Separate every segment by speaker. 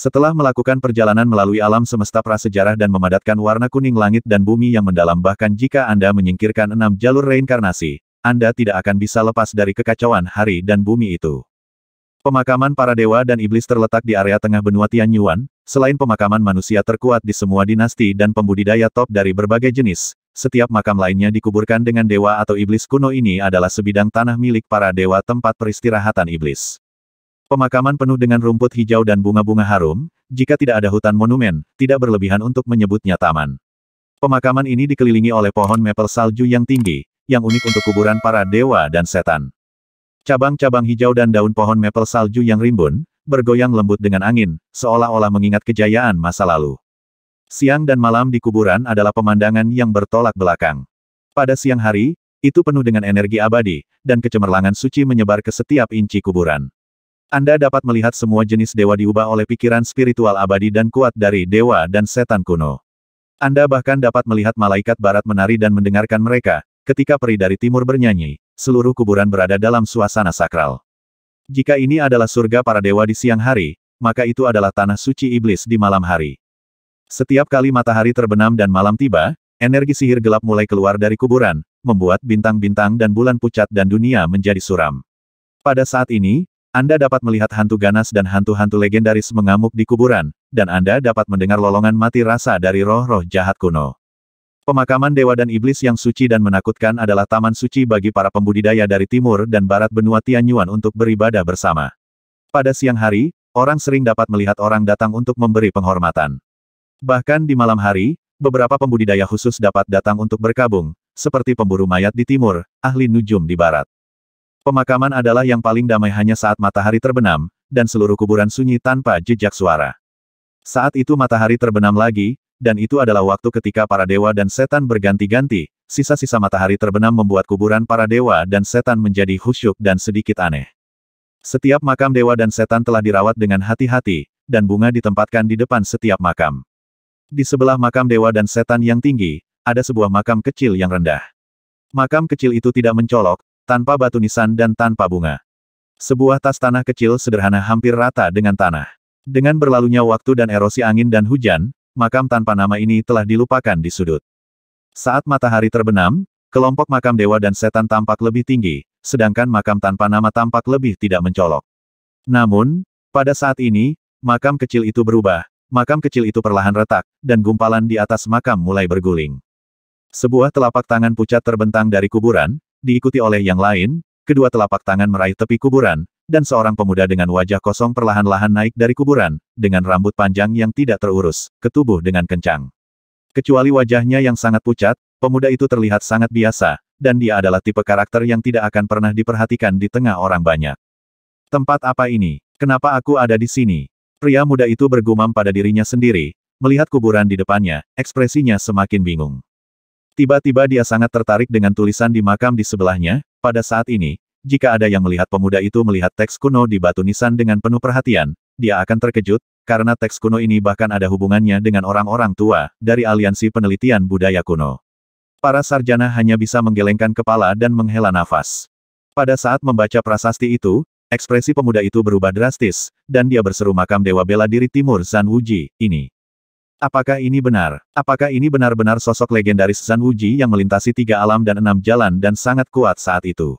Speaker 1: Setelah melakukan perjalanan melalui alam semesta prasejarah dan memadatkan warna kuning langit dan bumi yang mendalam bahkan jika Anda menyingkirkan enam jalur reinkarnasi, Anda tidak akan bisa lepas dari kekacauan hari dan bumi itu. Pemakaman para dewa dan iblis terletak di area tengah benua Tianyuan, selain pemakaman manusia terkuat di semua dinasti dan pembudidaya top dari berbagai jenis, setiap makam lainnya dikuburkan dengan dewa atau iblis kuno ini adalah sebidang tanah milik para dewa tempat peristirahatan iblis. Pemakaman penuh dengan rumput hijau dan bunga-bunga harum, jika tidak ada hutan monumen, tidak berlebihan untuk menyebutnya taman. Pemakaman ini dikelilingi oleh pohon maple salju yang tinggi, yang unik untuk kuburan para dewa dan setan. Cabang-cabang hijau dan daun pohon maple salju yang rimbun, bergoyang lembut dengan angin, seolah-olah mengingat kejayaan masa lalu. Siang dan malam di kuburan adalah pemandangan yang bertolak belakang. Pada siang hari, itu penuh dengan energi abadi, dan kecemerlangan suci menyebar ke setiap inci kuburan. Anda dapat melihat semua jenis dewa diubah oleh pikiran spiritual abadi dan kuat dari dewa dan setan kuno. Anda bahkan dapat melihat malaikat barat menari dan mendengarkan mereka, ketika peri dari timur bernyanyi, seluruh kuburan berada dalam suasana sakral. Jika ini adalah surga para dewa di siang hari, maka itu adalah tanah suci iblis di malam hari. Setiap kali matahari terbenam dan malam tiba, energi sihir gelap mulai keluar dari kuburan, membuat bintang-bintang dan bulan pucat dan dunia menjadi suram. Pada saat ini, anda dapat melihat hantu ganas dan hantu-hantu legendaris mengamuk di kuburan, dan Anda dapat mendengar lolongan mati rasa dari roh-roh jahat kuno. Pemakaman dewa dan iblis yang suci dan menakutkan adalah taman suci bagi para pembudidaya dari timur dan barat benua Tianyuan untuk beribadah bersama. Pada siang hari, orang sering dapat melihat orang datang untuk memberi penghormatan. Bahkan di malam hari, beberapa pembudidaya khusus dapat datang untuk berkabung, seperti pemburu mayat di timur, ahli nujum di barat. Pemakaman adalah yang paling damai hanya saat matahari terbenam, dan seluruh kuburan sunyi tanpa jejak suara. Saat itu matahari terbenam lagi, dan itu adalah waktu ketika para dewa dan setan berganti-ganti, sisa-sisa matahari terbenam membuat kuburan para dewa dan setan menjadi khusyuk dan sedikit aneh. Setiap makam dewa dan setan telah dirawat dengan hati-hati, dan bunga ditempatkan di depan setiap makam. Di sebelah makam dewa dan setan yang tinggi, ada sebuah makam kecil yang rendah. Makam kecil itu tidak mencolok, tanpa batu nisan dan tanpa bunga. Sebuah tas tanah kecil sederhana hampir rata dengan tanah. Dengan berlalunya waktu dan erosi angin dan hujan, makam tanpa nama ini telah dilupakan di sudut. Saat matahari terbenam, kelompok makam dewa dan setan tampak lebih tinggi, sedangkan makam tanpa nama tampak lebih tidak mencolok. Namun, pada saat ini, makam kecil itu berubah, makam kecil itu perlahan retak, dan gumpalan di atas makam mulai berguling. Sebuah telapak tangan pucat terbentang dari kuburan, diikuti oleh yang lain, kedua telapak tangan meraih tepi kuburan, dan seorang pemuda dengan wajah kosong perlahan-lahan naik dari kuburan, dengan rambut panjang yang tidak terurus, ke tubuh dengan kencang. Kecuali wajahnya yang sangat pucat, pemuda itu terlihat sangat biasa, dan dia adalah tipe karakter yang tidak akan pernah diperhatikan di tengah orang banyak. Tempat apa ini? Kenapa aku ada di sini? Pria muda itu bergumam pada dirinya sendiri, melihat kuburan di depannya, ekspresinya semakin bingung. Tiba-tiba dia sangat tertarik dengan tulisan di makam di sebelahnya, pada saat ini, jika ada yang melihat pemuda itu melihat teks kuno di batu nisan dengan penuh perhatian, dia akan terkejut, karena teks kuno ini bahkan ada hubungannya dengan orang-orang tua, dari aliansi penelitian budaya kuno. Para sarjana hanya bisa menggelengkan kepala dan menghela nafas. Pada saat membaca prasasti itu, ekspresi pemuda itu berubah drastis, dan dia berseru makam Dewa Bela Diri Timur Zan Wuji, ini. Apakah ini benar? Apakah ini benar-benar sosok legendaris Zan Wuji yang melintasi tiga alam dan enam jalan dan sangat kuat saat itu?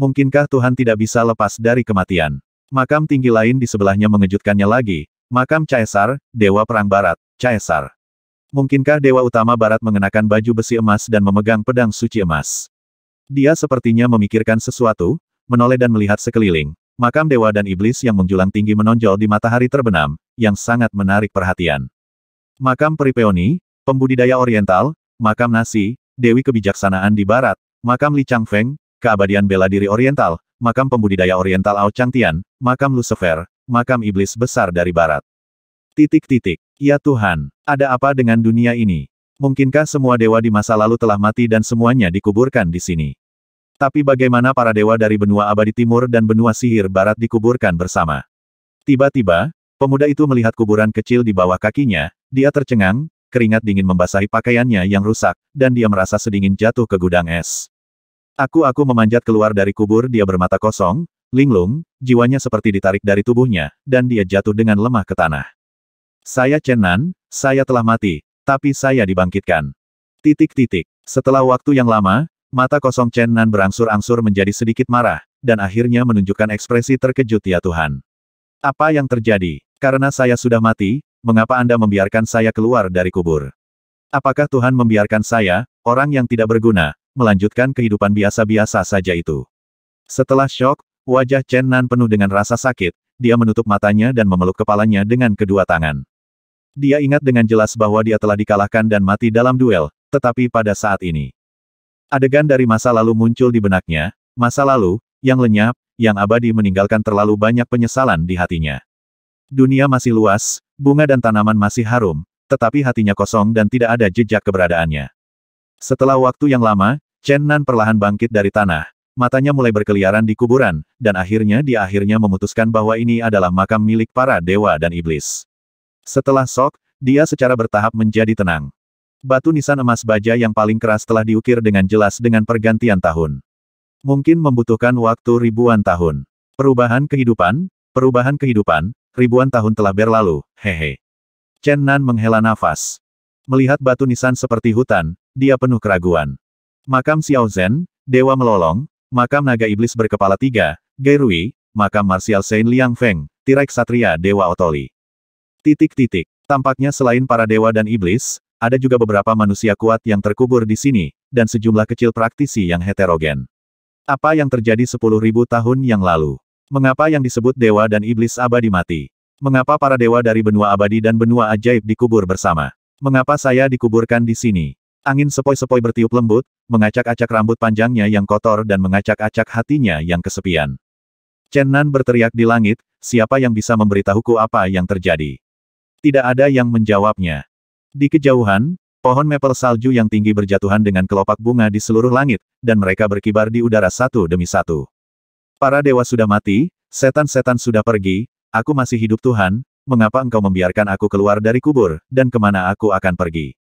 Speaker 1: Mungkinkah Tuhan tidak bisa lepas dari kematian? Makam tinggi lain di sebelahnya mengejutkannya lagi. Makam Caesar, Dewa Perang Barat, Caesar. Mungkinkah Dewa Utama Barat mengenakan baju besi emas dan memegang pedang suci emas? Dia sepertinya memikirkan sesuatu, menoleh dan melihat sekeliling. Makam Dewa dan Iblis yang menjulang tinggi menonjol di matahari terbenam, yang sangat menarik perhatian. Makam Peripeoni, pembudidaya oriental, makam nasi, dewi kebijaksanaan di barat, makam Li Changfeng, keabadian bela diri oriental, makam pembudidaya oriental Ao Changtian, makam Lucifer, makam iblis besar dari barat. Titik-titik, ya Tuhan, ada apa dengan dunia ini? Mungkinkah semua dewa di masa lalu telah mati dan semuanya dikuburkan di sini? Tapi bagaimana para dewa dari benua abadi timur dan benua sihir barat dikuburkan bersama? Tiba-tiba, pemuda itu melihat kuburan kecil di bawah kakinya, dia tercengang, keringat dingin membasahi pakaiannya yang rusak, dan dia merasa sedingin jatuh ke gudang es. Aku-aku memanjat keluar dari kubur dia bermata kosong, linglung, jiwanya seperti ditarik dari tubuhnya, dan dia jatuh dengan lemah ke tanah. Saya Chen Nan, saya telah mati, tapi saya dibangkitkan. Titik-titik. Setelah waktu yang lama, mata kosong Chen Nan berangsur-angsur menjadi sedikit marah, dan akhirnya menunjukkan ekspresi terkejut ya Tuhan. Apa yang terjadi? Karena saya sudah mati, mengapa Anda membiarkan saya keluar dari kubur? Apakah Tuhan membiarkan saya, orang yang tidak berguna, melanjutkan kehidupan biasa-biasa saja itu? Setelah shock, wajah Chen Nan penuh dengan rasa sakit, dia menutup matanya dan memeluk kepalanya dengan kedua tangan. Dia ingat dengan jelas bahwa dia telah dikalahkan dan mati dalam duel, tetapi pada saat ini. Adegan dari masa lalu muncul di benaknya, masa lalu, yang lenyap, yang abadi meninggalkan terlalu banyak penyesalan di hatinya. Dunia masih luas, bunga dan tanaman masih harum, tetapi hatinya kosong dan tidak ada jejak keberadaannya. Setelah waktu yang lama, Chen Nan perlahan bangkit dari tanah, matanya mulai berkeliaran di kuburan, dan akhirnya dia akhirnya memutuskan bahwa ini adalah makam milik para dewa dan iblis. Setelah sok, dia secara bertahap menjadi tenang. Batu nisan emas baja yang paling keras telah diukir dengan jelas dengan pergantian tahun. Mungkin membutuhkan waktu ribuan tahun. Perubahan kehidupan, perubahan kehidupan, ribuan tahun telah berlalu, hehe. Chen Nan menghela nafas. Melihat batu nisan seperti hutan, dia penuh keraguan. Makam Xiao Zhen, Dewa Melolong, Makam Naga Iblis Berkepala Tiga, Gai Rui, Makam Martial Saint Liang Feng, Tirai Ksatria Dewa Otoli. Titik-titik, tampaknya selain para dewa dan iblis, ada juga beberapa manusia kuat yang terkubur di sini, dan sejumlah kecil praktisi yang heterogen. Apa yang terjadi 10.000 tahun yang lalu? Mengapa yang disebut dewa dan iblis abadi mati? Mengapa para dewa dari benua abadi dan benua ajaib dikubur bersama? Mengapa saya dikuburkan di sini? Angin sepoi-sepoi bertiup lembut, mengacak-acak rambut panjangnya yang kotor dan mengacak-acak hatinya yang kesepian. Chen Nan berteriak di langit, siapa yang bisa memberitahuku apa yang terjadi? Tidak ada yang menjawabnya. Di kejauhan, pohon maple salju yang tinggi berjatuhan dengan kelopak bunga di seluruh langit, dan mereka berkibar di udara satu demi satu. Para dewa sudah mati, setan-setan sudah pergi, aku masih hidup Tuhan, mengapa engkau membiarkan aku keluar dari kubur, dan kemana aku akan pergi?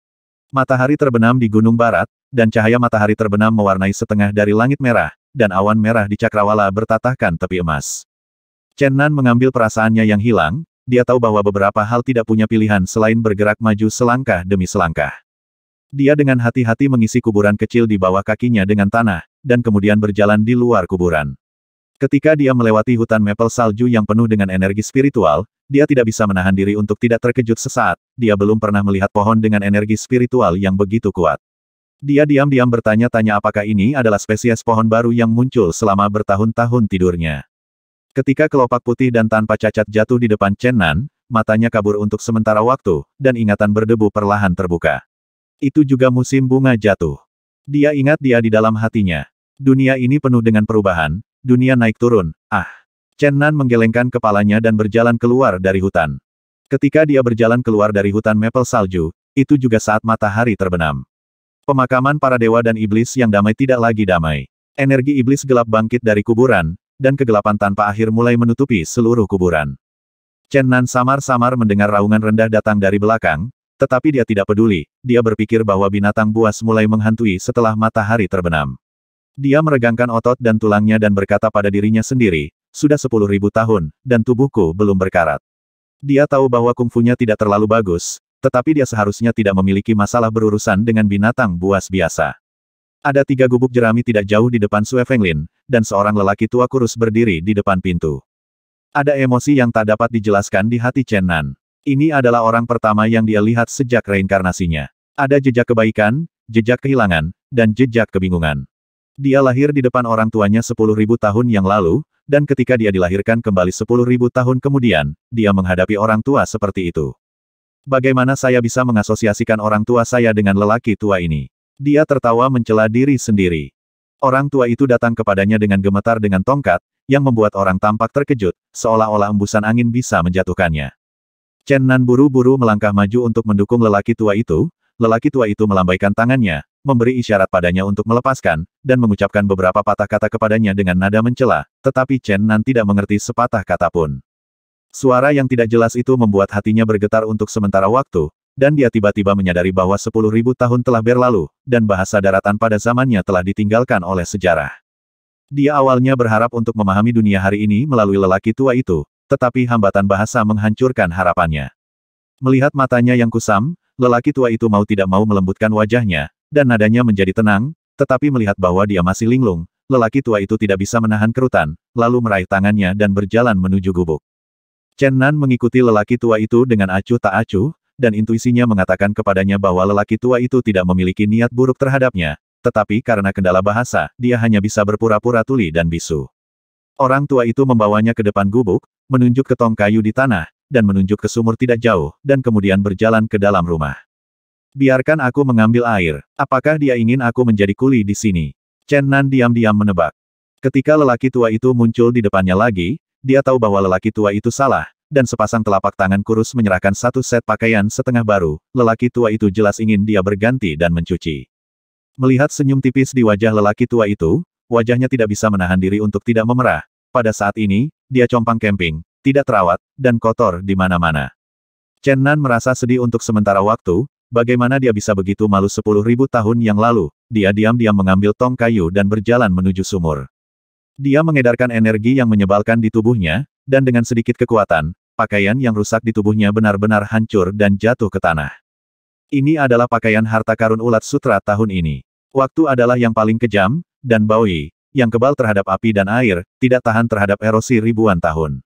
Speaker 1: Matahari terbenam di gunung barat, dan cahaya matahari terbenam mewarnai setengah dari langit merah, dan awan merah di cakrawala bertatahkan tepi emas. Chen Nan mengambil perasaannya yang hilang, dia tahu bahwa beberapa hal tidak punya pilihan selain bergerak maju selangkah demi selangkah. Dia dengan hati-hati mengisi kuburan kecil di bawah kakinya dengan tanah, dan kemudian berjalan di luar kuburan. Ketika dia melewati hutan maple salju yang penuh dengan energi spiritual, dia tidak bisa menahan diri untuk tidak terkejut sesaat, dia belum pernah melihat pohon dengan energi spiritual yang begitu kuat. Dia diam-diam bertanya-tanya apakah ini adalah spesies pohon baru yang muncul selama bertahun-tahun tidurnya. Ketika kelopak putih dan tanpa cacat jatuh di depan Chen Nan, matanya kabur untuk sementara waktu, dan ingatan berdebu perlahan terbuka. Itu juga musim bunga jatuh. Dia ingat dia di dalam hatinya. Dunia ini penuh dengan perubahan, dunia naik turun, ah. Chen Nan menggelengkan kepalanya dan berjalan keluar dari hutan. Ketika dia berjalan keluar dari hutan Maple Salju, itu juga saat matahari terbenam. Pemakaman para dewa dan iblis yang damai tidak lagi damai. Energi iblis gelap bangkit dari kuburan, dan kegelapan tanpa akhir mulai menutupi seluruh kuburan. Chen Nan samar-samar mendengar raungan rendah datang dari belakang, tetapi dia tidak peduli, dia berpikir bahwa binatang buas mulai menghantui setelah matahari terbenam. Dia meregangkan otot dan tulangnya dan berkata pada dirinya sendiri, sudah sepuluh ribu tahun, dan tubuhku belum berkarat. Dia tahu bahwa kungfunya tidak terlalu bagus, tetapi dia seharusnya tidak memiliki masalah berurusan dengan binatang buas biasa. Ada tiga gubuk jerami tidak jauh di depan Sue Fenglin, dan seorang lelaki tua kurus berdiri di depan pintu. Ada emosi yang tak dapat dijelaskan di hati Chen Nan. Ini adalah orang pertama yang dia lihat sejak reinkarnasinya. Ada jejak kebaikan, jejak kehilangan, dan jejak kebingungan. Dia lahir di depan orang tuanya 10.000 tahun yang lalu, dan ketika dia dilahirkan kembali 10.000 tahun kemudian, dia menghadapi orang tua seperti itu. Bagaimana saya bisa mengasosiasikan orang tua saya dengan lelaki tua ini? Dia tertawa mencela diri sendiri. Orang tua itu datang kepadanya dengan gemetar dengan tongkat, yang membuat orang tampak terkejut, seolah-olah embusan angin bisa menjatuhkannya. Chen Nan buru-buru melangkah maju untuk mendukung lelaki tua itu, lelaki tua itu melambaikan tangannya, memberi isyarat padanya untuk melepaskan, dan mengucapkan beberapa patah kata kepadanya dengan nada mencela, tetapi Chen Nan tidak mengerti sepatah kata pun. Suara yang tidak jelas itu membuat hatinya bergetar untuk sementara waktu, dan dia tiba-tiba menyadari bahwa sepuluh ribu tahun telah berlalu, dan bahasa daratan pada zamannya telah ditinggalkan oleh sejarah. Dia awalnya berharap untuk memahami dunia hari ini melalui lelaki tua itu, tetapi hambatan bahasa menghancurkan harapannya. Melihat matanya yang kusam, lelaki tua itu mau tidak mau melembutkan wajahnya, dan nadanya menjadi tenang, tetapi melihat bahwa dia masih linglung, lelaki tua itu tidak bisa menahan kerutan, lalu meraih tangannya dan berjalan menuju gubuk. Chen Nan mengikuti lelaki tua itu dengan acuh tak acuh, dan intuisinya mengatakan kepadanya bahwa lelaki tua itu tidak memiliki niat buruk terhadapnya, tetapi karena kendala bahasa, dia hanya bisa berpura-pura tuli dan bisu. Orang tua itu membawanya ke depan gubuk, menunjuk ke tong kayu di tanah, dan menunjuk ke sumur tidak jauh, dan kemudian berjalan ke dalam rumah. Biarkan aku mengambil air. Apakah dia ingin aku menjadi kuli di sini? Chen Nan diam-diam menebak. Ketika lelaki tua itu muncul di depannya lagi, dia tahu bahwa lelaki tua itu salah, dan sepasang telapak tangan kurus menyerahkan satu set pakaian setengah baru, lelaki tua itu jelas ingin dia berganti dan mencuci. Melihat senyum tipis di wajah lelaki tua itu, wajahnya tidak bisa menahan diri untuk tidak memerah. Pada saat ini, dia compang kemping, tidak terawat, dan kotor di mana-mana. Chen Nan merasa sedih untuk sementara waktu, Bagaimana dia bisa begitu malu sepuluh ribu tahun yang lalu, dia diam-diam mengambil tong kayu dan berjalan menuju sumur. Dia mengedarkan energi yang menyebalkan di tubuhnya, dan dengan sedikit kekuatan, pakaian yang rusak di tubuhnya benar-benar hancur dan jatuh ke tanah. Ini adalah pakaian harta karun ulat sutra tahun ini. Waktu adalah yang paling kejam, dan baui, yang kebal terhadap api dan air, tidak tahan terhadap erosi ribuan tahun.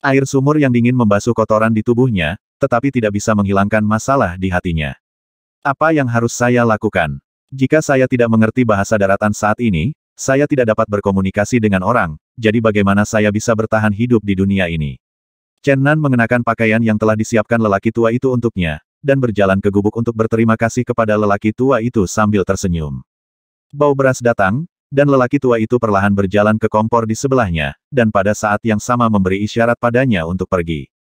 Speaker 1: Air sumur yang dingin membasuh kotoran di tubuhnya, tetapi tidak bisa menghilangkan masalah di hatinya. Apa yang harus saya lakukan? Jika saya tidak mengerti bahasa daratan saat ini, saya tidak dapat berkomunikasi dengan orang, jadi bagaimana saya bisa bertahan hidup di dunia ini? Chen Nan mengenakan pakaian yang telah disiapkan lelaki tua itu untuknya, dan berjalan ke gubuk untuk berterima kasih kepada lelaki tua itu sambil tersenyum. Bau beras datang, dan lelaki tua itu perlahan berjalan ke kompor di sebelahnya, dan pada saat yang sama memberi isyarat padanya untuk pergi.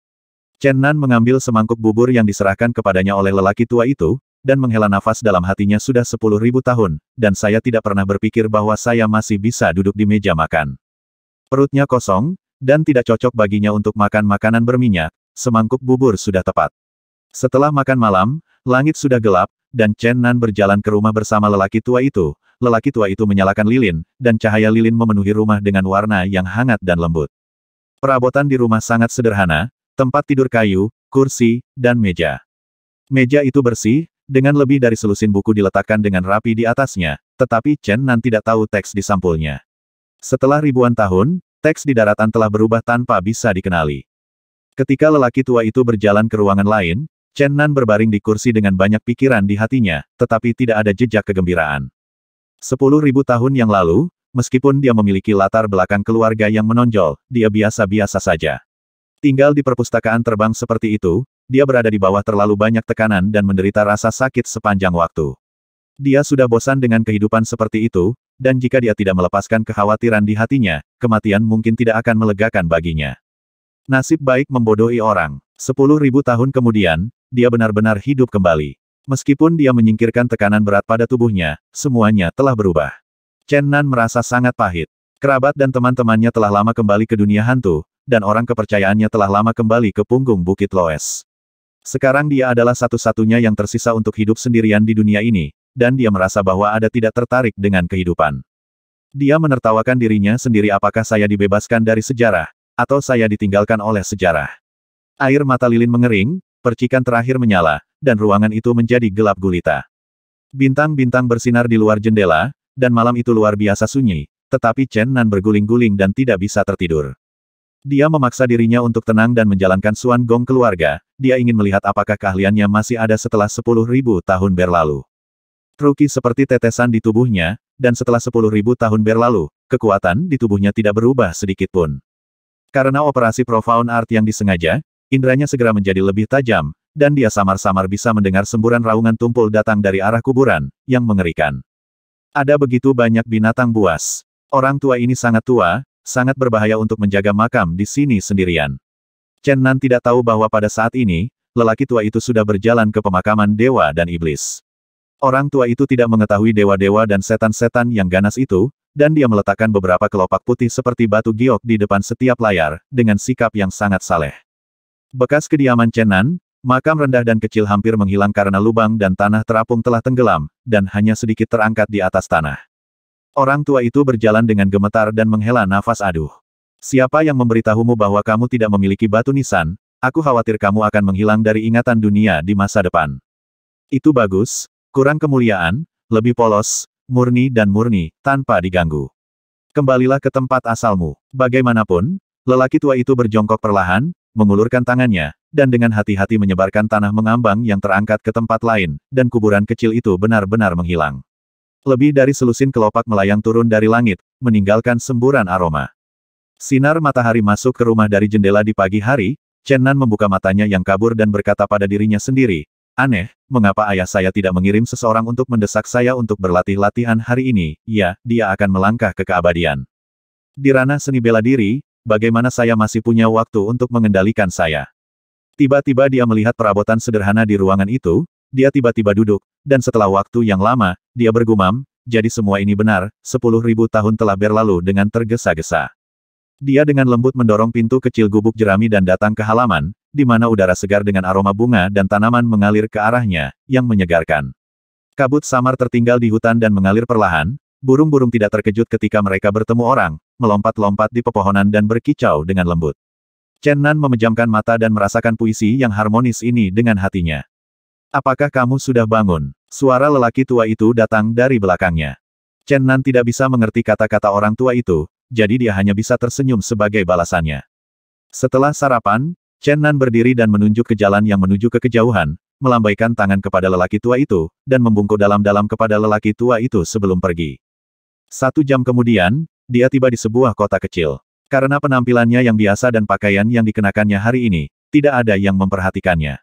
Speaker 1: Chen Nan mengambil semangkuk bubur yang diserahkan kepadanya oleh lelaki tua itu, dan menghela nafas dalam hatinya sudah sepuluh ribu tahun, dan saya tidak pernah berpikir bahwa saya masih bisa duduk di meja makan. Perutnya kosong, dan tidak cocok baginya untuk makan makanan berminyak, semangkuk bubur sudah tepat. Setelah makan malam, langit sudah gelap, dan Chen Nan berjalan ke rumah bersama lelaki tua itu, lelaki tua itu menyalakan lilin, dan cahaya lilin memenuhi rumah dengan warna yang hangat dan lembut. Perabotan di rumah sangat sederhana, tempat tidur kayu, kursi, dan meja. Meja itu bersih, dengan lebih dari selusin buku diletakkan dengan rapi di atasnya, tetapi Chen Nan tidak tahu teks di sampulnya. Setelah ribuan tahun, teks di daratan telah berubah tanpa bisa dikenali. Ketika lelaki tua itu berjalan ke ruangan lain, Chen Nan berbaring di kursi dengan banyak pikiran di hatinya, tetapi tidak ada jejak kegembiraan. Sepuluh ribu tahun yang lalu, meskipun dia memiliki latar belakang keluarga yang menonjol, dia biasa-biasa saja. Tinggal di perpustakaan terbang seperti itu, dia berada di bawah terlalu banyak tekanan dan menderita rasa sakit sepanjang waktu. Dia sudah bosan dengan kehidupan seperti itu, dan jika dia tidak melepaskan kekhawatiran di hatinya, kematian mungkin tidak akan melegakan baginya. Nasib baik membodohi orang. Sepuluh ribu tahun kemudian, dia benar-benar hidup kembali. Meskipun dia menyingkirkan tekanan berat pada tubuhnya, semuanya telah berubah. Chen Nan merasa sangat pahit. Kerabat dan teman-temannya telah lama kembali ke dunia hantu, dan orang kepercayaannya telah lama kembali ke punggung Bukit Loes. Sekarang dia adalah satu-satunya yang tersisa untuk hidup sendirian di dunia ini, dan dia merasa bahwa ada tidak tertarik dengan kehidupan. Dia menertawakan dirinya sendiri apakah saya dibebaskan dari sejarah, atau saya ditinggalkan oleh sejarah. Air mata lilin mengering, percikan terakhir menyala, dan ruangan itu menjadi gelap gulita. Bintang-bintang bersinar di luar jendela, dan malam itu luar biasa sunyi, tetapi Chen Nan berguling-guling dan tidak bisa tertidur. Dia memaksa dirinya untuk tenang dan menjalankan Suan Gong keluarga, dia ingin melihat apakah keahliannya masih ada setelah 10.000 tahun berlalu. Truki seperti tetesan di tubuhnya, dan setelah 10.000 tahun berlalu, kekuatan di tubuhnya tidak berubah sedikit pun. Karena operasi Profound Art yang disengaja, inderanya segera menjadi lebih tajam, dan dia samar-samar bisa mendengar semburan raungan tumpul datang dari arah kuburan, yang mengerikan. Ada begitu banyak binatang buas. Orang tua ini sangat tua, sangat berbahaya untuk menjaga makam di sini sendirian. Chen Nan tidak tahu bahwa pada saat ini, lelaki tua itu sudah berjalan ke pemakaman dewa dan iblis. Orang tua itu tidak mengetahui dewa-dewa dan setan-setan yang ganas itu, dan dia meletakkan beberapa kelopak putih seperti batu giok di depan setiap layar, dengan sikap yang sangat saleh. Bekas kediaman Chen Nan, makam rendah dan kecil hampir menghilang karena lubang dan tanah terapung telah tenggelam, dan hanya sedikit terangkat di atas tanah. Orang tua itu berjalan dengan gemetar dan menghela nafas aduh. Siapa yang memberitahumu bahwa kamu tidak memiliki batu nisan, aku khawatir kamu akan menghilang dari ingatan dunia di masa depan. Itu bagus, kurang kemuliaan, lebih polos, murni dan murni, tanpa diganggu. Kembalilah ke tempat asalmu. Bagaimanapun, lelaki tua itu berjongkok perlahan, mengulurkan tangannya, dan dengan hati-hati menyebarkan tanah mengambang yang terangkat ke tempat lain, dan kuburan kecil itu benar-benar menghilang. Lebih dari selusin kelopak melayang turun dari langit, meninggalkan semburan aroma. Sinar matahari masuk ke rumah dari jendela di pagi hari, Chen Nan membuka matanya yang kabur dan berkata pada dirinya sendiri, Aneh, mengapa ayah saya tidak mengirim seseorang untuk mendesak saya untuk berlatih latihan hari ini, ya, dia akan melangkah ke keabadian. Di ranah seni bela diri, bagaimana saya masih punya waktu untuk mengendalikan saya? Tiba-tiba dia melihat perabotan sederhana di ruangan itu, dia tiba-tiba duduk, dan setelah waktu yang lama, dia bergumam, jadi semua ini benar, sepuluh ribu tahun telah berlalu dengan tergesa-gesa. Dia dengan lembut mendorong pintu kecil gubuk jerami dan datang ke halaman, di mana udara segar dengan aroma bunga dan tanaman mengalir ke arahnya, yang menyegarkan. Kabut samar tertinggal di hutan dan mengalir perlahan, burung-burung tidak terkejut ketika mereka bertemu orang, melompat-lompat di pepohonan dan berkicau dengan lembut. Chen Nan memejamkan mata dan merasakan puisi yang harmonis ini dengan hatinya. Apakah kamu sudah bangun? Suara lelaki tua itu datang dari belakangnya. Chen Nan tidak bisa mengerti kata-kata orang tua itu, jadi dia hanya bisa tersenyum sebagai balasannya. Setelah sarapan, Chen Nan berdiri dan menunjuk ke jalan yang menuju ke kejauhan, melambaikan tangan kepada lelaki tua itu, dan membungkuk dalam-dalam kepada lelaki tua itu sebelum pergi. Satu jam kemudian, dia tiba di sebuah kota kecil. Karena penampilannya yang biasa dan pakaian yang dikenakannya hari ini, tidak ada yang memperhatikannya.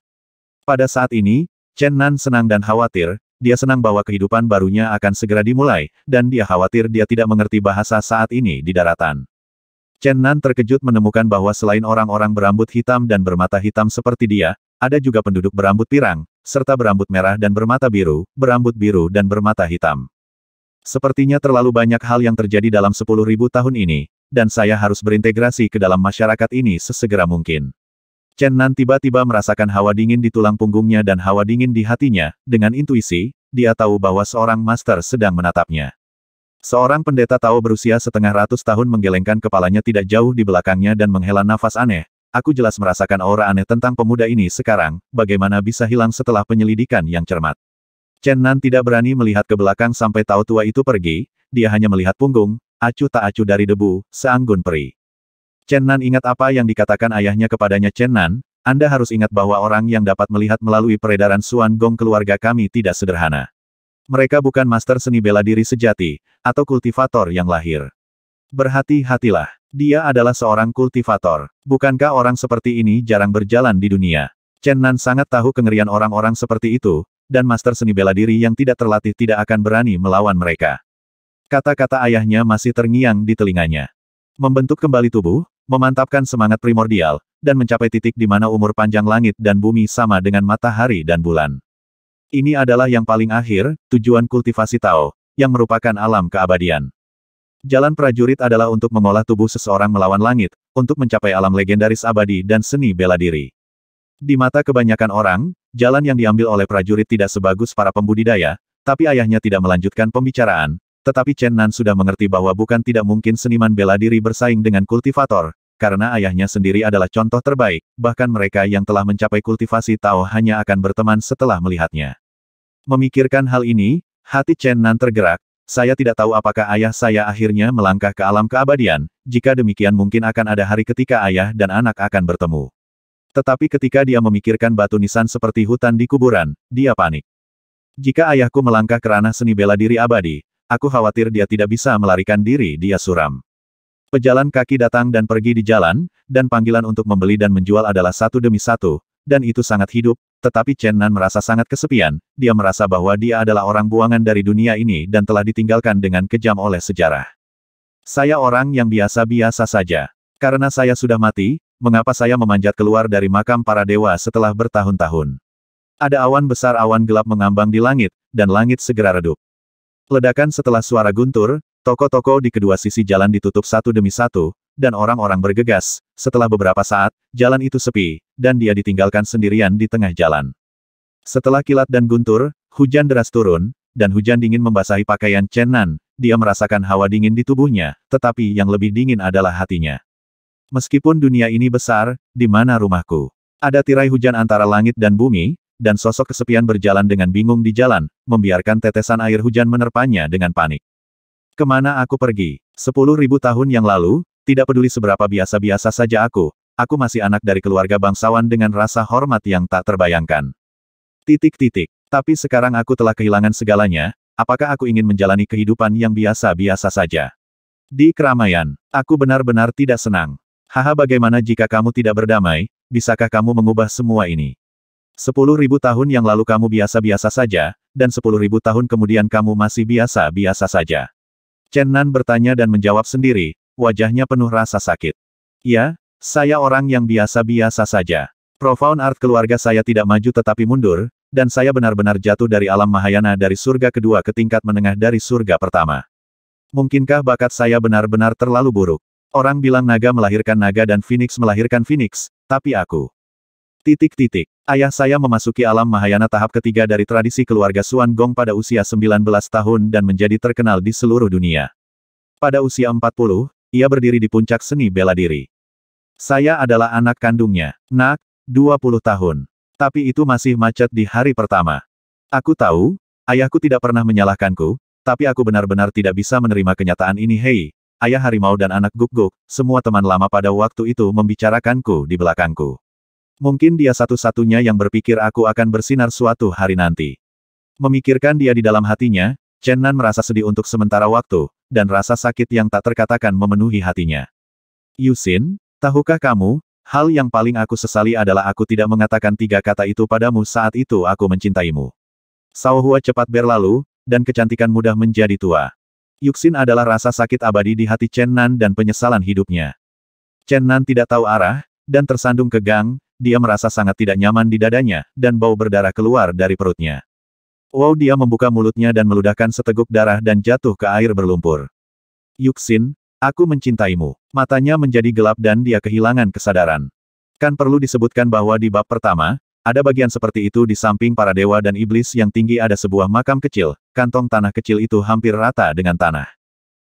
Speaker 1: Pada saat ini, Chen Nan senang dan khawatir, dia senang bahwa kehidupan barunya akan segera dimulai, dan dia khawatir dia tidak mengerti bahasa saat ini di daratan. Chen Nan terkejut menemukan bahwa selain orang-orang berambut hitam dan bermata hitam seperti dia, ada juga penduduk berambut pirang, serta berambut merah dan bermata biru, berambut biru dan bermata hitam. Sepertinya terlalu banyak hal yang terjadi dalam 10.000 tahun ini, dan saya harus berintegrasi ke dalam masyarakat ini sesegera mungkin. Chen Nan tiba-tiba merasakan hawa dingin di tulang punggungnya dan hawa dingin di hatinya, dengan intuisi, dia tahu bahwa seorang master sedang menatapnya. Seorang pendeta tahu berusia setengah ratus tahun menggelengkan kepalanya tidak jauh di belakangnya dan menghela nafas aneh, aku jelas merasakan aura aneh tentang pemuda ini sekarang, bagaimana bisa hilang setelah penyelidikan yang cermat. Chen Nan tidak berani melihat ke belakang sampai tahu tua itu pergi, dia hanya melihat punggung, acu tak acu dari debu, seanggun peri. Chen Nan ingat apa yang dikatakan ayahnya kepadanya Chen Nan, Anda harus ingat bahwa orang yang dapat melihat melalui peredaran Suan Gong keluarga kami tidak sederhana. Mereka bukan master seni bela diri sejati, atau kultivator yang lahir. Berhati-hatilah, dia adalah seorang kultivator. Bukankah orang seperti ini jarang berjalan di dunia? Chen Nan sangat tahu kengerian orang-orang seperti itu, dan master seni bela diri yang tidak terlatih tidak akan berani melawan mereka. Kata-kata ayahnya masih terngiang di telinganya. Membentuk kembali tubuh, memantapkan semangat primordial, dan mencapai titik di mana umur panjang langit dan bumi sama dengan matahari dan bulan. Ini adalah yang paling akhir, tujuan kultivasi Tao, yang merupakan alam keabadian. Jalan prajurit adalah untuk mengolah tubuh seseorang melawan langit, untuk mencapai alam legendaris abadi dan seni bela diri. Di mata kebanyakan orang, jalan yang diambil oleh prajurit tidak sebagus para pembudidaya, tapi ayahnya tidak melanjutkan pembicaraan, tetapi Chen Nan sudah mengerti bahwa bukan tidak mungkin seniman bela diri bersaing dengan kultivator, karena ayahnya sendiri adalah contoh terbaik, bahkan mereka yang telah mencapai kultivasi Tao hanya akan berteman setelah melihatnya. Memikirkan hal ini, hati Chen Nan tergerak, saya tidak tahu apakah ayah saya akhirnya melangkah ke alam keabadian, jika demikian mungkin akan ada hari ketika ayah dan anak akan bertemu. Tetapi ketika dia memikirkan batu nisan seperti hutan di kuburan, dia panik. Jika ayahku melangkah ke ranah seni bela diri abadi, aku khawatir dia tidak bisa melarikan diri dia suram. Pejalan kaki datang dan pergi di jalan, dan panggilan untuk membeli dan menjual adalah satu demi satu, dan itu sangat hidup, tetapi Chen Nan merasa sangat kesepian, dia merasa bahwa dia adalah orang buangan dari dunia ini dan telah ditinggalkan dengan kejam oleh sejarah. Saya orang yang biasa-biasa saja. Karena saya sudah mati, mengapa saya memanjat keluar dari makam para dewa setelah bertahun-tahun? Ada awan besar awan gelap mengambang di langit, dan langit segera redup. Ledakan setelah suara guntur, Toko-toko di kedua sisi jalan ditutup satu demi satu, dan orang-orang bergegas. Setelah beberapa saat, jalan itu sepi, dan dia ditinggalkan sendirian di tengah jalan. Setelah kilat dan guntur, hujan deras turun, dan hujan dingin membasahi pakaian Chen Nan, dia merasakan hawa dingin di tubuhnya, tetapi yang lebih dingin adalah hatinya. Meskipun dunia ini besar, di mana rumahku? Ada tirai hujan antara langit dan bumi, dan sosok kesepian berjalan dengan bingung di jalan, membiarkan tetesan air hujan menerpanya dengan panik. Kemana aku pergi? Sepuluh ribu tahun yang lalu, tidak peduli seberapa biasa-biasa saja aku, aku masih anak dari keluarga bangsawan dengan rasa hormat yang tak terbayangkan. Titik-titik. Tapi sekarang aku telah kehilangan segalanya, apakah aku ingin menjalani kehidupan yang biasa-biasa saja? Di keramaian, aku benar-benar tidak senang. Haha bagaimana jika kamu tidak berdamai, bisakah kamu mengubah semua ini? Sepuluh ribu tahun yang lalu kamu biasa-biasa saja, dan sepuluh ribu tahun kemudian kamu masih biasa-biasa saja. Chen Nan bertanya dan menjawab sendiri, wajahnya penuh rasa sakit. Ya, saya orang yang biasa-biasa saja. Profound art keluarga saya tidak maju tetapi mundur, dan saya benar-benar jatuh dari alam Mahayana dari surga kedua ke tingkat menengah dari surga pertama. Mungkinkah bakat saya benar-benar terlalu buruk? Orang bilang naga melahirkan naga dan phoenix melahirkan phoenix, tapi aku. Titik titik. Ayah saya memasuki alam Mahayana tahap ketiga dari tradisi keluarga Suan Gong pada usia 19 tahun dan menjadi terkenal di seluruh dunia. Pada usia 40, ia berdiri di puncak seni bela diri. Saya adalah anak kandungnya, Nak, 20 tahun. Tapi itu masih macet di hari pertama. Aku tahu, ayahku tidak pernah menyalahkanku, tapi aku benar-benar tidak bisa menerima kenyataan ini hei, ayah harimau dan anak guk-guk, semua teman lama pada waktu itu membicarakanku di belakangku. Mungkin dia satu-satunya yang berpikir aku akan bersinar suatu hari nanti. Memikirkan dia di dalam hatinya, Chen Nan merasa sedih untuk sementara waktu, dan rasa sakit yang tak terkatakan memenuhi hatinya. Yusin, tahukah kamu, hal yang paling aku sesali adalah aku tidak mengatakan tiga kata itu padamu saat itu aku mencintaimu. Hua cepat berlalu, dan kecantikan mudah menjadi tua. Yuxin adalah rasa sakit abadi di hati Chen Nan dan penyesalan hidupnya. Chen Nan tidak tahu arah, dan tersandung ke gang, dia merasa sangat tidak nyaman di dadanya, dan bau berdarah keluar dari perutnya. Wow dia membuka mulutnya dan meludahkan seteguk darah dan jatuh ke air berlumpur. Yuxin, aku mencintaimu. Matanya menjadi gelap dan dia kehilangan kesadaran. Kan perlu disebutkan bahwa di bab pertama, ada bagian seperti itu di samping para dewa dan iblis yang tinggi ada sebuah makam kecil, kantong tanah kecil itu hampir rata dengan tanah.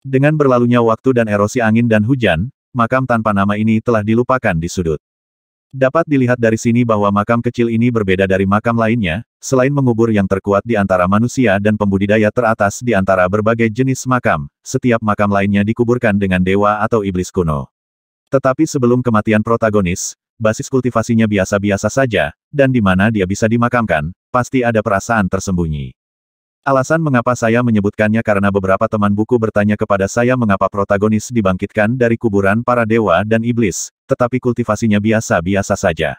Speaker 1: Dengan berlalunya waktu dan erosi angin dan hujan, makam tanpa nama ini telah dilupakan di sudut. Dapat dilihat dari sini bahwa makam kecil ini berbeda dari makam lainnya, selain mengubur yang terkuat di antara manusia dan pembudidaya teratas di antara berbagai jenis makam, setiap makam lainnya dikuburkan dengan dewa atau iblis kuno. Tetapi sebelum kematian protagonis, basis kultivasinya biasa-biasa saja, dan di mana dia bisa dimakamkan, pasti ada perasaan tersembunyi. Alasan mengapa saya menyebutkannya karena beberapa teman buku bertanya kepada saya mengapa protagonis dibangkitkan dari kuburan para dewa dan iblis, tetapi kultivasinya biasa-biasa saja.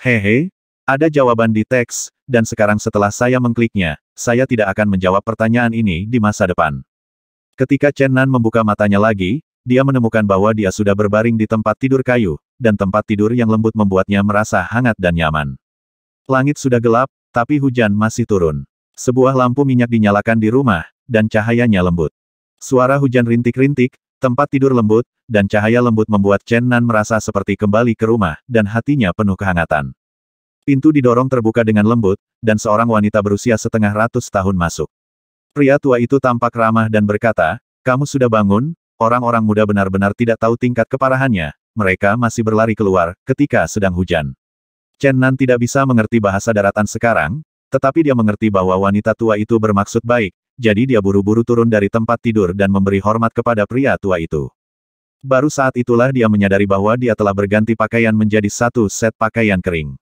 Speaker 1: Hehe, ada jawaban di teks, dan sekarang setelah saya mengkliknya, saya tidak akan menjawab pertanyaan ini di masa depan. Ketika Chen Nan membuka matanya lagi, dia menemukan bahwa dia sudah berbaring di tempat tidur kayu, dan tempat tidur yang lembut membuatnya merasa hangat dan nyaman. Langit sudah gelap, tapi hujan masih turun. Sebuah lampu minyak dinyalakan di rumah, dan cahayanya lembut. Suara hujan rintik-rintik, Tempat tidur lembut, dan cahaya lembut membuat Chen Nan merasa seperti kembali ke rumah, dan hatinya penuh kehangatan. Pintu didorong terbuka dengan lembut, dan seorang wanita berusia setengah ratus tahun masuk. Pria tua itu tampak ramah dan berkata, kamu sudah bangun, orang-orang muda benar-benar tidak tahu tingkat keparahannya, mereka masih berlari keluar, ketika sedang hujan. Chen Nan tidak bisa mengerti bahasa daratan sekarang, tetapi dia mengerti bahwa wanita tua itu bermaksud baik, jadi dia buru-buru turun dari tempat tidur dan memberi hormat kepada pria tua itu. Baru saat itulah dia menyadari bahwa dia telah berganti pakaian menjadi satu set pakaian kering.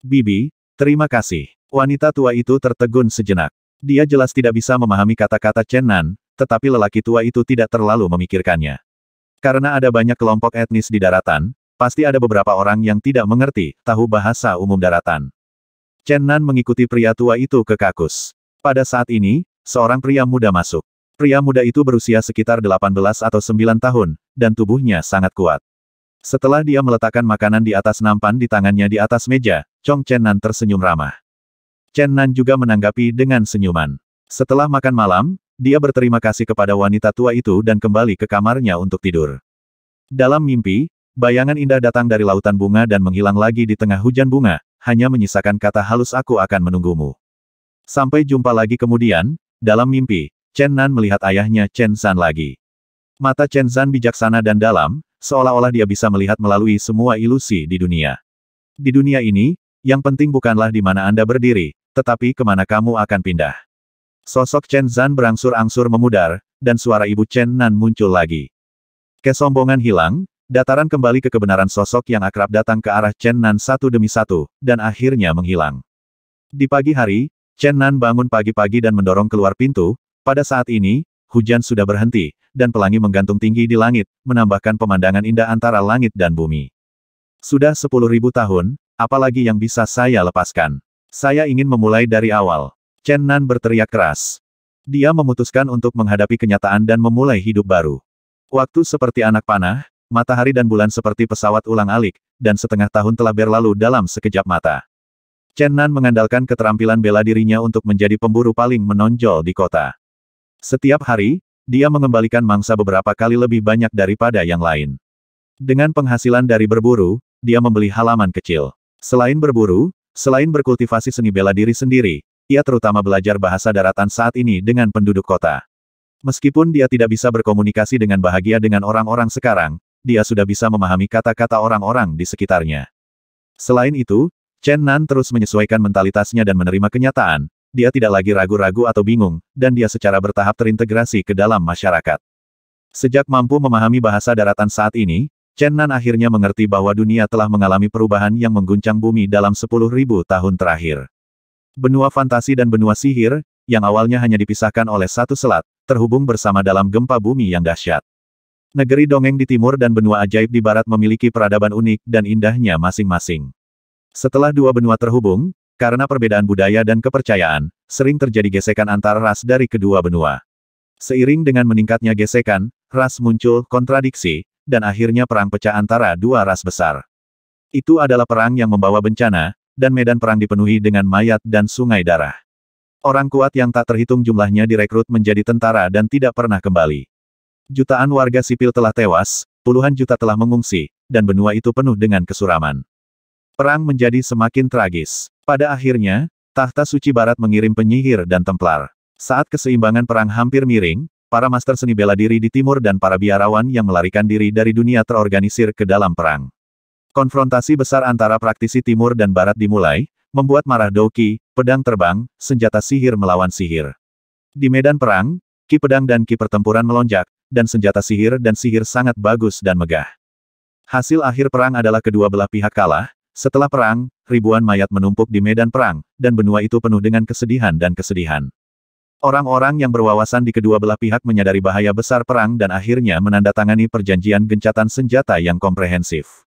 Speaker 1: Bibi, terima kasih. Wanita tua itu tertegun sejenak. Dia jelas tidak bisa memahami kata-kata Chen Nan, tetapi lelaki tua itu tidak terlalu memikirkannya. Karena ada banyak kelompok etnis di daratan, pasti ada beberapa orang yang tidak mengerti, tahu bahasa umum daratan. Chen Nan mengikuti pria tua itu ke kakus. Pada saat ini, Seorang pria muda masuk. Pria muda itu berusia sekitar 18 atau 9 tahun, dan tubuhnya sangat kuat. Setelah dia meletakkan makanan di atas nampan di tangannya di atas meja, Chong Chen Nan tersenyum ramah. Chen Nan juga menanggapi dengan senyuman. Setelah makan malam, dia berterima kasih kepada wanita tua itu dan kembali ke kamarnya untuk tidur. Dalam mimpi, bayangan indah datang dari lautan bunga dan menghilang lagi di tengah hujan bunga, hanya menyisakan kata halus aku akan menunggumu. Sampai jumpa lagi kemudian, dalam mimpi, Chen Nan melihat ayahnya Chen San lagi. Mata Chen San bijaksana dan dalam, seolah-olah dia bisa melihat melalui semua ilusi di dunia. Di dunia ini, yang penting bukanlah di mana Anda berdiri, tetapi kemana kamu akan pindah. Sosok Chen Zan berangsur-angsur memudar, dan suara ibu Chen Nan muncul lagi. Kesombongan hilang, dataran kembali ke kebenaran sosok yang akrab datang ke arah Chen Nan satu demi satu, dan akhirnya menghilang. Di pagi hari, Chen Nan bangun pagi-pagi dan mendorong keluar pintu, pada saat ini, hujan sudah berhenti, dan pelangi menggantung tinggi di langit, menambahkan pemandangan indah antara langit dan bumi. Sudah sepuluh ribu tahun, apalagi yang bisa saya lepaskan. Saya ingin memulai dari awal. Chen Nan berteriak keras. Dia memutuskan untuk menghadapi kenyataan dan memulai hidup baru. Waktu seperti anak panah, matahari dan bulan seperti pesawat ulang alik, dan setengah tahun telah berlalu dalam sekejap mata. Chen Nan mengandalkan keterampilan bela dirinya untuk menjadi pemburu paling menonjol di kota. Setiap hari, dia mengembalikan mangsa beberapa kali lebih banyak daripada yang lain. Dengan penghasilan dari berburu, dia membeli halaman kecil. Selain berburu, selain berkultivasi seni bela diri sendiri, ia terutama belajar bahasa daratan saat ini dengan penduduk kota. Meskipun dia tidak bisa berkomunikasi dengan bahagia dengan orang-orang sekarang, dia sudah bisa memahami kata-kata orang-orang di sekitarnya. Selain itu, Chen Nan terus menyesuaikan mentalitasnya dan menerima kenyataan, dia tidak lagi ragu-ragu atau bingung, dan dia secara bertahap terintegrasi ke dalam masyarakat. Sejak mampu memahami bahasa daratan saat ini, Chen Nan akhirnya mengerti bahwa dunia telah mengalami perubahan yang mengguncang bumi dalam 10.000 tahun terakhir. Benua fantasi dan benua sihir, yang awalnya hanya dipisahkan oleh satu selat, terhubung bersama dalam gempa bumi yang dahsyat. Negeri dongeng di timur dan benua ajaib di barat memiliki peradaban unik dan indahnya masing-masing. Setelah dua benua terhubung, karena perbedaan budaya dan kepercayaan, sering terjadi gesekan antar ras dari kedua benua. Seiring dengan meningkatnya gesekan, ras muncul kontradiksi, dan akhirnya perang pecah antara dua ras besar. Itu adalah perang yang membawa bencana, dan medan perang dipenuhi dengan mayat dan sungai darah. Orang kuat yang tak terhitung jumlahnya direkrut menjadi tentara dan tidak pernah kembali. Jutaan warga sipil telah tewas, puluhan juta telah mengungsi, dan benua itu penuh dengan kesuraman. Perang menjadi semakin tragis. Pada akhirnya, tahta suci barat mengirim penyihir dan templar. Saat keseimbangan perang hampir miring, para master seni bela diri di timur dan para biarawan yang melarikan diri dari dunia terorganisir ke dalam perang. Konfrontasi besar antara praktisi timur dan barat dimulai, membuat marah Doki, pedang terbang, senjata sihir melawan sihir. Di medan perang, ki pedang dan ki pertempuran melonjak, dan senjata sihir dan sihir sangat bagus dan megah. Hasil akhir perang adalah kedua belah pihak kalah, setelah perang, ribuan mayat menumpuk di medan perang, dan benua itu penuh dengan kesedihan dan kesedihan. Orang-orang yang berwawasan di kedua belah pihak menyadari bahaya besar perang dan akhirnya menandatangani perjanjian gencatan senjata yang komprehensif.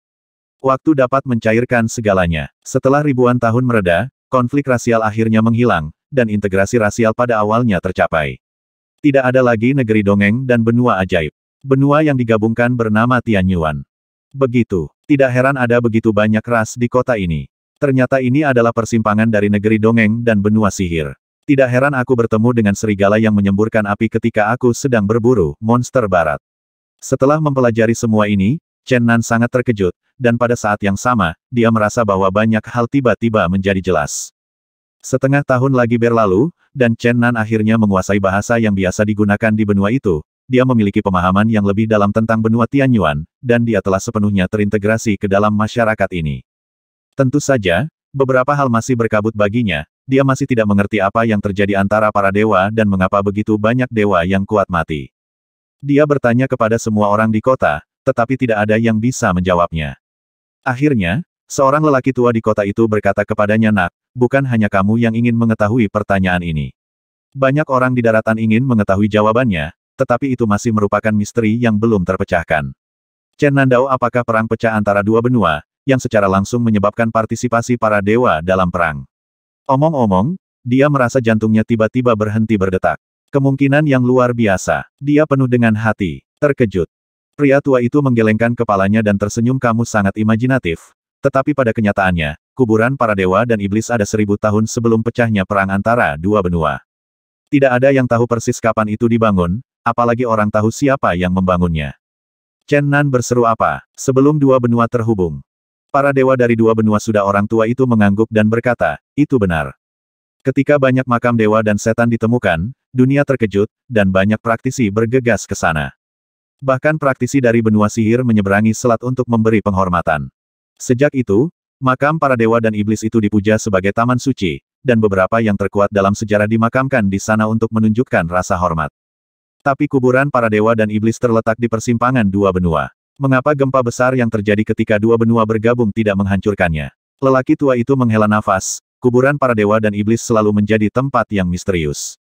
Speaker 1: Waktu dapat mencairkan segalanya. Setelah ribuan tahun mereda, konflik rasial akhirnya menghilang, dan integrasi rasial pada awalnya tercapai. Tidak ada lagi negeri dongeng dan benua ajaib. Benua yang digabungkan bernama Tianyuan. Begitu. Tidak heran ada begitu banyak ras di kota ini. Ternyata ini adalah persimpangan dari negeri dongeng dan benua sihir. Tidak heran aku bertemu dengan serigala yang menyemburkan api ketika aku sedang berburu monster barat. Setelah mempelajari semua ini, Chen Nan sangat terkejut, dan pada saat yang sama, dia merasa bahwa banyak hal tiba-tiba menjadi jelas. Setengah tahun lagi berlalu, dan Chen Nan akhirnya menguasai bahasa yang biasa digunakan di benua itu, dia memiliki pemahaman yang lebih dalam tentang benua Tianyuan, dan dia telah sepenuhnya terintegrasi ke dalam masyarakat ini. Tentu saja, beberapa hal masih berkabut baginya, dia masih tidak mengerti apa yang terjadi antara para dewa dan mengapa begitu banyak dewa yang kuat mati. Dia bertanya kepada semua orang di kota, tetapi tidak ada yang bisa menjawabnya. Akhirnya, seorang lelaki tua di kota itu berkata kepadanya nak, bukan hanya kamu yang ingin mengetahui pertanyaan ini. Banyak orang di daratan ingin mengetahui jawabannya, tetapi itu masih merupakan misteri yang belum terpecahkan. Chen Nandao apakah perang pecah antara dua benua, yang secara langsung menyebabkan partisipasi para dewa dalam perang. Omong-omong, dia merasa jantungnya tiba-tiba berhenti berdetak. Kemungkinan yang luar biasa, dia penuh dengan hati, terkejut. Pria tua itu menggelengkan kepalanya dan tersenyum kamu sangat imajinatif. Tetapi pada kenyataannya, kuburan para dewa dan iblis ada seribu tahun sebelum pecahnya perang antara dua benua. Tidak ada yang tahu persis kapan itu dibangun, apalagi orang tahu siapa yang membangunnya. Chen Nan berseru apa, sebelum dua benua terhubung. Para dewa dari dua benua sudah orang tua itu mengangguk dan berkata, itu benar. Ketika banyak makam dewa dan setan ditemukan, dunia terkejut, dan banyak praktisi bergegas ke sana. Bahkan praktisi dari benua sihir menyeberangi selat untuk memberi penghormatan. Sejak itu, makam para dewa dan iblis itu dipuja sebagai taman suci, dan beberapa yang terkuat dalam sejarah dimakamkan di sana untuk menunjukkan rasa hormat. Tapi kuburan para dewa dan iblis terletak di persimpangan dua benua. Mengapa gempa besar yang terjadi ketika dua benua bergabung tidak menghancurkannya? Lelaki tua itu menghela nafas, kuburan para dewa dan iblis selalu menjadi tempat yang misterius.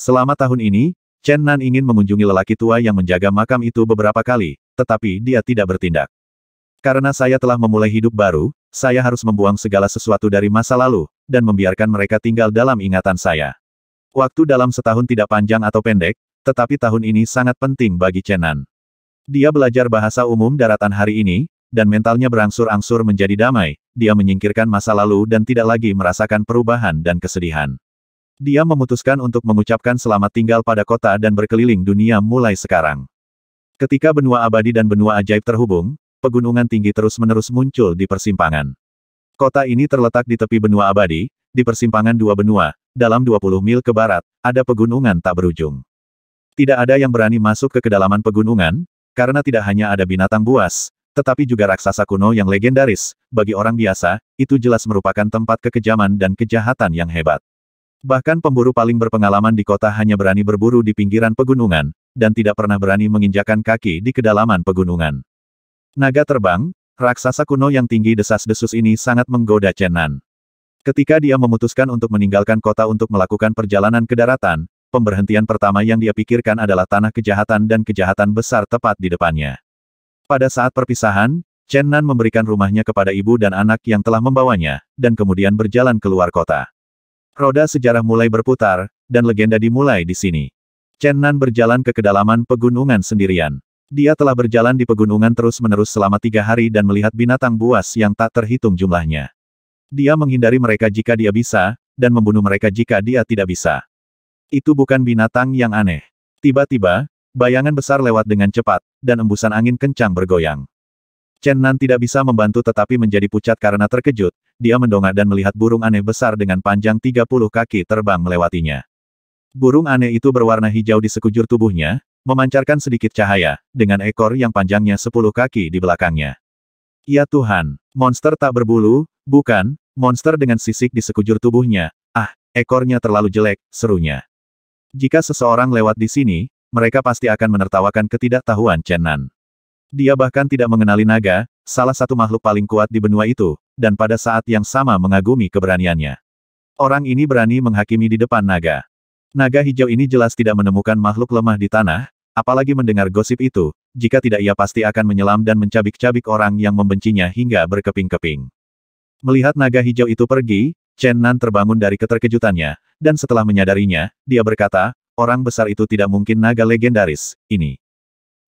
Speaker 1: Selama tahun ini, Chen Nan ingin mengunjungi lelaki tua yang menjaga makam itu beberapa kali, tetapi dia tidak bertindak. Karena saya telah memulai hidup baru, saya harus membuang segala sesuatu dari masa lalu, dan membiarkan mereka tinggal dalam ingatan saya. Waktu dalam setahun tidak panjang atau pendek, tetapi tahun ini sangat penting bagi Chenan. Dia belajar bahasa umum daratan hari ini, dan mentalnya berangsur-angsur menjadi damai, dia menyingkirkan masa lalu dan tidak lagi merasakan perubahan dan kesedihan. Dia memutuskan untuk mengucapkan selamat tinggal pada kota dan berkeliling dunia mulai sekarang. Ketika benua abadi dan benua ajaib terhubung, pegunungan tinggi terus-menerus muncul di persimpangan. Kota ini terletak di tepi benua abadi, di persimpangan dua benua, dalam 20 mil ke barat, ada pegunungan tak berujung. Tidak ada yang berani masuk ke kedalaman pegunungan, karena tidak hanya ada binatang buas, tetapi juga raksasa kuno yang legendaris, bagi orang biasa, itu jelas merupakan tempat kekejaman dan kejahatan yang hebat. Bahkan pemburu paling berpengalaman di kota hanya berani berburu di pinggiran pegunungan, dan tidak pernah berani menginjakan kaki di kedalaman pegunungan. Naga terbang, raksasa kuno yang tinggi desas-desus ini sangat menggoda Chenan. Ketika dia memutuskan untuk meninggalkan kota untuk melakukan perjalanan ke daratan, pemberhentian pertama yang dia pikirkan adalah tanah kejahatan dan kejahatan besar tepat di depannya. Pada saat perpisahan, Chen Nan memberikan rumahnya kepada ibu dan anak yang telah membawanya, dan kemudian berjalan keluar kota. Roda sejarah mulai berputar, dan legenda dimulai di sini. Chen Nan berjalan ke kedalaman pegunungan sendirian. Dia telah berjalan di pegunungan terus-menerus selama tiga hari dan melihat binatang buas yang tak terhitung jumlahnya. Dia menghindari mereka jika dia bisa, dan membunuh mereka jika dia tidak bisa. Itu bukan binatang yang aneh. Tiba-tiba, bayangan besar lewat dengan cepat, dan embusan angin kencang bergoyang. Chen Nan tidak bisa membantu tetapi menjadi pucat karena terkejut, dia mendongak dan melihat burung aneh besar dengan panjang 30 kaki terbang melewatinya. Burung aneh itu berwarna hijau di sekujur tubuhnya, memancarkan sedikit cahaya, dengan ekor yang panjangnya 10 kaki di belakangnya. Ya Tuhan, monster tak berbulu, bukan, monster dengan sisik di sekujur tubuhnya, ah, ekornya terlalu jelek, serunya. Jika seseorang lewat di sini, mereka pasti akan menertawakan ketidaktahuan Chen Nan. Dia bahkan tidak mengenali naga, salah satu makhluk paling kuat di benua itu, dan pada saat yang sama mengagumi keberaniannya. Orang ini berani menghakimi di depan naga. Naga hijau ini jelas tidak menemukan makhluk lemah di tanah, apalagi mendengar gosip itu, jika tidak ia pasti akan menyelam dan mencabik-cabik orang yang membencinya hingga berkeping-keping. Melihat naga hijau itu pergi, Chen Nan terbangun dari keterkejutannya, dan setelah menyadarinya, dia berkata, orang besar itu tidak mungkin naga legendaris, ini.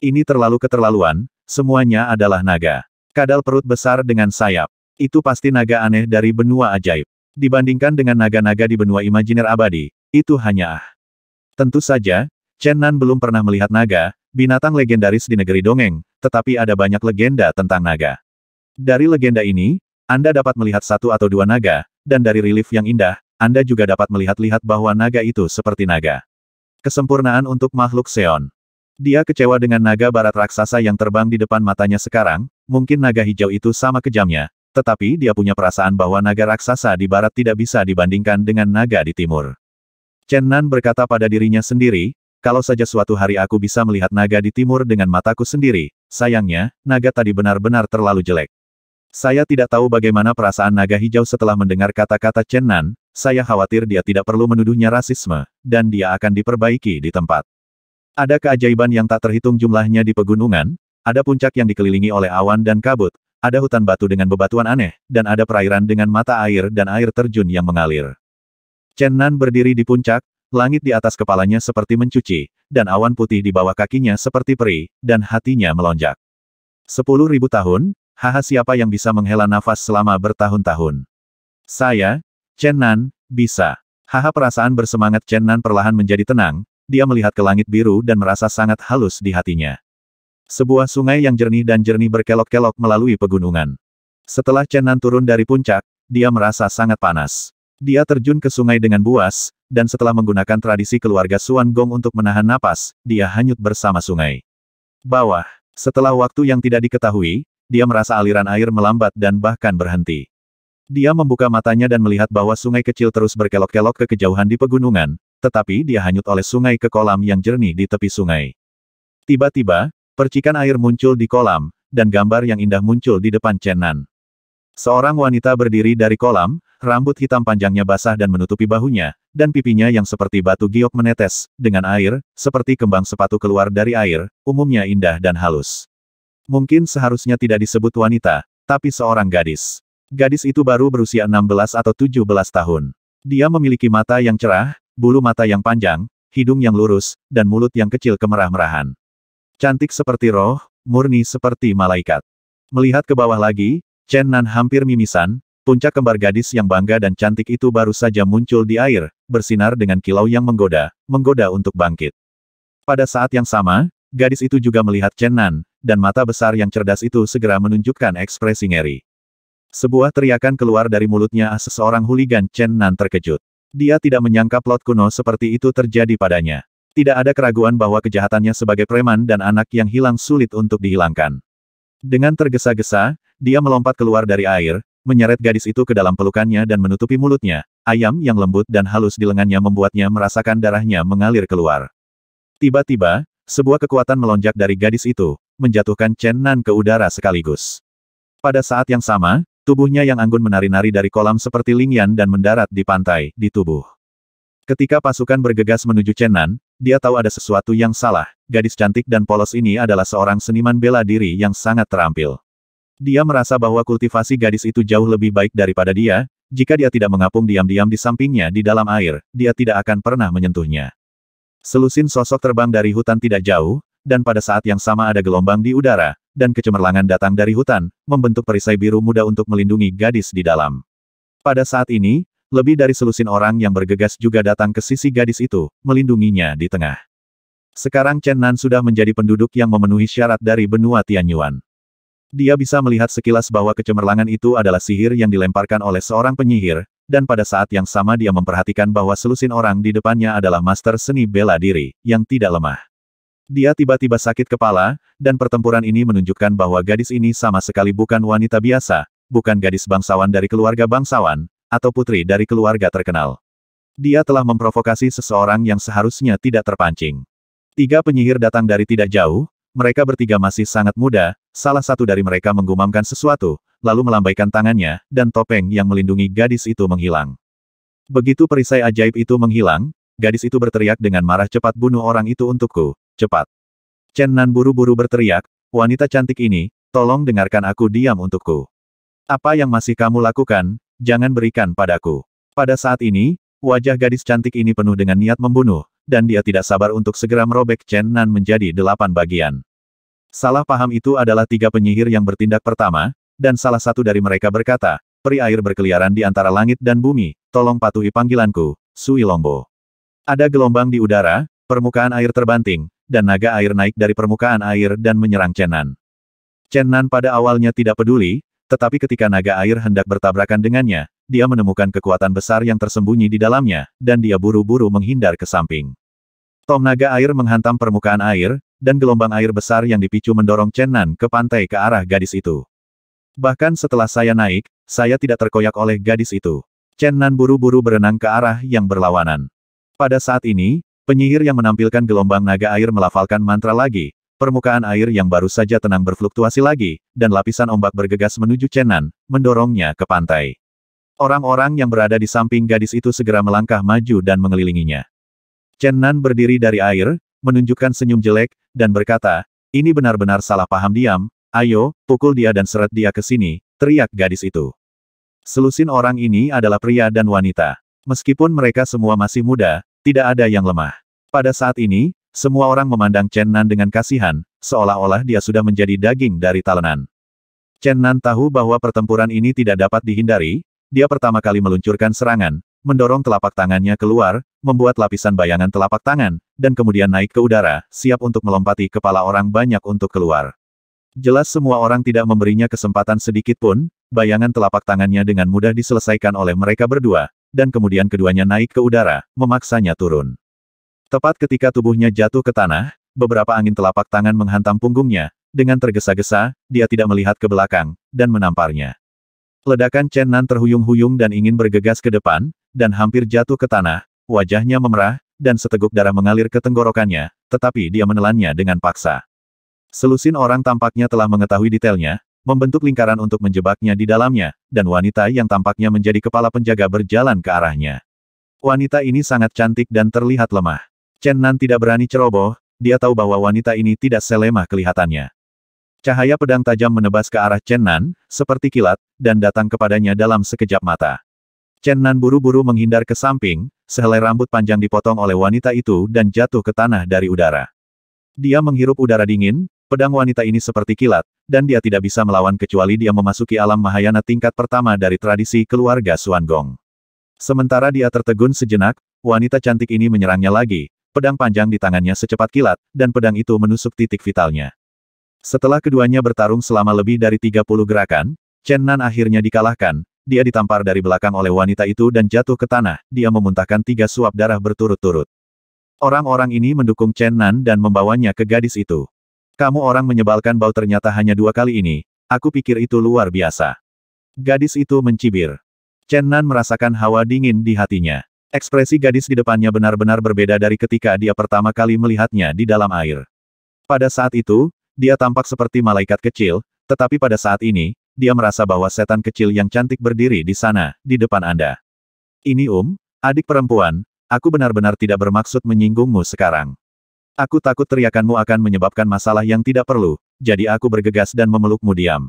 Speaker 1: Ini terlalu keterlaluan, semuanya adalah naga. Kadal perut besar dengan sayap. Itu pasti naga aneh dari benua ajaib. Dibandingkan dengan naga-naga di benua imajiner abadi, itu hanya ah. Tentu saja, Chen Nan belum pernah melihat naga, binatang legendaris di negeri dongeng, tetapi ada banyak legenda tentang naga. Dari legenda ini, Anda dapat melihat satu atau dua naga, dan dari relief yang indah, Anda juga dapat melihat-lihat bahwa naga itu seperti naga. Kesempurnaan untuk makhluk Seon. Dia kecewa dengan naga barat raksasa yang terbang di depan matanya sekarang, mungkin naga hijau itu sama kejamnya, tetapi dia punya perasaan bahwa naga raksasa di barat tidak bisa dibandingkan dengan naga di timur. Chen Nan berkata pada dirinya sendiri, kalau saja suatu hari aku bisa melihat naga di timur dengan mataku sendiri, sayangnya, naga tadi benar-benar terlalu jelek. Saya tidak tahu bagaimana perasaan naga hijau setelah mendengar kata-kata Chen Nan, saya khawatir dia tidak perlu menuduhnya rasisme, dan dia akan diperbaiki di tempat. Ada keajaiban yang tak terhitung jumlahnya di pegunungan, ada puncak yang dikelilingi oleh awan dan kabut, ada hutan batu dengan bebatuan aneh, dan ada perairan dengan mata air dan air terjun yang mengalir. Chen Nan berdiri di puncak, langit di atas kepalanya seperti mencuci, dan awan putih di bawah kakinya seperti peri, dan hatinya melonjak. Sepuluh ribu tahun, Haha siapa yang bisa menghela nafas selama bertahun-tahun? Saya, Chen Nan, bisa. Haha perasaan bersemangat Chen Nan perlahan menjadi tenang, dia melihat ke langit biru dan merasa sangat halus di hatinya. Sebuah sungai yang jernih dan jernih berkelok-kelok melalui pegunungan. Setelah Chen Nan turun dari puncak, dia merasa sangat panas. Dia terjun ke sungai dengan buas, dan setelah menggunakan tradisi keluarga Suan Gong untuk menahan napas, dia hanyut bersama sungai. Bawah. Setelah waktu yang tidak diketahui, dia merasa aliran air melambat dan bahkan berhenti. Dia membuka matanya dan melihat bahwa sungai kecil terus berkelok-kelok ke kejauhan di pegunungan, tetapi dia hanyut oleh sungai ke kolam yang jernih di tepi sungai. Tiba-tiba, percikan air muncul di kolam, dan gambar yang indah muncul di depan Chenan. Seorang wanita berdiri dari kolam, rambut hitam panjangnya basah dan menutupi bahunya, dan pipinya yang seperti batu giok menetes, dengan air, seperti kembang sepatu keluar dari air, umumnya indah dan halus. Mungkin seharusnya tidak disebut wanita, tapi seorang gadis. Gadis itu baru berusia 16 atau 17 tahun. Dia memiliki mata yang cerah, bulu mata yang panjang, hidung yang lurus, dan mulut yang kecil kemerah-merahan. Cantik seperti roh, murni seperti malaikat. Melihat ke bawah lagi, Chen Nan hampir mimisan, puncak kembar gadis yang bangga dan cantik itu baru saja muncul di air, bersinar dengan kilau yang menggoda, menggoda untuk bangkit. Pada saat yang sama, gadis itu juga melihat Chen Nan, dan mata besar yang cerdas itu segera menunjukkan ekspresi ngeri. Sebuah teriakan keluar dari mulutnya seseorang huligan Chen Nan terkejut. Dia tidak menyangka plot kuno seperti itu terjadi padanya. Tidak ada keraguan bahwa kejahatannya sebagai preman dan anak yang hilang sulit untuk dihilangkan. Dengan tergesa-gesa, dia melompat keluar dari air, menyeret gadis itu ke dalam pelukannya dan menutupi mulutnya. Ayam yang lembut dan halus di lengannya membuatnya merasakan darahnya mengalir keluar. Tiba-tiba, sebuah kekuatan melonjak dari gadis itu, menjatuhkan Chen Nan ke udara sekaligus. Pada saat yang sama, tubuhnya yang anggun menari-nari dari kolam seperti lingyan dan mendarat di pantai, di tubuh. Ketika pasukan bergegas menuju Chen Nan, dia tahu ada sesuatu yang salah, gadis cantik dan polos ini adalah seorang seniman bela diri yang sangat terampil. Dia merasa bahwa kultivasi gadis itu jauh lebih baik daripada dia, jika dia tidak mengapung diam-diam di sampingnya di dalam air, dia tidak akan pernah menyentuhnya. Selusin sosok terbang dari hutan tidak jauh, dan pada saat yang sama ada gelombang di udara, dan kecemerlangan datang dari hutan, membentuk perisai biru muda untuk melindungi gadis di dalam. Pada saat ini, lebih dari selusin orang yang bergegas juga datang ke sisi gadis itu, melindunginya di tengah. Sekarang Chen Nan sudah menjadi penduduk yang memenuhi syarat dari benua Tianyuan. Dia bisa melihat sekilas bahwa kecemerlangan itu adalah sihir yang dilemparkan oleh seorang penyihir, dan pada saat yang sama dia memperhatikan bahwa selusin orang di depannya adalah master seni bela diri, yang tidak lemah. Dia tiba-tiba sakit kepala, dan pertempuran ini menunjukkan bahwa gadis ini sama sekali bukan wanita biasa, bukan gadis bangsawan dari keluarga bangsawan, atau putri dari keluarga terkenal. Dia telah memprovokasi seseorang yang seharusnya tidak terpancing. Tiga penyihir datang dari tidak jauh, mereka bertiga masih sangat muda, salah satu dari mereka menggumamkan sesuatu, lalu melambaikan tangannya, dan topeng yang melindungi gadis itu menghilang. Begitu perisai ajaib itu menghilang, gadis itu berteriak dengan marah cepat bunuh orang itu untukku, Cepat. Chen Nan buru-buru berteriak, wanita cantik ini, tolong dengarkan aku diam untukku. Apa yang masih kamu lakukan, jangan berikan padaku. Pada saat ini, wajah gadis cantik ini penuh dengan niat membunuh, dan dia tidak sabar untuk segera merobek Chen Nan menjadi delapan bagian. Salah paham itu adalah tiga penyihir yang bertindak pertama, dan salah satu dari mereka berkata, peri air berkeliaran di antara langit dan bumi, tolong patuhi panggilanku, Sui Longbo. Ada gelombang di udara, permukaan air terbanting, dan naga air naik dari permukaan air dan menyerang Chenan. Chenan pada awalnya tidak peduli, tetapi ketika naga air hendak bertabrakan dengannya, dia menemukan kekuatan besar yang tersembunyi di dalamnya, dan dia buru-buru menghindar ke samping. Tom naga air menghantam permukaan air, dan gelombang air besar yang dipicu mendorong Chenan ke pantai ke arah gadis itu. Bahkan setelah saya naik, saya tidak terkoyak oleh gadis itu. Chenan buru-buru berenang ke arah yang berlawanan. Pada saat ini, Penyihir yang menampilkan gelombang naga air melafalkan mantra lagi, permukaan air yang baru saja tenang berfluktuasi lagi, dan lapisan ombak bergegas menuju Chenan, mendorongnya ke pantai. Orang-orang yang berada di samping gadis itu segera melangkah maju dan mengelilinginya. Chenan berdiri dari air, menunjukkan senyum jelek, dan berkata, ini benar-benar salah paham diam, ayo, pukul dia dan seret dia ke sini, teriak gadis itu. Selusin orang ini adalah pria dan wanita. Meskipun mereka semua masih muda, tidak ada yang lemah. Pada saat ini, semua orang memandang Chen Nan dengan kasihan, seolah-olah dia sudah menjadi daging dari talenan. Chen Nan tahu bahwa pertempuran ini tidak dapat dihindari, dia pertama kali meluncurkan serangan, mendorong telapak tangannya keluar, membuat lapisan bayangan telapak tangan, dan kemudian naik ke udara, siap untuk melompati kepala orang banyak untuk keluar. Jelas semua orang tidak memberinya kesempatan sedikit pun, bayangan telapak tangannya dengan mudah diselesaikan oleh mereka berdua, dan kemudian keduanya naik ke udara, memaksanya turun. Tepat ketika tubuhnya jatuh ke tanah, beberapa angin telapak tangan menghantam punggungnya, dengan tergesa-gesa, dia tidak melihat ke belakang, dan menamparnya. Ledakan Chen Nan terhuyung-huyung dan ingin bergegas ke depan, dan hampir jatuh ke tanah, wajahnya memerah, dan seteguk darah mengalir ke tenggorokannya, tetapi dia menelannya dengan paksa. Selusin orang tampaknya telah mengetahui detailnya, membentuk lingkaran untuk menjebaknya di dalamnya, dan wanita yang tampaknya menjadi kepala penjaga berjalan ke arahnya. Wanita ini sangat cantik dan terlihat lemah. Chen Nan tidak berani ceroboh, dia tahu bahwa wanita ini tidak selemah kelihatannya. Cahaya pedang tajam menebas ke arah Chen Nan, seperti kilat, dan datang kepadanya dalam sekejap mata. Chen Nan buru-buru menghindar ke samping, sehelai rambut panjang dipotong oleh wanita itu dan jatuh ke tanah dari udara. Dia menghirup udara dingin, Pedang wanita ini seperti kilat, dan dia tidak bisa melawan kecuali dia memasuki alam Mahayana tingkat pertama dari tradisi keluarga Suan Gong. Sementara dia tertegun sejenak, wanita cantik ini menyerangnya lagi, pedang panjang di tangannya secepat kilat, dan pedang itu menusuk titik vitalnya. Setelah keduanya bertarung selama lebih dari 30 gerakan, Chen Nan akhirnya dikalahkan, dia ditampar dari belakang oleh wanita itu dan jatuh ke tanah, dia memuntahkan tiga suap darah berturut-turut. Orang-orang ini mendukung Chen Nan dan membawanya ke gadis itu. Kamu orang menyebalkan bau ternyata hanya dua kali ini, aku pikir itu luar biasa. Gadis itu mencibir. Chen Nan merasakan hawa dingin di hatinya. Ekspresi gadis di depannya benar-benar berbeda dari ketika dia pertama kali melihatnya di dalam air. Pada saat itu, dia tampak seperti malaikat kecil, tetapi pada saat ini, dia merasa bahwa setan kecil yang cantik berdiri di sana, di depan Anda. Ini Um, adik perempuan, aku benar-benar tidak bermaksud menyinggungmu sekarang. Aku takut teriakanmu akan menyebabkan masalah yang tidak perlu, jadi aku bergegas dan memelukmu diam.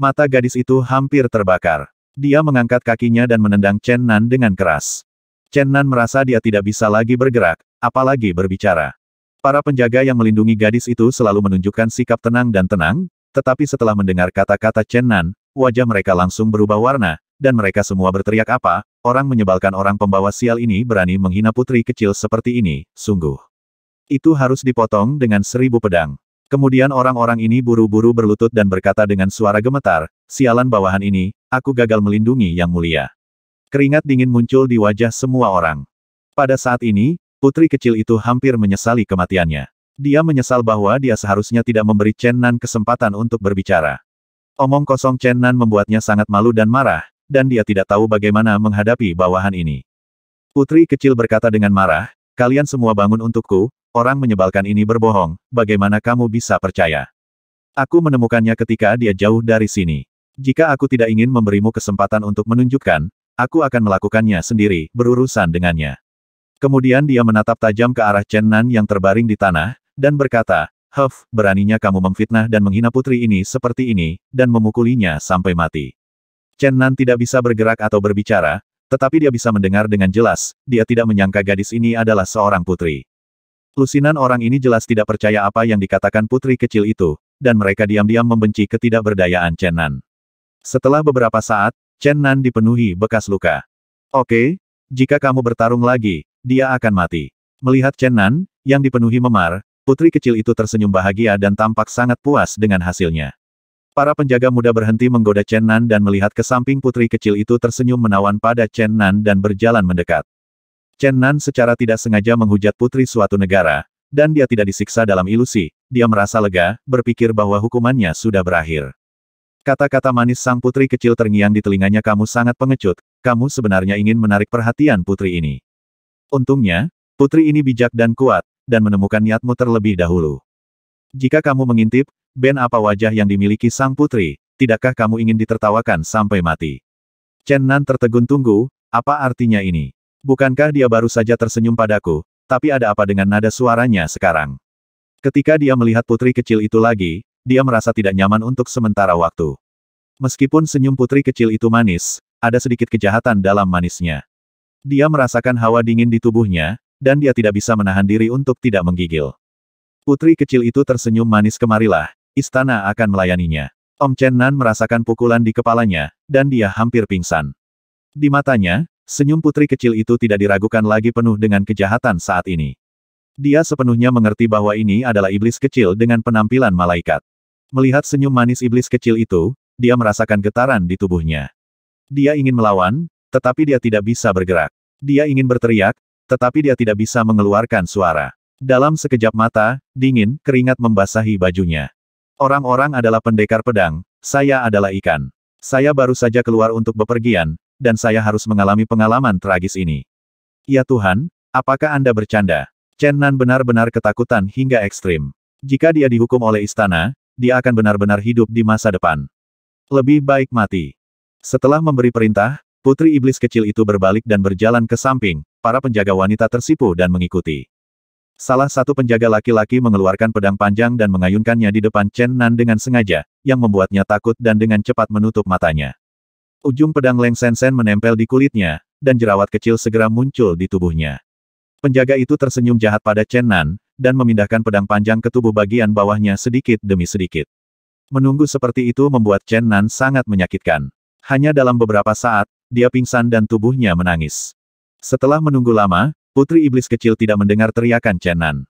Speaker 1: Mata gadis itu hampir terbakar. Dia mengangkat kakinya dan menendang Chen Nan dengan keras. Chen Nan merasa dia tidak bisa lagi bergerak, apalagi berbicara. Para penjaga yang melindungi gadis itu selalu menunjukkan sikap tenang dan tenang, tetapi setelah mendengar kata-kata Chen Nan, wajah mereka langsung berubah warna, dan mereka semua berteriak apa, orang menyebalkan orang pembawa sial ini berani menghina putri kecil seperti ini, sungguh. Itu harus dipotong dengan seribu pedang. Kemudian orang-orang ini buru-buru berlutut dan berkata dengan suara gemetar, sialan bawahan ini, aku gagal melindungi yang mulia. Keringat dingin muncul di wajah semua orang. Pada saat ini, putri kecil itu hampir menyesali kematiannya. Dia menyesal bahwa dia seharusnya tidak memberi Chen Nan kesempatan untuk berbicara. Omong kosong Chen Nan membuatnya sangat malu dan marah, dan dia tidak tahu bagaimana menghadapi bawahan ini. Putri kecil berkata dengan marah, kalian semua bangun untukku, Orang menyebalkan ini berbohong, bagaimana kamu bisa percaya? Aku menemukannya ketika dia jauh dari sini. Jika aku tidak ingin memberimu kesempatan untuk menunjukkan, aku akan melakukannya sendiri, berurusan dengannya. Kemudian dia menatap tajam ke arah Chen Nan yang terbaring di tanah, dan berkata, Huff, beraninya kamu memfitnah dan menghina putri ini seperti ini, dan memukulinya sampai mati. Chen Nan tidak bisa bergerak atau berbicara, tetapi dia bisa mendengar dengan jelas, dia tidak menyangka gadis ini adalah seorang putri. Lusinan orang ini jelas tidak percaya apa yang dikatakan putri kecil itu, dan mereka diam-diam membenci ketidakberdayaan Chen Nan. Setelah beberapa saat, Chen Nan dipenuhi bekas luka. Oke, jika kamu bertarung lagi, dia akan mati. Melihat Chen Nan, yang dipenuhi memar, putri kecil itu tersenyum bahagia dan tampak sangat puas dengan hasilnya. Para penjaga muda berhenti menggoda Chen Nan dan melihat ke samping putri kecil itu tersenyum menawan pada Chen Nan dan berjalan mendekat. Chen Nan secara tidak sengaja menghujat putri suatu negara, dan dia tidak disiksa dalam ilusi, dia merasa lega, berpikir bahwa hukumannya sudah berakhir. Kata-kata manis sang putri kecil terngiang di telinganya kamu sangat pengecut, kamu sebenarnya ingin menarik perhatian putri ini. Untungnya, putri ini bijak dan kuat, dan menemukan niatmu terlebih dahulu. Jika kamu mengintip, Ben apa wajah yang dimiliki sang putri, tidakkah kamu ingin ditertawakan sampai mati? Chen Nan tertegun tunggu, apa artinya ini? Bukankah dia baru saja tersenyum padaku, tapi ada apa dengan nada suaranya sekarang? Ketika dia melihat putri kecil itu lagi, dia merasa tidak nyaman untuk sementara waktu. Meskipun senyum putri kecil itu manis, ada sedikit kejahatan dalam manisnya. Dia merasakan hawa dingin di tubuhnya, dan dia tidak bisa menahan diri untuk tidak menggigil. Putri kecil itu tersenyum manis kemarilah, istana akan melayaninya. Om Chen Nan merasakan pukulan di kepalanya, dan dia hampir pingsan. Di matanya, Senyum putri kecil itu tidak diragukan lagi penuh dengan kejahatan saat ini. Dia sepenuhnya mengerti bahwa ini adalah iblis kecil dengan penampilan malaikat. Melihat senyum manis iblis kecil itu, dia merasakan getaran di tubuhnya. Dia ingin melawan, tetapi dia tidak bisa bergerak. Dia ingin berteriak, tetapi dia tidak bisa mengeluarkan suara. Dalam sekejap mata, dingin, keringat membasahi bajunya. Orang-orang adalah pendekar pedang, saya adalah ikan. Saya baru saja keluar untuk bepergian, dan saya harus mengalami pengalaman tragis ini. Ya Tuhan, apakah Anda bercanda? Chen Nan benar-benar ketakutan hingga ekstrim. Jika dia dihukum oleh istana, dia akan benar-benar hidup di masa depan. Lebih baik mati. Setelah memberi perintah, putri iblis kecil itu berbalik dan berjalan ke samping, para penjaga wanita tersipu dan mengikuti. Salah satu penjaga laki-laki mengeluarkan pedang panjang dan mengayunkannya di depan Chen Nan dengan sengaja, yang membuatnya takut dan dengan cepat menutup matanya. Ujung pedang Leng Sen Sen menempel di kulitnya, dan jerawat kecil segera muncul di tubuhnya. Penjaga itu tersenyum jahat pada Chen Nan, dan memindahkan pedang panjang ke tubuh bagian bawahnya sedikit demi sedikit. Menunggu seperti itu membuat Chen Nan sangat menyakitkan. Hanya dalam beberapa saat, dia pingsan dan tubuhnya menangis. Setelah menunggu lama, Putri Iblis kecil tidak mendengar teriakan Chen Nan.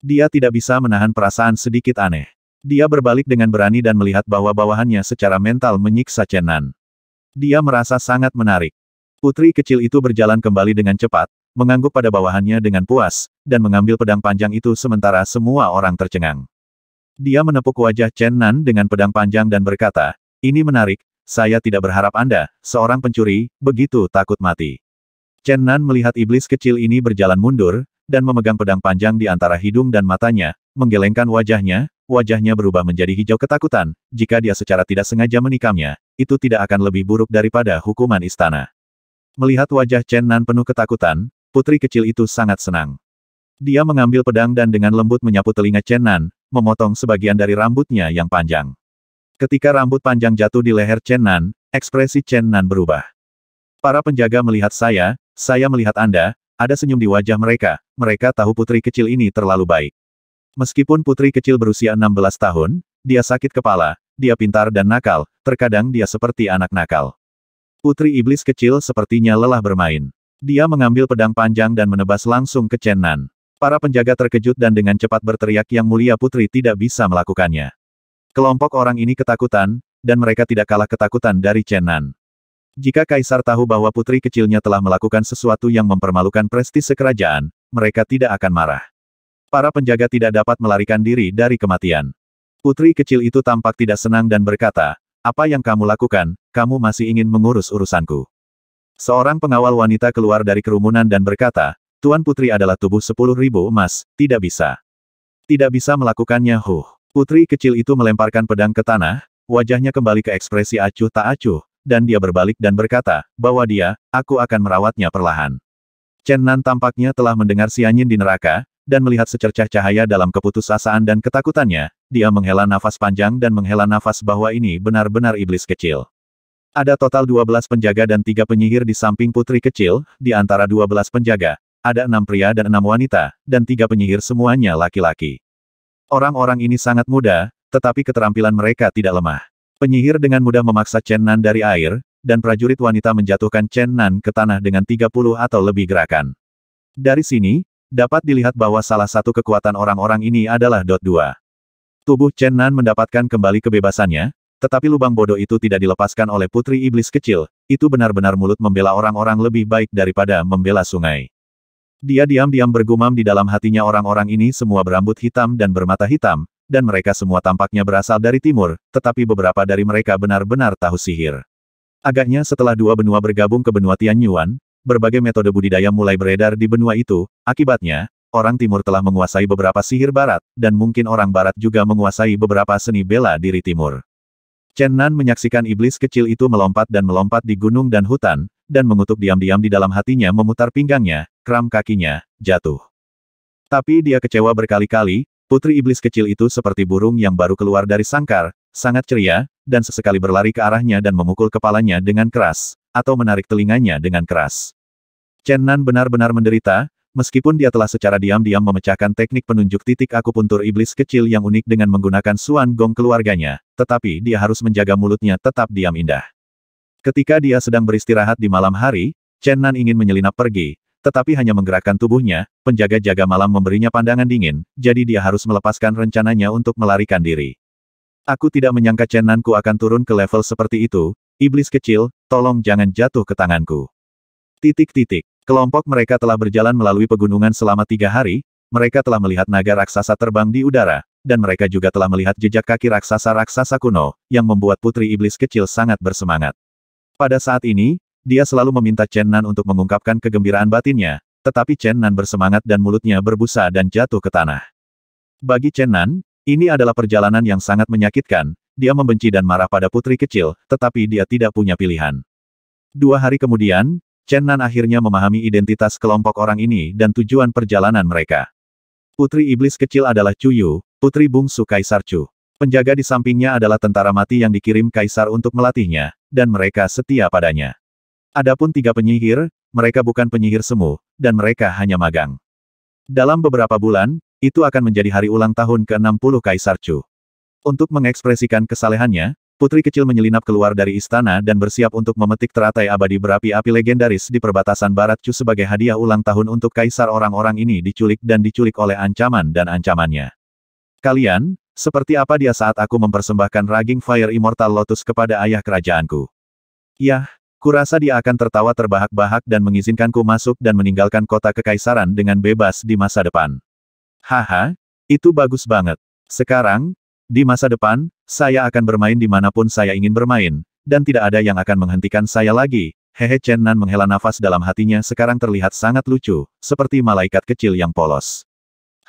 Speaker 1: Dia tidak bisa menahan perasaan sedikit aneh. Dia berbalik dengan berani dan melihat bahwa bawahannya secara mental menyiksa Chen Nan. Dia merasa sangat menarik. Putri kecil itu berjalan kembali dengan cepat, mengangguk pada bawahannya dengan puas, dan mengambil pedang panjang itu sementara semua orang tercengang. Dia menepuk wajah Chen Nan dengan pedang panjang dan berkata, ini menarik, saya tidak berharap Anda, seorang pencuri, begitu takut mati. Chen Nan melihat iblis kecil ini berjalan mundur, dan memegang pedang panjang di antara hidung dan matanya, menggelengkan wajahnya, wajahnya berubah menjadi hijau ketakutan, jika dia secara tidak sengaja menikamnya, itu tidak akan lebih buruk daripada hukuman istana. Melihat wajah Chen Nan penuh ketakutan, putri kecil itu sangat senang. Dia mengambil pedang dan dengan lembut menyapu telinga Chen Nan, memotong sebagian dari rambutnya yang panjang. Ketika rambut panjang jatuh di leher Chen Nan, ekspresi Chen Nan berubah. Para penjaga melihat saya, saya melihat Anda, ada senyum di wajah mereka, mereka tahu putri kecil ini terlalu baik. Meskipun putri kecil berusia 16 tahun, dia sakit kepala, dia pintar dan nakal, terkadang dia seperti anak nakal. Putri iblis kecil sepertinya lelah bermain. Dia mengambil pedang panjang dan menebas langsung ke Chen Nan. Para penjaga terkejut dan dengan cepat berteriak yang mulia putri tidak bisa melakukannya. Kelompok orang ini ketakutan, dan mereka tidak kalah ketakutan dari Chen Nan. Jika Kaisar tahu bahwa putri kecilnya telah melakukan sesuatu yang mempermalukan prestise kerajaan, mereka tidak akan marah. Para penjaga tidak dapat melarikan diri dari kematian. Putri kecil itu tampak tidak senang dan berkata, apa yang kamu lakukan, kamu masih ingin mengurus urusanku. Seorang pengawal wanita keluar dari kerumunan dan berkata, Tuan Putri adalah tubuh sepuluh ribu emas, tidak bisa. Tidak bisa melakukannya huh. Putri kecil itu melemparkan pedang ke tanah, wajahnya kembali ke ekspresi acuh tak acuh, dan dia berbalik dan berkata, bahwa dia, aku akan merawatnya perlahan. Chen Nan tampaknya telah mendengar si di neraka, dan melihat secercah cahaya dalam keputusasaan dan ketakutannya, dia menghela nafas panjang dan menghela nafas bahwa ini benar-benar iblis kecil. Ada total 12 penjaga dan tiga penyihir di samping putri kecil, di antara 12 penjaga, ada enam pria dan enam wanita, dan tiga penyihir semuanya laki-laki. Orang-orang ini sangat muda, tetapi keterampilan mereka tidak lemah. Penyihir dengan mudah memaksa Chen Nan dari air, dan prajurit wanita menjatuhkan Chen Nan ke tanah dengan 30 atau lebih gerakan. Dari sini, dapat dilihat bahwa salah satu kekuatan orang-orang ini adalah dot dua. Tubuh Chen Nan mendapatkan kembali kebebasannya, tetapi lubang bodoh itu tidak dilepaskan oleh putri iblis kecil, itu benar-benar mulut membela orang-orang lebih baik daripada membela sungai. Dia diam-diam bergumam di dalam hatinya orang-orang ini semua berambut hitam dan bermata hitam, dan mereka semua tampaknya berasal dari timur, tetapi beberapa dari mereka benar-benar tahu sihir. Agaknya setelah dua benua bergabung ke benua Tianyuan, berbagai metode budidaya mulai beredar di benua itu, akibatnya, orang timur telah menguasai beberapa sihir barat, dan mungkin orang barat juga menguasai beberapa seni bela diri timur. Chen Nan menyaksikan iblis kecil itu melompat dan melompat di gunung dan hutan, dan mengutuk diam-diam di dalam hatinya memutar pinggangnya, kram kakinya, jatuh. Tapi dia kecewa berkali-kali, putri iblis kecil itu seperti burung yang baru keluar dari sangkar, sangat ceria, dan sesekali berlari ke arahnya dan memukul kepalanya dengan keras, atau menarik telinganya dengan keras. Chen Nan benar-benar menderita, meskipun dia telah secara diam-diam memecahkan teknik penunjuk titik akupuntur iblis kecil yang unik dengan menggunakan Suan Gong keluarganya, tetapi dia harus menjaga mulutnya tetap diam indah. Ketika dia sedang beristirahat di malam hari, Chen Nan ingin menyelinap pergi, tetapi hanya menggerakkan tubuhnya, penjaga jaga malam memberinya pandangan dingin, jadi dia harus melepaskan rencananya untuk melarikan diri. Aku tidak menyangka Chen Nan ku akan turun ke level seperti itu, iblis kecil, tolong jangan jatuh ke tanganku. Titik-titik. Kelompok mereka telah berjalan melalui pegunungan selama tiga hari, mereka telah melihat naga raksasa terbang di udara, dan mereka juga telah melihat jejak kaki raksasa-raksasa kuno, yang membuat putri iblis kecil sangat bersemangat. Pada saat ini, dia selalu meminta Chen Nan untuk mengungkapkan kegembiraan batinnya, tetapi Chen Nan bersemangat dan mulutnya berbusa dan jatuh ke tanah. Bagi Chen Nan, ini adalah perjalanan yang sangat menyakitkan, dia membenci dan marah pada putri kecil, tetapi dia tidak punya pilihan. Dua hari kemudian, Chen Nan akhirnya memahami identitas kelompok orang ini dan tujuan perjalanan mereka. Putri Iblis kecil adalah Chu Yu, putri bungsu Kaisar Chu. Penjaga di sampingnya adalah tentara mati yang dikirim Kaisar untuk melatihnya, dan mereka setia padanya. Adapun tiga penyihir, mereka bukan penyihir semu, dan mereka hanya magang. Dalam beberapa bulan, itu akan menjadi hari ulang tahun ke-60 Kaisar Chu. Untuk mengekspresikan kesalehannya, Putri kecil menyelinap keluar dari istana dan bersiap untuk memetik teratai abadi berapi-api legendaris di perbatasan barat Chu sebagai hadiah ulang tahun untuk kaisar orang-orang ini diculik dan diculik oleh ancaman dan ancamannya. Kalian, seperti apa dia saat aku mempersembahkan raging Fire Immortal Lotus kepada ayah kerajaanku? Yah, kurasa dia akan tertawa terbahak-bahak dan mengizinkanku masuk dan meninggalkan kota kekaisaran dengan bebas di masa depan. Haha, itu bagus banget. Sekarang, di masa depan, saya akan bermain di manapun saya ingin bermain, dan tidak ada yang akan menghentikan saya lagi. Hehe Chen Nan menghela nafas dalam hatinya sekarang terlihat sangat lucu, seperti malaikat kecil yang polos.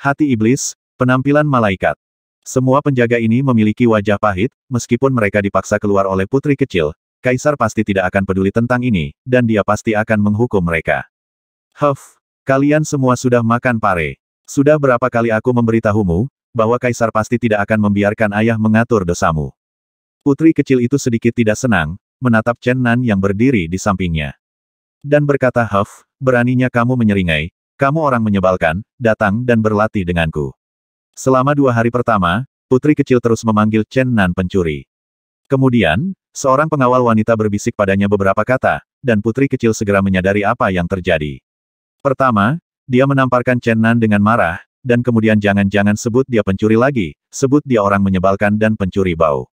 Speaker 1: Hati iblis, penampilan malaikat. Semua penjaga ini memiliki wajah pahit, meskipun mereka dipaksa keluar oleh putri kecil, Kaisar pasti tidak akan peduli tentang ini, dan dia pasti akan menghukum mereka. Huff, kalian semua sudah makan pare. Sudah berapa kali aku memberitahumu, bahwa kaisar pasti tidak akan membiarkan ayah mengatur dosamu. Putri kecil itu sedikit tidak senang, menatap Chen Nan yang berdiri di sampingnya. Dan berkata Huff, beraninya kamu menyeringai, kamu orang menyebalkan, datang dan berlatih denganku. Selama dua hari pertama, putri kecil terus memanggil Chen Nan pencuri. Kemudian, seorang pengawal wanita berbisik padanya beberapa kata, dan putri kecil segera menyadari apa yang terjadi. Pertama, dia menamparkan Chen Nan dengan marah, dan kemudian jangan-jangan sebut dia pencuri lagi, sebut dia orang menyebalkan dan pencuri bau.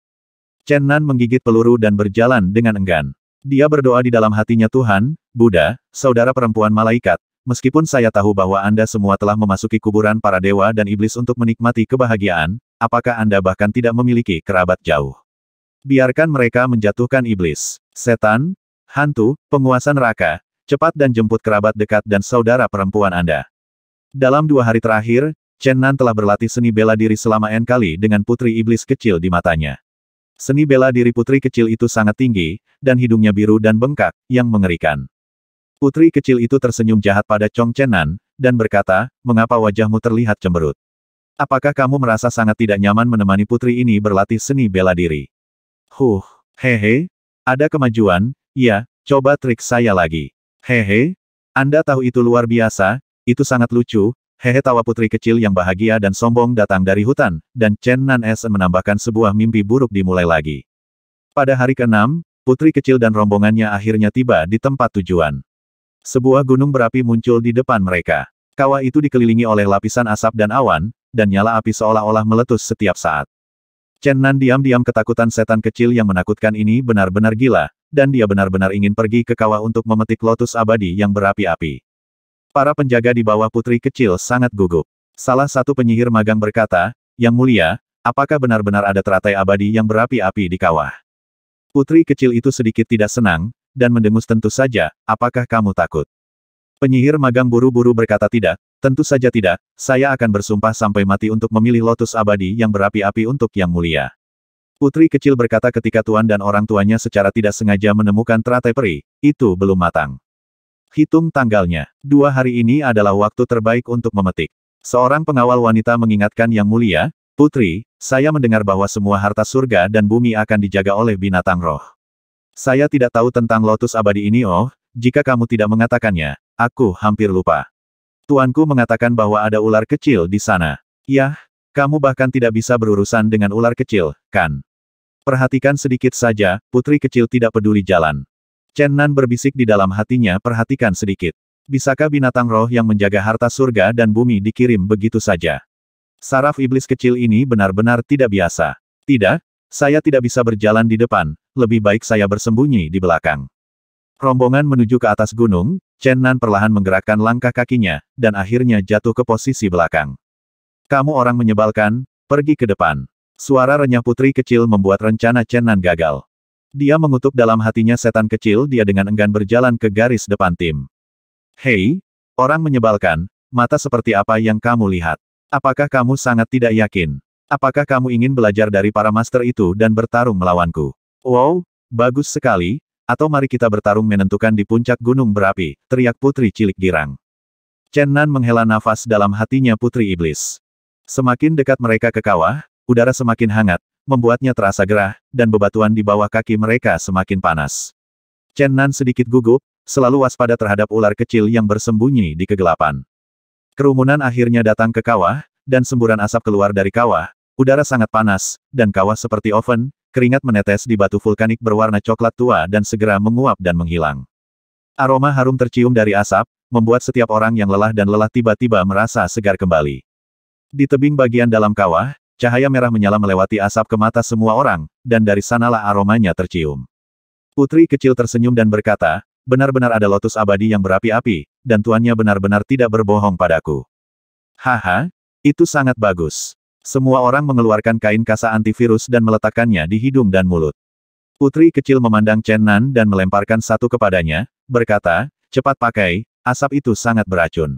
Speaker 1: Chen Nan menggigit peluru dan berjalan dengan enggan. Dia berdoa di dalam hatinya Tuhan, Buddha, saudara perempuan malaikat, meskipun saya tahu bahwa Anda semua telah memasuki kuburan para dewa dan iblis untuk menikmati kebahagiaan, apakah Anda bahkan tidak memiliki kerabat jauh? Biarkan mereka menjatuhkan iblis, setan, hantu, penguasa neraka, cepat dan jemput kerabat dekat dan saudara perempuan Anda. Dalam dua hari terakhir, Chen Nan telah berlatih seni bela diri selama N kali dengan putri iblis kecil di matanya. Seni bela diri putri kecil itu sangat tinggi, dan hidungnya biru dan bengkak, yang mengerikan. Putri kecil itu tersenyum jahat pada Chong Chen Nan, dan berkata, mengapa wajahmu terlihat cemberut? Apakah kamu merasa sangat tidak nyaman menemani putri ini berlatih seni bela diri? Huh, hehe, ada kemajuan, ya, coba trik saya lagi. Hehe, Anda tahu itu luar biasa, itu sangat lucu, hehe tawa putri kecil yang bahagia dan sombong datang dari hutan, dan Chen Nan es menambahkan sebuah mimpi buruk dimulai lagi. Pada hari ke-6, putri kecil dan rombongannya akhirnya tiba di tempat tujuan. Sebuah gunung berapi muncul di depan mereka. Kawah itu dikelilingi oleh lapisan asap dan awan, dan nyala api seolah-olah meletus setiap saat. Chen Nan diam-diam ketakutan setan kecil yang menakutkan ini benar-benar gila, dan dia benar-benar ingin pergi ke kawah untuk memetik lotus abadi yang berapi-api. Para penjaga di bawah putri kecil sangat gugup. Salah satu penyihir magang berkata, Yang mulia, apakah benar-benar ada teratai abadi yang berapi-api di kawah? Putri kecil itu sedikit tidak senang, dan mendengus tentu saja, apakah kamu takut? Penyihir magang buru-buru berkata tidak, tentu saja tidak, saya akan bersumpah sampai mati untuk memilih lotus abadi yang berapi-api untuk yang mulia. Putri kecil berkata ketika tuan dan orang tuanya secara tidak sengaja menemukan teratai peri, itu belum matang. Hitung tanggalnya. Dua hari ini adalah waktu terbaik untuk memetik. Seorang pengawal wanita mengingatkan Yang Mulia, Putri, saya mendengar bahwa semua harta surga dan bumi akan dijaga oleh binatang roh. Saya tidak tahu tentang lotus abadi ini oh, jika kamu tidak mengatakannya, aku hampir lupa. Tuanku mengatakan bahwa ada ular kecil di sana. Yah, kamu bahkan tidak bisa berurusan dengan ular kecil, kan? Perhatikan sedikit saja, putri kecil tidak peduli jalan. Chen Nan berbisik di dalam hatinya perhatikan sedikit. Bisakah binatang roh yang menjaga harta surga dan bumi dikirim begitu saja? Saraf iblis kecil ini benar-benar tidak biasa. Tidak, saya tidak bisa berjalan di depan, lebih baik saya bersembunyi di belakang. Rombongan menuju ke atas gunung, Chen Nan perlahan menggerakkan langkah kakinya, dan akhirnya jatuh ke posisi belakang. Kamu orang menyebalkan, pergi ke depan. Suara renyah putri kecil membuat rencana Chen Nan gagal. Dia mengutuk dalam hatinya setan kecil dia dengan enggan berjalan ke garis depan tim. Hei, orang menyebalkan, mata seperti apa yang kamu lihat? Apakah kamu sangat tidak yakin? Apakah kamu ingin belajar dari para master itu dan bertarung melawanku? Wow, bagus sekali, atau mari kita bertarung menentukan di puncak gunung berapi, teriak putri cilik girang. Chen Nan menghela nafas dalam hatinya putri iblis. Semakin dekat mereka ke kawah, udara semakin hangat, membuatnya terasa gerah, dan bebatuan di bawah kaki mereka semakin panas. Chen Nan sedikit gugup, selalu waspada terhadap ular kecil yang bersembunyi di kegelapan. Kerumunan akhirnya datang ke kawah, dan semburan asap keluar dari kawah, udara sangat panas, dan kawah seperti oven, keringat menetes di batu vulkanik berwarna coklat tua dan segera menguap dan menghilang. Aroma harum tercium dari asap, membuat setiap orang yang lelah dan lelah tiba-tiba merasa segar kembali. Di tebing bagian dalam kawah, Cahaya merah menyala melewati asap ke mata semua orang, dan dari sanalah aromanya tercium. Putri kecil tersenyum dan berkata, benar-benar ada lotus abadi yang berapi-api, dan tuannya benar-benar tidak berbohong padaku. Haha, itu sangat bagus. Semua orang mengeluarkan kain kasa antivirus dan meletakkannya di hidung dan mulut. Putri kecil memandang Chen Nan dan melemparkan satu kepadanya, berkata, cepat pakai, asap itu sangat beracun.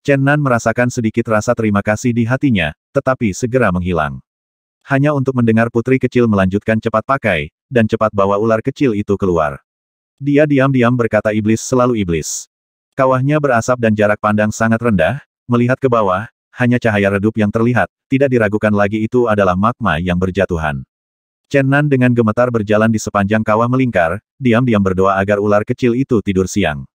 Speaker 1: Chen Nan merasakan sedikit rasa terima kasih di hatinya, tetapi segera menghilang. Hanya untuk mendengar putri kecil melanjutkan cepat pakai, dan cepat bawa ular kecil itu keluar. Dia diam-diam berkata iblis selalu iblis. Kawahnya berasap dan jarak pandang sangat rendah, melihat ke bawah, hanya cahaya redup yang terlihat, tidak diragukan lagi itu adalah magma yang berjatuhan. Chen Nan dengan gemetar berjalan di sepanjang kawah melingkar, diam-diam berdoa agar ular kecil itu tidur siang.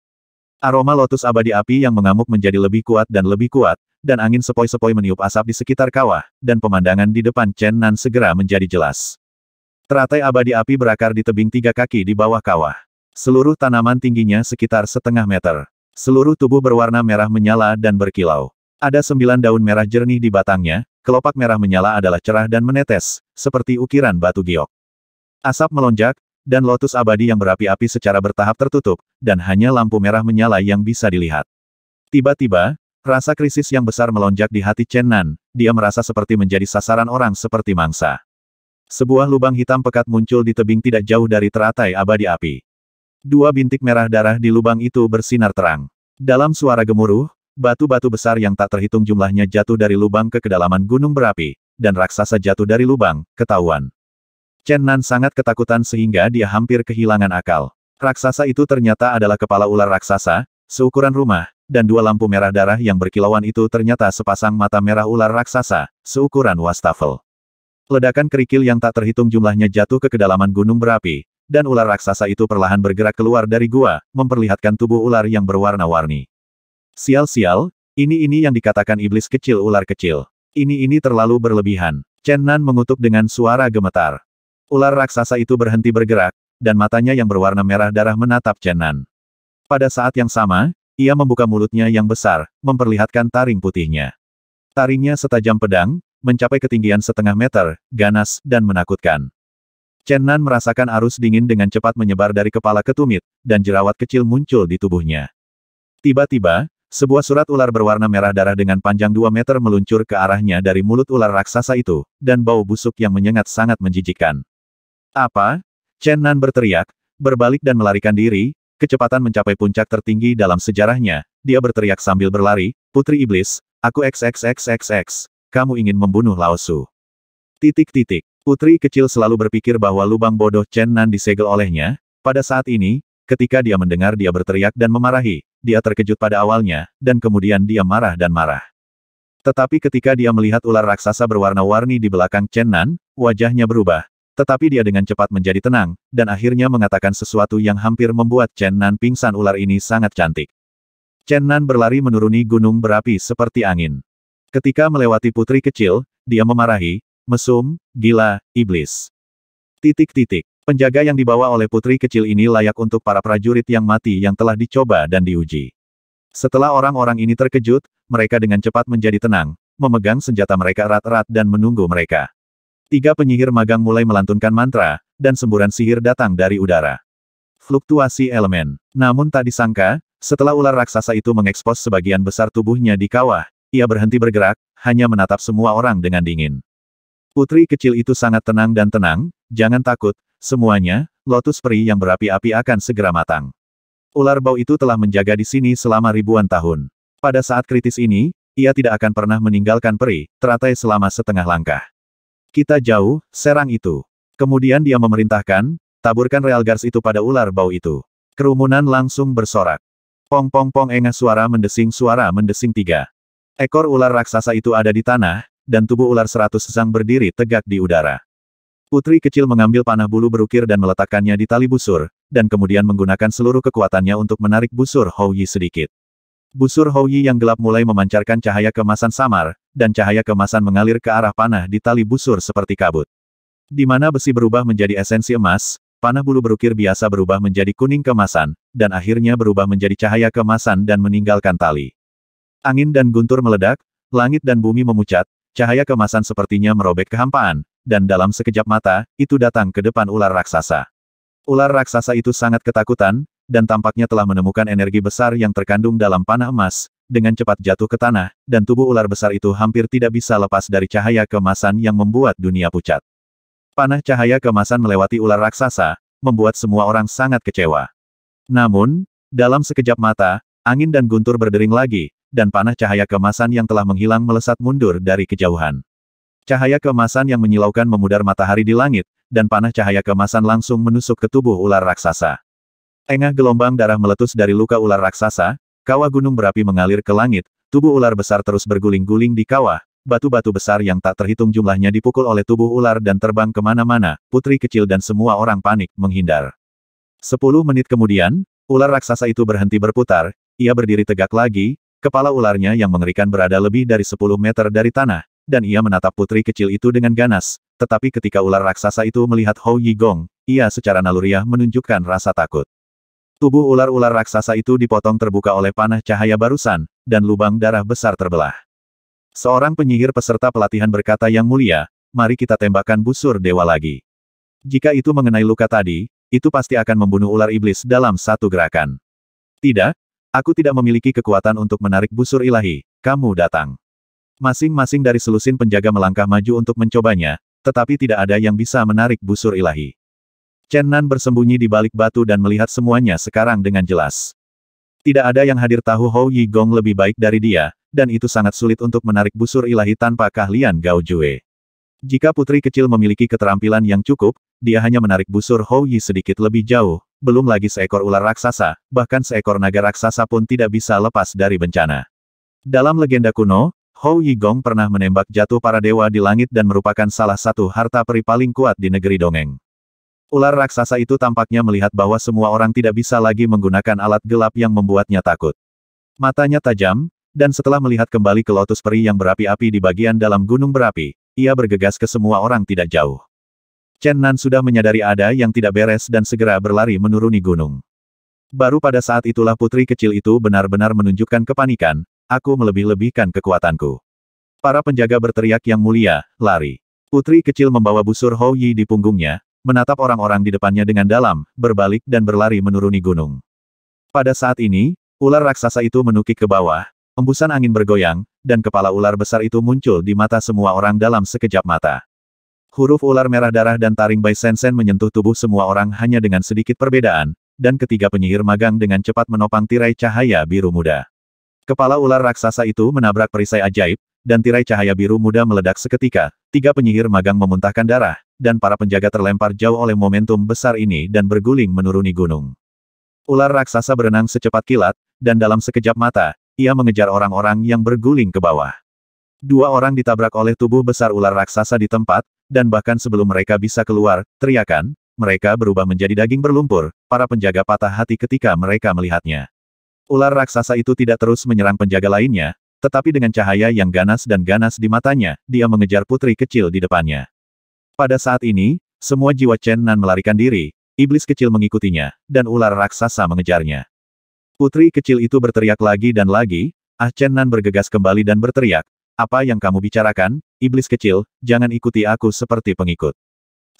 Speaker 1: Aroma lotus abadi api yang mengamuk menjadi lebih kuat dan lebih kuat, dan angin sepoi-sepoi meniup asap di sekitar kawah, dan pemandangan di depan Chen Nan segera menjadi jelas. Teratai abadi api berakar di tebing tiga kaki di bawah kawah. Seluruh tanaman tingginya sekitar setengah meter. Seluruh tubuh berwarna merah menyala dan berkilau. Ada sembilan daun merah jernih di batangnya, kelopak merah menyala adalah cerah dan menetes, seperti ukiran batu giok. Asap melonjak, dan lotus abadi yang berapi-api secara bertahap tertutup, dan hanya lampu merah menyala yang bisa dilihat. Tiba-tiba, rasa krisis yang besar melonjak di hati Chen Nan, dia merasa seperti menjadi sasaran orang seperti mangsa. Sebuah lubang hitam pekat muncul di tebing tidak jauh dari teratai abadi api. Dua bintik merah darah di lubang itu bersinar terang. Dalam suara gemuruh, batu-batu besar yang tak terhitung jumlahnya jatuh dari lubang ke kedalaman gunung berapi, dan raksasa jatuh dari lubang, ketahuan. Chen Nan sangat ketakutan sehingga dia hampir kehilangan akal. Raksasa itu ternyata adalah kepala ular raksasa, seukuran rumah, dan dua lampu merah darah yang berkilauan itu ternyata sepasang mata merah ular raksasa, seukuran wastafel. Ledakan kerikil yang tak terhitung jumlahnya jatuh ke kedalaman gunung berapi, dan ular raksasa itu perlahan bergerak keluar dari gua, memperlihatkan tubuh ular yang berwarna-warni. Sial-sial, ini-ini yang dikatakan iblis kecil ular kecil. Ini-ini terlalu berlebihan. Chen Nan mengutuk dengan suara gemetar. Ular raksasa itu berhenti bergerak, dan matanya yang berwarna merah darah menatap Chenan. Pada saat yang sama, ia membuka mulutnya yang besar, memperlihatkan taring putihnya. Taringnya setajam pedang, mencapai ketinggian setengah meter, ganas, dan menakutkan. Chen Nan merasakan arus dingin dengan cepat menyebar dari kepala ke tumit, dan jerawat kecil muncul di tubuhnya. Tiba-tiba, sebuah surat ular berwarna merah darah dengan panjang 2 meter meluncur ke arahnya dari mulut ular raksasa itu, dan bau busuk yang menyengat sangat menjijikkan. Apa? Chen Nan berteriak, berbalik dan melarikan diri, kecepatan mencapai puncak tertinggi dalam sejarahnya. Dia berteriak sambil berlari, Putri Iblis, aku XXXXX, kamu ingin membunuh Lao Su. Titik titik. Putri kecil selalu berpikir bahwa lubang bodoh Chen Nan disegel olehnya, pada saat ini, ketika dia mendengar dia berteriak dan memarahi, dia terkejut pada awalnya, dan kemudian dia marah dan marah. Tetapi ketika dia melihat ular raksasa berwarna-warni di belakang Chen Nan, wajahnya berubah, tetapi dia dengan cepat menjadi tenang, dan akhirnya mengatakan sesuatu yang hampir membuat Chen Nan pingsan ular ini sangat cantik. Chen Nan berlari menuruni gunung berapi seperti angin. Ketika melewati putri kecil, dia memarahi, mesum, gila, iblis. Titik-titik. Penjaga yang dibawa oleh putri kecil ini layak untuk para prajurit yang mati yang telah dicoba dan diuji. Setelah orang-orang ini terkejut, mereka dengan cepat menjadi tenang, memegang senjata mereka erat-erat dan menunggu mereka. Tiga penyihir magang mulai melantunkan mantra, dan semburan sihir datang dari udara. Fluktuasi elemen. Namun tak disangka, setelah ular raksasa itu mengekspos sebagian besar tubuhnya di kawah, ia berhenti bergerak, hanya menatap semua orang dengan dingin. Putri kecil itu sangat tenang dan tenang, jangan takut, semuanya, lotus peri yang berapi-api akan segera matang. Ular bau itu telah menjaga di sini selama ribuan tahun. Pada saat kritis ini, ia tidak akan pernah meninggalkan peri, teratai selama setengah langkah. Kita jauh, serang itu. Kemudian dia memerintahkan, taburkan Guards itu pada ular bau itu. Kerumunan langsung bersorak. Pong pong pong engah suara mendesing suara mendesing tiga. Ekor ular raksasa itu ada di tanah, dan tubuh ular seratus sesang berdiri tegak di udara. Putri kecil mengambil panah bulu berukir dan meletakkannya di tali busur, dan kemudian menggunakan seluruh kekuatannya untuk menarik busur Hou Yi sedikit. Busur Hou Yi yang gelap mulai memancarkan cahaya kemasan samar, dan cahaya kemasan mengalir ke arah panah di tali busur seperti kabut. Di mana besi berubah menjadi esensi emas, panah bulu berukir biasa berubah menjadi kuning kemasan, dan akhirnya berubah menjadi cahaya kemasan dan meninggalkan tali. Angin dan guntur meledak, langit dan bumi memucat, cahaya kemasan sepertinya merobek kehampaan, dan dalam sekejap mata, itu datang ke depan ular raksasa. Ular raksasa itu sangat ketakutan, dan tampaknya telah menemukan energi besar yang terkandung dalam panah emas, dengan cepat jatuh ke tanah, dan tubuh ular besar itu hampir tidak bisa lepas dari cahaya kemasan yang membuat dunia pucat. Panah cahaya kemasan melewati ular raksasa, membuat semua orang sangat kecewa. Namun, dalam sekejap mata, angin dan guntur berdering lagi, dan panah cahaya kemasan yang telah menghilang melesat mundur dari kejauhan. Cahaya kemasan yang menyilaukan memudar matahari di langit, dan panah cahaya kemasan langsung menusuk ke tubuh ular raksasa. Engah gelombang darah meletus dari luka ular raksasa, Kawah gunung berapi mengalir ke langit, tubuh ular besar terus berguling-guling di kawah, batu-batu besar yang tak terhitung jumlahnya dipukul oleh tubuh ular dan terbang kemana-mana, putri kecil dan semua orang panik, menghindar. Sepuluh menit kemudian, ular raksasa itu berhenti berputar, ia berdiri tegak lagi, kepala ularnya yang mengerikan berada lebih dari sepuluh meter dari tanah, dan ia menatap putri kecil itu dengan ganas, tetapi ketika ular raksasa itu melihat Hou Gong, ia secara naluriah menunjukkan rasa takut. Tubuh ular-ular raksasa itu dipotong terbuka oleh panah cahaya barusan, dan lubang darah besar terbelah. Seorang penyihir peserta pelatihan berkata yang mulia, mari kita tembakan busur dewa lagi. Jika itu mengenai luka tadi, itu pasti akan membunuh ular iblis dalam satu gerakan. Tidak, aku tidak memiliki kekuatan untuk menarik busur ilahi, kamu datang. Masing-masing dari selusin penjaga melangkah maju untuk mencobanya, tetapi tidak ada yang bisa menarik busur ilahi. Chen Nan bersembunyi di balik batu dan melihat semuanya sekarang dengan jelas. Tidak ada yang hadir tahu Hou Yi Gong lebih baik dari dia, dan itu sangat sulit untuk menarik busur ilahi tanpa keahlian Gao Jue. Jika putri kecil memiliki keterampilan yang cukup, dia hanya menarik busur Hou Yi sedikit lebih jauh, belum lagi seekor ular raksasa, bahkan seekor naga raksasa pun tidak bisa lepas dari bencana. Dalam legenda kuno, Hou Yi Gong pernah menembak jatuh para dewa di langit dan merupakan salah satu harta peri paling kuat di negeri dongeng. Ular raksasa itu tampaknya melihat bahwa semua orang tidak bisa lagi menggunakan alat gelap yang membuatnya takut. Matanya tajam, dan setelah melihat kembali ke lotus peri yang berapi-api di bagian dalam gunung berapi, ia bergegas ke semua orang tidak jauh. Chen Nan sudah menyadari ada yang tidak beres dan segera berlari menuruni gunung. Baru pada saat itulah putri kecil itu benar-benar menunjukkan kepanikan, aku melebih-lebihkan kekuatanku. Para penjaga berteriak yang mulia, lari. Putri kecil membawa busur Hou Yi di punggungnya, menatap orang-orang di depannya dengan dalam, berbalik dan berlari menuruni gunung. Pada saat ini, ular raksasa itu menukik ke bawah, embusan angin bergoyang, dan kepala ular besar itu muncul di mata semua orang dalam sekejap mata. Huruf ular merah darah dan taring Bai Sensen menyentuh tubuh semua orang hanya dengan sedikit perbedaan, dan ketiga penyihir magang dengan cepat menopang tirai cahaya biru muda. Kepala ular raksasa itu menabrak perisai ajaib, dan tirai cahaya biru muda meledak seketika, tiga penyihir magang memuntahkan darah, dan para penjaga terlempar jauh oleh momentum besar ini dan berguling menuruni gunung. Ular raksasa berenang secepat kilat, dan dalam sekejap mata, ia mengejar orang-orang yang berguling ke bawah. Dua orang ditabrak oleh tubuh besar ular raksasa di tempat, dan bahkan sebelum mereka bisa keluar, teriakan, mereka berubah menjadi daging berlumpur, para penjaga patah hati ketika mereka melihatnya. Ular raksasa itu tidak terus menyerang penjaga lainnya, tetapi dengan cahaya yang ganas dan ganas di matanya, dia mengejar putri kecil di depannya. Pada saat ini, semua jiwa Chen Nan melarikan diri, iblis kecil mengikutinya, dan ular raksasa mengejarnya. Putri kecil itu berteriak lagi dan lagi, Ah Chen Nan bergegas kembali dan berteriak, apa yang kamu bicarakan, iblis kecil, jangan ikuti aku seperti pengikut.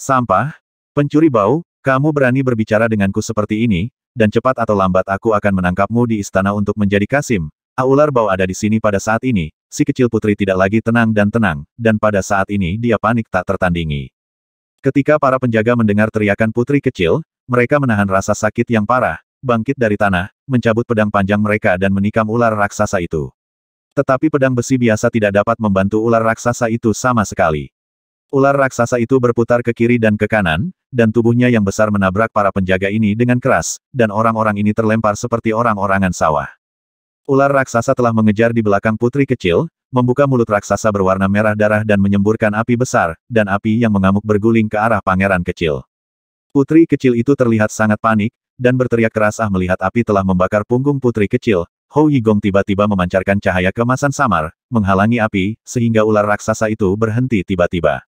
Speaker 1: Sampah, pencuri bau, kamu berani berbicara denganku seperti ini, dan cepat atau lambat aku akan menangkapmu di istana untuk menjadi Kasim, Aular bau ada di sini pada saat ini, si kecil putri tidak lagi tenang dan tenang, dan pada saat ini dia panik tak tertandingi. Ketika para penjaga mendengar teriakan putri kecil, mereka menahan rasa sakit yang parah, bangkit dari tanah, mencabut pedang panjang mereka dan menikam ular raksasa itu. Tetapi pedang besi biasa tidak dapat membantu ular raksasa itu sama sekali. Ular raksasa itu berputar ke kiri dan ke kanan, dan tubuhnya yang besar menabrak para penjaga ini dengan keras, dan orang-orang ini terlempar seperti orang-orangan sawah. Ular raksasa telah mengejar di belakang putri kecil, membuka mulut raksasa berwarna merah darah dan menyemburkan api besar, dan api yang mengamuk berguling ke arah pangeran kecil. Putri kecil itu terlihat sangat panik, dan berteriak keras ah melihat api telah membakar punggung putri kecil, Hou Yigong tiba-tiba memancarkan cahaya kemasan samar, menghalangi api, sehingga ular raksasa itu berhenti tiba-tiba.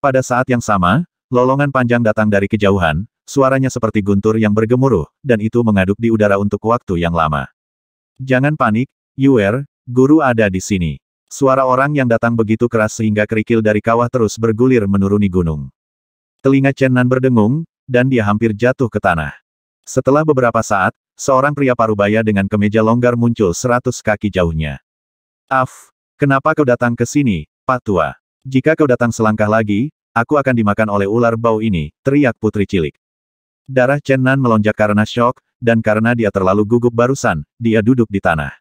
Speaker 1: Pada saat yang sama, lolongan panjang datang dari kejauhan, suaranya seperti guntur yang bergemuruh, dan itu mengaduk di udara untuk waktu yang lama. Jangan panik, Yuer, guru ada di sini. Suara orang yang datang begitu keras sehingga kerikil dari kawah terus bergulir menuruni gunung. Telinga Chen Nan berdengung, dan dia hampir jatuh ke tanah. Setelah beberapa saat, seorang pria parubaya dengan kemeja longgar muncul seratus kaki jauhnya. Af, kenapa kau datang ke sini, Pak tua? Jika kau datang selangkah lagi, aku akan dimakan oleh ular bau ini, teriak putri cilik. Darah Chen Nan melonjak karena shock, dan karena dia terlalu gugup barusan, dia duduk di tanah.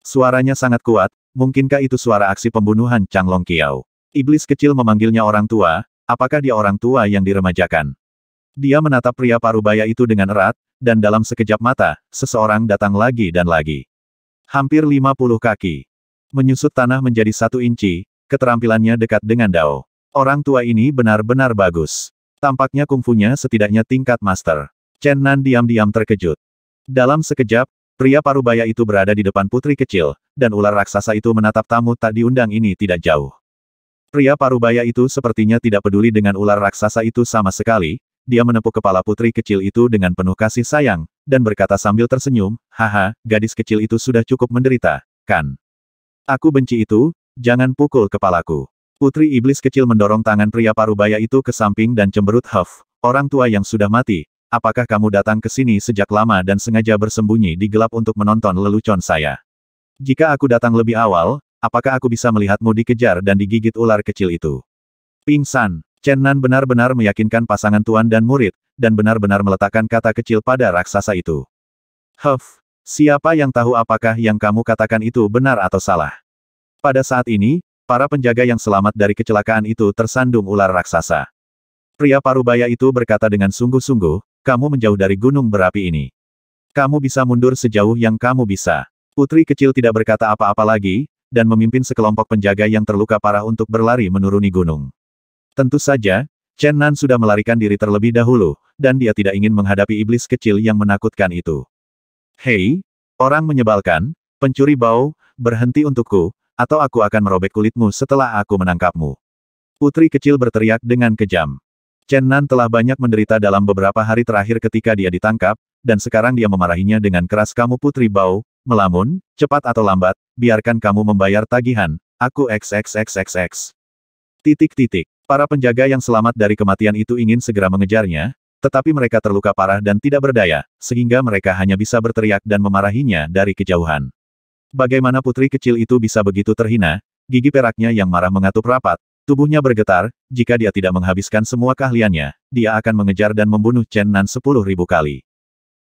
Speaker 1: Suaranya sangat kuat, mungkinkah itu suara aksi pembunuhan Chang Long Kiao? Iblis kecil memanggilnya orang tua, apakah dia orang tua yang diremajakan? Dia menatap pria parubaya itu dengan erat, dan dalam sekejap mata, seseorang datang lagi dan lagi. Hampir 50 kaki. Menyusut tanah menjadi satu inci, keterampilannya dekat dengan Dao. Orang tua ini benar-benar bagus. Tampaknya kungfunya setidaknya tingkat master. Chen Nan diam-diam terkejut. Dalam sekejap, pria parubaya itu berada di depan putri kecil, dan ular raksasa itu menatap tamu tak diundang ini tidak jauh. Pria parubaya itu sepertinya tidak peduli dengan ular raksasa itu sama sekali, dia menepuk kepala putri kecil itu dengan penuh kasih sayang, dan berkata sambil tersenyum, Haha, gadis kecil itu sudah cukup menderita, kan? Aku benci itu, jangan pukul kepalaku. Putri iblis kecil mendorong tangan pria parubaya itu ke samping dan cemberut Huff, orang tua yang sudah mati, apakah kamu datang ke sini sejak lama dan sengaja bersembunyi di gelap untuk menonton lelucon saya? Jika aku datang lebih awal, apakah aku bisa melihatmu dikejar dan digigit ular kecil itu? Ping Pingsan, Chen Nan benar-benar meyakinkan pasangan tuan dan murid, dan benar-benar meletakkan kata kecil pada raksasa itu. Huff, siapa yang tahu apakah yang kamu katakan itu benar atau salah? Pada saat ini, para penjaga yang selamat dari kecelakaan itu tersandung ular raksasa. Pria parubaya itu berkata dengan sungguh-sungguh, kamu menjauh dari gunung berapi ini. Kamu bisa mundur sejauh yang kamu bisa. Putri kecil tidak berkata apa-apa lagi, dan memimpin sekelompok penjaga yang terluka parah untuk berlari menuruni gunung. Tentu saja, Chen Nan sudah melarikan diri terlebih dahulu, dan dia tidak ingin menghadapi iblis kecil yang menakutkan itu. Hei, orang menyebalkan, pencuri bau, berhenti untukku, atau aku akan merobek kulitmu setelah aku menangkapmu. Putri kecil berteriak dengan kejam. Chen Nan telah banyak menderita dalam beberapa hari terakhir ketika dia ditangkap, dan sekarang dia memarahinya dengan keras kamu Putri Bau, melamun, cepat atau lambat, biarkan kamu membayar tagihan, aku XXXXX. Titik titik. Para penjaga yang selamat dari kematian itu ingin segera mengejarnya, tetapi mereka terluka parah dan tidak berdaya, sehingga mereka hanya bisa berteriak dan memarahinya dari kejauhan. Bagaimana putri kecil itu bisa begitu terhina, gigi peraknya yang marah mengatup rapat, Tubuhnya bergetar, jika dia tidak menghabiskan semua keahliannya, dia akan mengejar dan membunuh Chen Nan sepuluh ribu kali.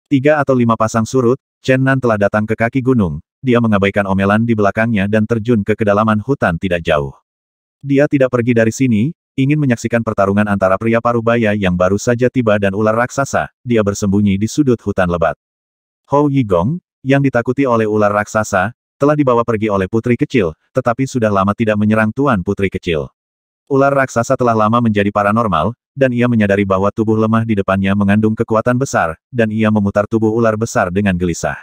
Speaker 1: Tiga atau lima pasang surut, Chen Nan telah datang ke kaki gunung, dia mengabaikan omelan di belakangnya dan terjun ke kedalaman hutan tidak jauh. Dia tidak pergi dari sini, ingin menyaksikan pertarungan antara pria parubaya yang baru saja tiba dan ular raksasa, dia bersembunyi di sudut hutan lebat. Hou Yigong, yang ditakuti oleh ular raksasa, telah dibawa pergi oleh putri kecil, tetapi sudah lama tidak menyerang tuan putri kecil. Ular raksasa telah lama menjadi paranormal, dan ia menyadari bahwa tubuh lemah di depannya mengandung kekuatan besar, dan ia memutar tubuh ular besar dengan gelisah.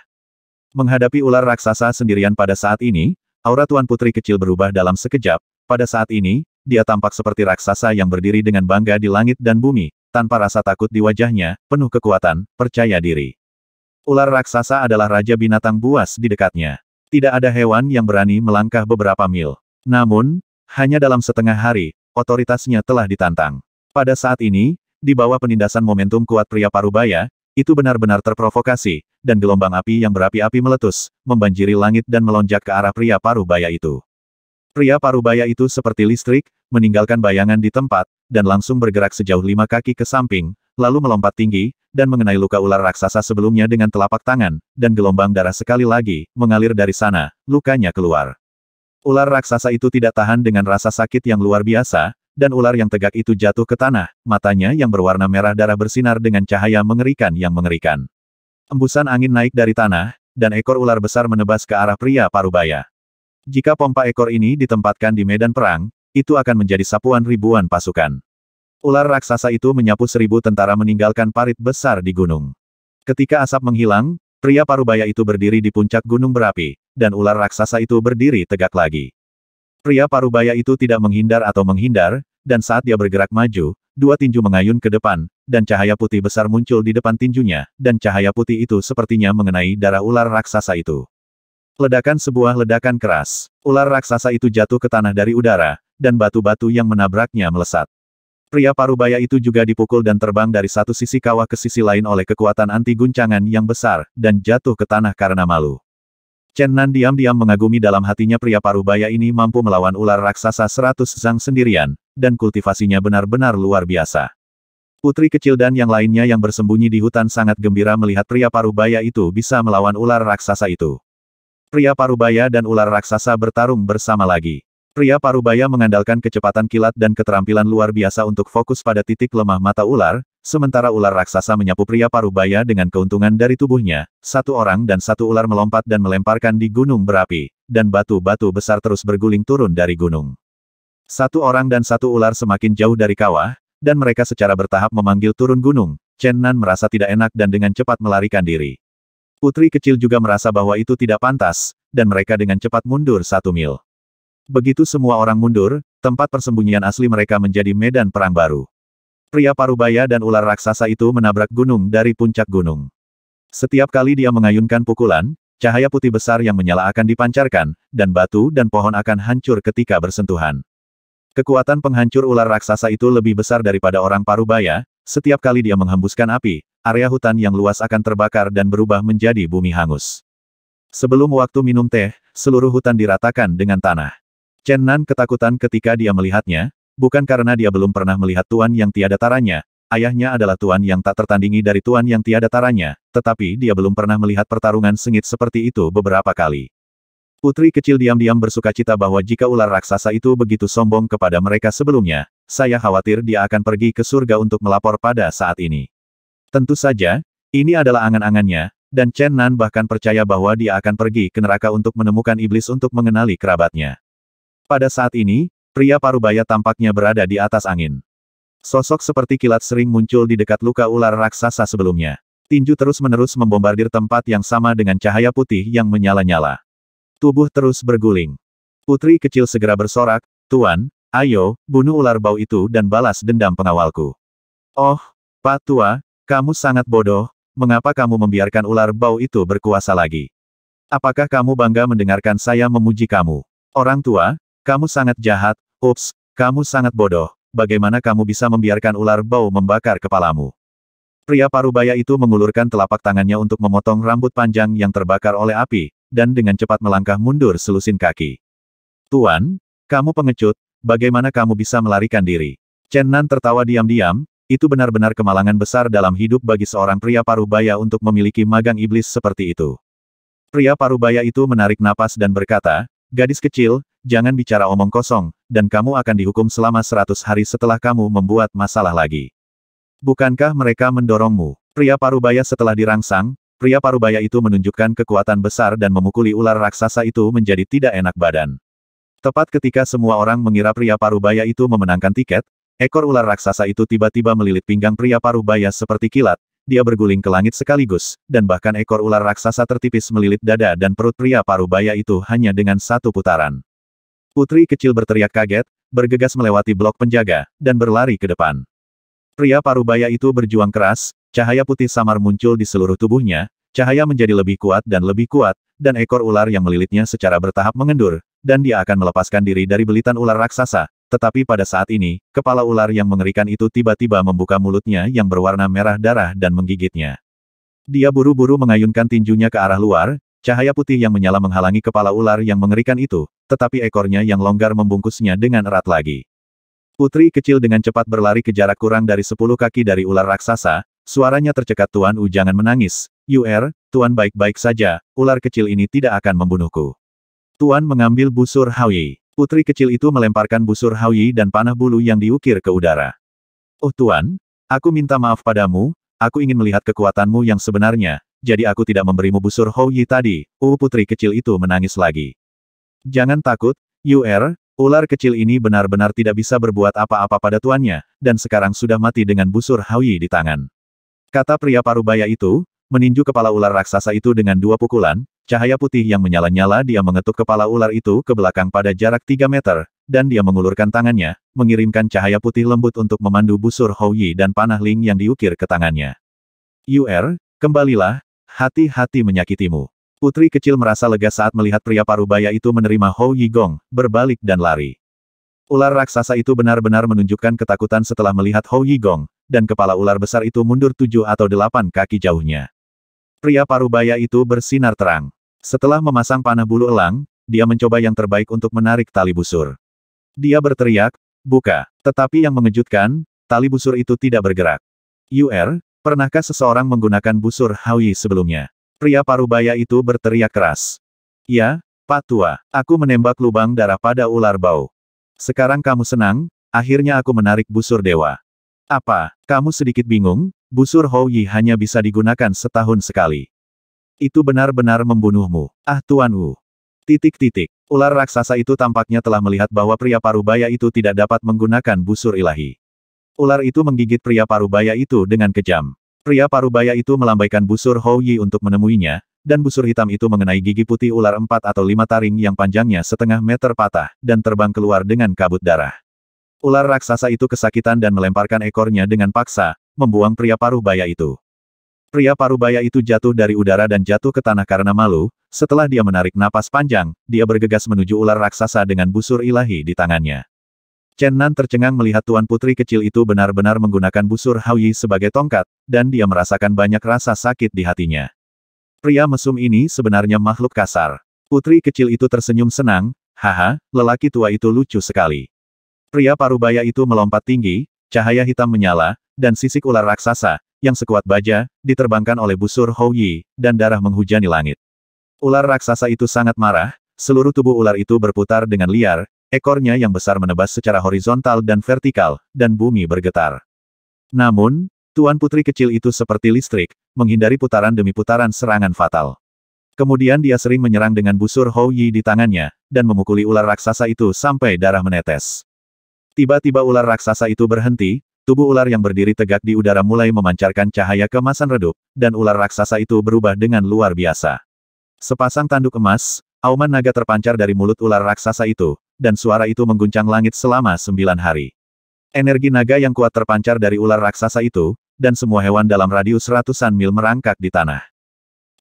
Speaker 1: Menghadapi ular raksasa sendirian pada saat ini, aura Tuan Putri kecil berubah dalam sekejap, pada saat ini, dia tampak seperti raksasa yang berdiri dengan bangga di langit dan bumi, tanpa rasa takut di wajahnya, penuh kekuatan, percaya diri. Ular raksasa adalah raja binatang buas di dekatnya. Tidak ada hewan yang berani melangkah beberapa mil. Namun, hanya dalam setengah hari, otoritasnya telah ditantang. Pada saat ini, di bawah penindasan momentum kuat pria parubaya, itu benar-benar terprovokasi, dan gelombang api yang berapi-api meletus, membanjiri langit dan melonjak ke arah pria parubaya itu. Pria parubaya itu seperti listrik, meninggalkan bayangan di tempat, dan langsung bergerak sejauh lima kaki ke samping, lalu melompat tinggi, dan mengenai luka ular raksasa sebelumnya dengan telapak tangan, dan gelombang darah sekali lagi, mengalir dari sana, lukanya keluar. Ular raksasa itu tidak tahan dengan rasa sakit yang luar biasa, dan ular yang tegak itu jatuh ke tanah, matanya yang berwarna merah darah bersinar dengan cahaya mengerikan yang mengerikan. Embusan angin naik dari tanah, dan ekor ular besar menebas ke arah pria parubaya. Jika pompa ekor ini ditempatkan di medan perang, itu akan menjadi sapuan ribuan pasukan. Ular raksasa itu menyapu seribu tentara meninggalkan parit besar di gunung. Ketika asap menghilang, pria parubaya itu berdiri di puncak gunung berapi dan ular raksasa itu berdiri tegak lagi. Pria parubaya itu tidak menghindar atau menghindar, dan saat dia bergerak maju, dua tinju mengayun ke depan, dan cahaya putih besar muncul di depan tinjunya, dan cahaya putih itu sepertinya mengenai darah ular raksasa itu. Ledakan sebuah ledakan keras, ular raksasa itu jatuh ke tanah dari udara, dan batu-batu yang menabraknya melesat. Pria parubaya itu juga dipukul dan terbang dari satu sisi kawah ke sisi lain oleh kekuatan anti guncangan yang besar, dan jatuh ke tanah karena malu. Chen Nan diam-diam mengagumi dalam hatinya pria parubaya ini mampu melawan ular raksasa seratus zang sendirian, dan kultivasinya benar-benar luar biasa. Putri kecil dan yang lainnya yang bersembunyi di hutan sangat gembira melihat pria parubaya itu bisa melawan ular raksasa itu. Pria parubaya dan ular raksasa bertarung bersama lagi. Pria parubaya mengandalkan kecepatan kilat dan keterampilan luar biasa untuk fokus pada titik lemah mata ular, Sementara ular raksasa menyapu pria parubaya dengan keuntungan dari tubuhnya, satu orang dan satu ular melompat dan melemparkan di gunung berapi, dan batu-batu besar terus berguling turun dari gunung. Satu orang dan satu ular semakin jauh dari kawah, dan mereka secara bertahap memanggil turun gunung, Chen Nan merasa tidak enak dan dengan cepat melarikan diri. Putri kecil juga merasa bahwa itu tidak pantas, dan mereka dengan cepat mundur satu mil. Begitu semua orang mundur, tempat persembunyian asli mereka menjadi medan perang baru. Pria parubaya dan ular raksasa itu menabrak gunung dari puncak gunung. Setiap kali dia mengayunkan pukulan, cahaya putih besar yang menyala akan dipancarkan, dan batu dan pohon akan hancur ketika bersentuhan. Kekuatan penghancur ular raksasa itu lebih besar daripada orang parubaya, setiap kali dia menghembuskan api, area hutan yang luas akan terbakar dan berubah menjadi bumi hangus. Sebelum waktu minum teh, seluruh hutan diratakan dengan tanah. Chen Nan ketakutan ketika dia melihatnya, Bukan karena dia belum pernah melihat Tuan yang tiada taranya, ayahnya adalah Tuan yang tak tertandingi dari Tuan yang tiada taranya, tetapi dia belum pernah melihat pertarungan sengit seperti itu beberapa kali. Putri kecil diam-diam bersuka cita bahwa jika ular raksasa itu begitu sombong kepada mereka sebelumnya, saya khawatir dia akan pergi ke surga untuk melapor pada saat ini. Tentu saja, ini adalah angan-angannya, dan Chen Nan bahkan percaya bahwa dia akan pergi ke neraka untuk menemukan iblis untuk mengenali kerabatnya. Pada saat ini, Pria parubaya tampaknya berada di atas angin. Sosok seperti kilat sering muncul di dekat luka ular raksasa sebelumnya. Tinju terus-menerus membombardir tempat yang sama dengan cahaya putih yang menyala-nyala. Tubuh terus berguling. Putri kecil segera bersorak, Tuan, ayo, bunuh ular bau itu dan balas dendam pengawalku. Oh, Pak Tua, kamu sangat bodoh, mengapa kamu membiarkan ular bau itu berkuasa lagi? Apakah kamu bangga mendengarkan saya memuji kamu? Orang tua, kamu sangat jahat, Ups, kamu sangat bodoh. Bagaimana kamu bisa membiarkan ular bau membakar kepalamu? Pria parubaya itu mengulurkan telapak tangannya untuk memotong rambut panjang yang terbakar oleh api, dan dengan cepat melangkah mundur selusin kaki. Tuan, kamu pengecut, bagaimana kamu bisa melarikan diri? Chen Nan tertawa diam-diam, itu benar-benar kemalangan besar dalam hidup bagi seorang pria parubaya untuk memiliki magang iblis seperti itu. Pria parubaya itu menarik napas dan berkata, Gadis kecil, jangan bicara omong kosong, dan kamu akan dihukum selama seratus hari setelah kamu membuat masalah lagi. Bukankah mereka mendorongmu? Pria parubaya setelah dirangsang, pria parubaya itu menunjukkan kekuatan besar dan memukuli ular raksasa itu menjadi tidak enak badan. Tepat ketika semua orang mengira pria parubaya itu memenangkan tiket, ekor ular raksasa itu tiba-tiba melilit pinggang pria parubaya seperti kilat, dia berguling ke langit sekaligus, dan bahkan ekor ular raksasa tertipis melilit dada dan perut pria parubaya itu hanya dengan satu putaran. Putri kecil berteriak kaget, bergegas melewati blok penjaga, dan berlari ke depan. Pria parubaya itu berjuang keras, cahaya putih samar muncul di seluruh tubuhnya, cahaya menjadi lebih kuat dan lebih kuat, dan ekor ular yang melilitnya secara bertahap mengendur, dan dia akan melepaskan diri dari belitan ular raksasa. Tetapi pada saat ini, kepala ular yang mengerikan itu tiba-tiba membuka mulutnya yang berwarna merah darah dan menggigitnya. Dia buru-buru mengayunkan tinjunya ke arah luar, cahaya putih yang menyala menghalangi kepala ular yang mengerikan itu, tetapi ekornya yang longgar membungkusnya dengan erat lagi. Putri kecil dengan cepat berlari ke jarak kurang dari sepuluh kaki dari ular raksasa, suaranya tercekat Tuan U jangan menangis, UR, er, Tuan baik-baik saja, ular kecil ini tidak akan membunuhku. Tuan mengambil busur Hawi. Putri kecil itu melemparkan busur Hawi dan panah bulu yang diukir ke udara. Oh Tuan, aku minta maaf padamu, aku ingin melihat kekuatanmu yang sebenarnya, jadi aku tidak memberimu busur Hawi tadi, Uh putri kecil itu menangis lagi. Jangan takut, Yu'er. ular kecil ini benar-benar tidak bisa berbuat apa-apa pada tuannya, dan sekarang sudah mati dengan busur Hawi di tangan. Kata pria parubaya itu, meninju kepala ular raksasa itu dengan dua pukulan, cahaya putih yang menyala-nyala dia mengetuk kepala ular itu ke belakang pada jarak 3 meter, dan dia mengulurkan tangannya, mengirimkan cahaya putih lembut untuk memandu busur Houyi dan panah Ling yang diukir ke tangannya. Yu'er, kembalilah, hati-hati menyakitimu. Putri kecil merasa lega saat melihat pria parubaya itu menerima Hou Yigong, berbalik dan lari. Ular raksasa itu benar-benar menunjukkan ketakutan setelah melihat Hou Yigong, dan kepala ular besar itu mundur tujuh atau delapan kaki jauhnya. Pria parubaya itu bersinar terang. Setelah memasang panah bulu elang, dia mencoba yang terbaik untuk menarik tali busur. Dia berteriak, buka. Tetapi yang mengejutkan, tali busur itu tidak bergerak. UR, pernahkah seseorang menggunakan busur Hawi sebelumnya? Pria parubaya itu berteriak keras. Ya, Pak Tua, aku menembak lubang darah pada ular bau. Sekarang kamu senang, akhirnya aku menarik busur dewa. Apa, kamu sedikit bingung? Busur Hou Yi hanya bisa digunakan setahun sekali. Itu benar-benar membunuhmu. Ah Tuan Wu. Titik titik. Ular raksasa itu tampaknya telah melihat bahwa pria parubaya itu tidak dapat menggunakan busur ilahi. Ular itu menggigit pria parubaya itu dengan kejam. Pria parubaya itu melambaikan busur Hou Yi untuk menemuinya, dan busur hitam itu mengenai gigi putih ular empat atau lima taring yang panjangnya setengah meter patah, dan terbang keluar dengan kabut darah. Ular raksasa itu kesakitan dan melemparkan ekornya dengan paksa, membuang pria paruh baya itu. Pria paruh baya itu jatuh dari udara dan jatuh ke tanah karena malu, setelah dia menarik napas panjang, dia bergegas menuju ular raksasa dengan busur ilahi di tangannya. Chen Nan tercengang melihat Tuan Putri kecil itu benar-benar menggunakan busur Yi sebagai tongkat, dan dia merasakan banyak rasa sakit di hatinya. Pria mesum ini sebenarnya makhluk kasar. Putri kecil itu tersenyum senang, haha, lelaki tua itu lucu sekali. Pria parubaya itu melompat tinggi, cahaya hitam menyala, dan sisik ular raksasa, yang sekuat baja, diterbangkan oleh busur Yi, dan darah menghujani langit. Ular raksasa itu sangat marah, seluruh tubuh ular itu berputar dengan liar, Ekornya yang besar menebas secara horizontal dan vertikal, dan bumi bergetar. Namun, Tuan Putri kecil itu seperti listrik, menghindari putaran demi putaran serangan fatal. Kemudian dia sering menyerang dengan busur Hou Yi di tangannya, dan memukuli ular raksasa itu sampai darah menetes. Tiba-tiba ular raksasa itu berhenti, tubuh ular yang berdiri tegak di udara mulai memancarkan cahaya kemasan redup, dan ular raksasa itu berubah dengan luar biasa. Sepasang tanduk emas, auman naga terpancar dari mulut ular raksasa itu, dan suara itu mengguncang langit selama sembilan hari. Energi naga yang kuat terpancar dari ular raksasa itu, dan semua hewan dalam radius ratusan mil merangkak di tanah.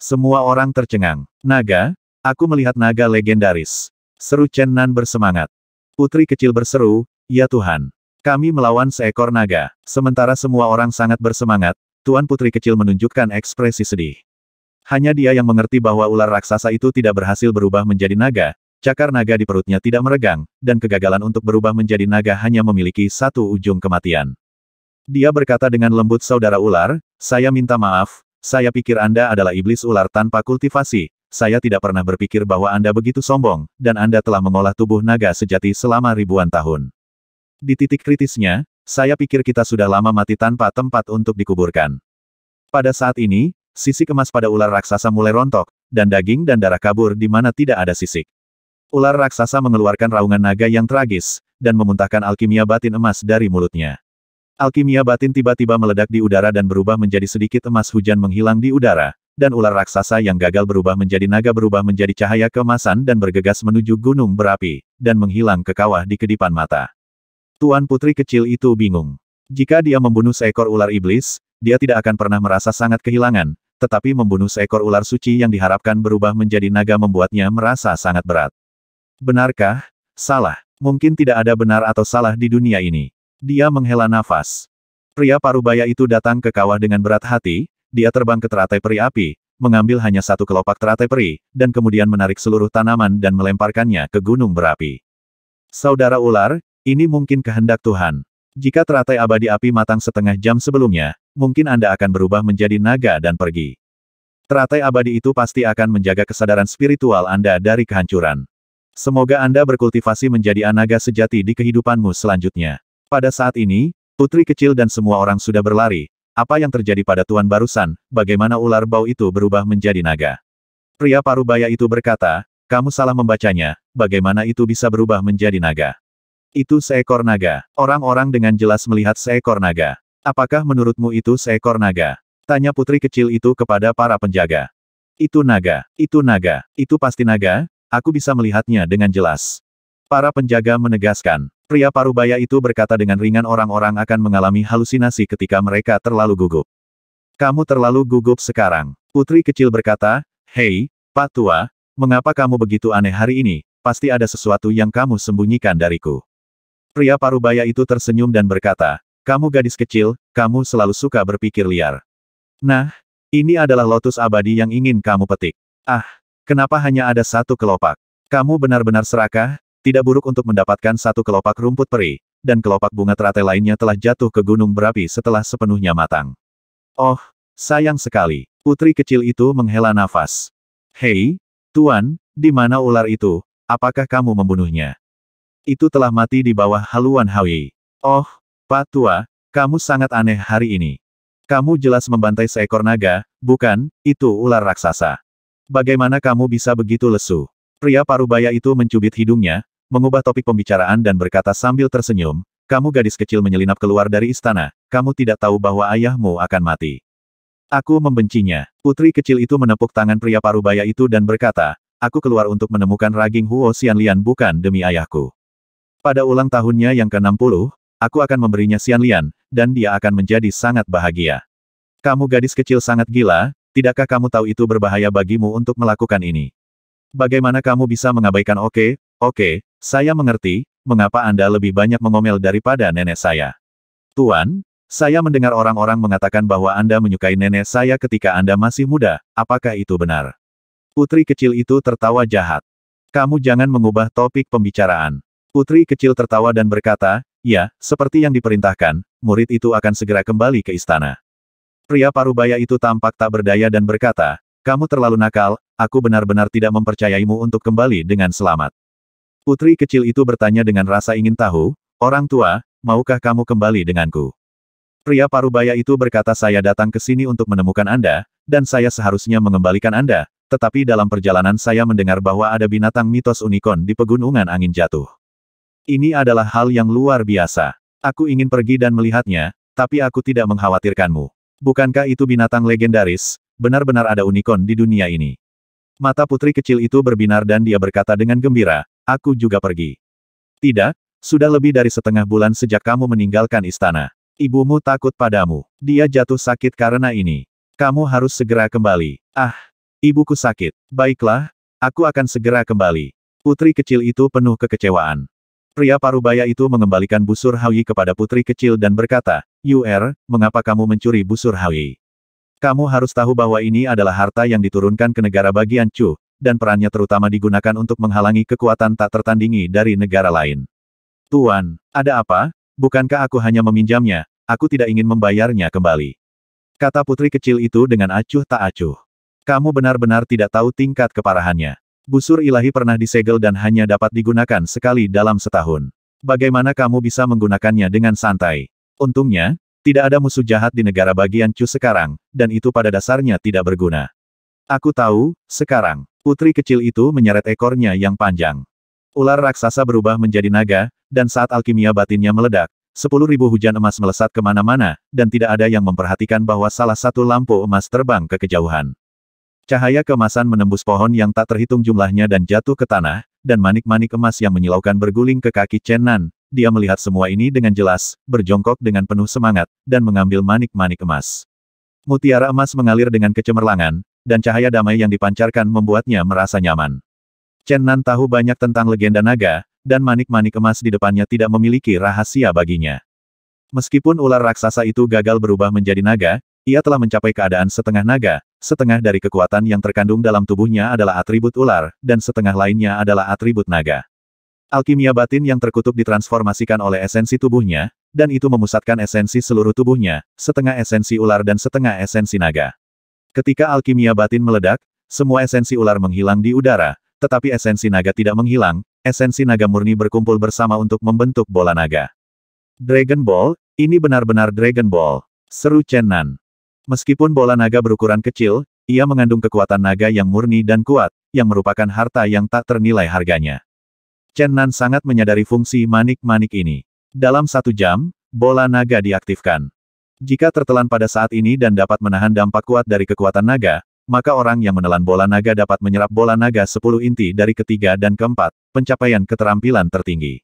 Speaker 1: Semua orang tercengang. Naga? Aku melihat naga legendaris. Seru Chen Nan bersemangat. Putri kecil berseru, Ya Tuhan. Kami melawan seekor naga. Sementara semua orang sangat bersemangat, Tuan Putri kecil menunjukkan ekspresi sedih. Hanya dia yang mengerti bahwa ular raksasa itu tidak berhasil berubah menjadi naga, Cakar naga di perutnya tidak meregang, dan kegagalan untuk berubah menjadi naga hanya memiliki satu ujung kematian. Dia berkata dengan lembut saudara ular, saya minta maaf, saya pikir Anda adalah iblis ular tanpa kultivasi, saya tidak pernah berpikir bahwa Anda begitu sombong, dan Anda telah mengolah tubuh naga sejati selama ribuan tahun. Di titik kritisnya, saya pikir kita sudah lama mati tanpa tempat untuk dikuburkan. Pada saat ini, sisi emas pada ular raksasa mulai rontok, dan daging dan darah kabur di mana tidak ada sisik. Ular raksasa mengeluarkan raungan naga yang tragis, dan memuntahkan alkimia batin emas dari mulutnya. Alkimia batin tiba-tiba meledak di udara dan berubah menjadi sedikit emas hujan menghilang di udara, dan ular raksasa yang gagal berubah menjadi naga berubah menjadi cahaya kemasan dan bergegas menuju gunung berapi, dan menghilang ke kawah di kedipan mata. Tuan putri kecil itu bingung. Jika dia membunuh seekor ular iblis, dia tidak akan pernah merasa sangat kehilangan, tetapi membunuh seekor ular suci yang diharapkan berubah menjadi naga membuatnya merasa sangat berat. Benarkah? Salah. Mungkin tidak ada benar atau salah di dunia ini. Dia menghela nafas. Pria parubaya itu datang ke kawah dengan berat hati, dia terbang ke teratai peri api, mengambil hanya satu kelopak teratai peri, dan kemudian menarik seluruh tanaman dan melemparkannya ke gunung berapi. Saudara ular, ini mungkin kehendak Tuhan. Jika teratai abadi api matang setengah jam sebelumnya, mungkin Anda akan berubah menjadi naga dan pergi. Teratai abadi itu pasti akan menjaga kesadaran spiritual Anda dari kehancuran. Semoga Anda berkultivasi menjadi anaga sejati di kehidupanmu selanjutnya. Pada saat ini, putri kecil dan semua orang sudah berlari. Apa yang terjadi pada Tuan barusan, bagaimana ular bau itu berubah menjadi naga? Pria parubaya itu berkata, kamu salah membacanya, bagaimana itu bisa berubah menjadi naga? Itu seekor naga. Orang-orang dengan jelas melihat seekor naga. Apakah menurutmu itu seekor naga? Tanya putri kecil itu kepada para penjaga. Itu naga, itu naga, itu pasti naga, Aku bisa melihatnya dengan jelas. Para penjaga menegaskan, pria parubaya itu berkata dengan ringan orang-orang akan mengalami halusinasi ketika mereka terlalu gugup. Kamu terlalu gugup sekarang. Putri kecil berkata, Hei, Pak Tua, mengapa kamu begitu aneh hari ini? Pasti ada sesuatu yang kamu sembunyikan dariku. Pria parubaya itu tersenyum dan berkata, Kamu gadis kecil, kamu selalu suka berpikir liar. Nah, ini adalah lotus abadi yang ingin kamu petik. Ah, Kenapa hanya ada satu kelopak? Kamu benar-benar serakah, tidak buruk untuk mendapatkan satu kelopak rumput peri, dan kelopak bunga teratai lainnya telah jatuh ke gunung berapi setelah sepenuhnya matang. Oh, sayang sekali, putri kecil itu menghela nafas. Hei, Tuan, di mana ular itu? Apakah kamu membunuhnya? Itu telah mati di bawah haluan Hawi. Oh, Pak Tua, kamu sangat aneh hari ini. Kamu jelas membantai seekor naga, bukan, itu ular raksasa. Bagaimana kamu bisa begitu lesu? Pria parubaya itu mencubit hidungnya, mengubah topik pembicaraan dan berkata sambil tersenyum, kamu gadis kecil menyelinap keluar dari istana, kamu tidak tahu bahwa ayahmu akan mati. Aku membencinya. Putri kecil itu menepuk tangan pria parubaya itu dan berkata, aku keluar untuk menemukan raging Huo Xianlian bukan demi ayahku. Pada ulang tahunnya yang ke-60, aku akan memberinya Xianlian, dan dia akan menjadi sangat bahagia. Kamu gadis kecil sangat gila, Tidakkah kamu tahu itu berbahaya bagimu untuk melakukan ini? Bagaimana kamu bisa mengabaikan oke, okay, oke, okay, saya mengerti, mengapa Anda lebih banyak mengomel daripada nenek saya. Tuan, saya mendengar orang-orang mengatakan bahwa Anda menyukai nenek saya ketika Anda masih muda, apakah itu benar? Putri kecil itu tertawa jahat. Kamu jangan mengubah topik pembicaraan. Putri kecil tertawa dan berkata, ya, seperti yang diperintahkan, murid itu akan segera kembali ke istana. Pria parubaya itu tampak tak berdaya dan berkata, kamu terlalu nakal, aku benar-benar tidak mempercayaimu untuk kembali dengan selamat. Putri kecil itu bertanya dengan rasa ingin tahu, orang tua, maukah kamu kembali denganku? Pria parubaya itu berkata saya datang ke sini untuk menemukan Anda, dan saya seharusnya mengembalikan Anda, tetapi dalam perjalanan saya mendengar bahwa ada binatang mitos unicorn di pegunungan angin jatuh. Ini adalah hal yang luar biasa. Aku ingin pergi dan melihatnya, tapi aku tidak mengkhawatirkanmu. Bukankah itu binatang legendaris? Benar-benar ada unicorn di dunia ini. Mata putri kecil itu berbinar dan dia berkata dengan gembira, aku juga pergi. Tidak, sudah lebih dari setengah bulan sejak kamu meninggalkan istana. Ibumu takut padamu. Dia jatuh sakit karena ini. Kamu harus segera kembali. Ah, ibuku sakit. Baiklah, aku akan segera kembali. Putri kecil itu penuh kekecewaan. Pria parubaya itu mengembalikan busur Hawi kepada putri kecil dan berkata, Yuer, mengapa kamu mencuri busur Hawi? Kamu harus tahu bahwa ini adalah harta yang diturunkan ke negara bagian Chu, dan perannya terutama digunakan untuk menghalangi kekuatan tak tertandingi dari negara lain. Tuan, ada apa? Bukankah aku hanya meminjamnya? Aku tidak ingin membayarnya kembali. Kata putri kecil itu dengan acuh tak acuh. Kamu benar-benar tidak tahu tingkat keparahannya. Busur ilahi pernah disegel dan hanya dapat digunakan sekali dalam setahun. Bagaimana kamu bisa menggunakannya dengan santai? Untungnya, tidak ada musuh jahat di negara bagian Chu sekarang, dan itu pada dasarnya tidak berguna. Aku tahu, sekarang, putri kecil itu menyeret ekornya yang panjang. Ular raksasa berubah menjadi naga, dan saat alkimia batinnya meledak, Sepuluh ribu hujan emas melesat kemana-mana, dan tidak ada yang memperhatikan bahwa salah satu lampu emas terbang ke kejauhan. Cahaya kemasan menembus pohon yang tak terhitung jumlahnya dan jatuh ke tanah, dan manik-manik emas yang menyilaukan berguling ke kaki Chen Nan, dia melihat semua ini dengan jelas, berjongkok dengan penuh semangat, dan mengambil manik-manik emas. Mutiara emas mengalir dengan kecemerlangan, dan cahaya damai yang dipancarkan membuatnya merasa nyaman. Chen Nan tahu banyak tentang legenda naga, dan manik-manik emas di depannya tidak memiliki rahasia baginya. Meskipun ular raksasa itu gagal berubah menjadi naga, ia telah mencapai keadaan setengah naga, setengah dari kekuatan yang terkandung dalam tubuhnya adalah atribut ular, dan setengah lainnya adalah atribut naga. Alkimia batin yang terkutuk ditransformasikan oleh esensi tubuhnya, dan itu memusatkan esensi seluruh tubuhnya, setengah esensi ular dan setengah esensi naga. Ketika alkimia batin meledak, semua esensi ular menghilang di udara, tetapi esensi naga tidak menghilang, esensi naga murni berkumpul bersama untuk membentuk bola naga. Dragon Ball, ini benar-benar Dragon Ball. Seru Chen Nan. Meskipun bola naga berukuran kecil, ia mengandung kekuatan naga yang murni dan kuat, yang merupakan harta yang tak ternilai harganya. Chen Nan sangat menyadari fungsi manik-manik ini. Dalam satu jam, bola naga diaktifkan. Jika tertelan pada saat ini dan dapat menahan dampak kuat dari kekuatan naga, maka orang yang menelan bola naga dapat menyerap bola naga 10 inti dari ketiga dan keempat, pencapaian keterampilan tertinggi.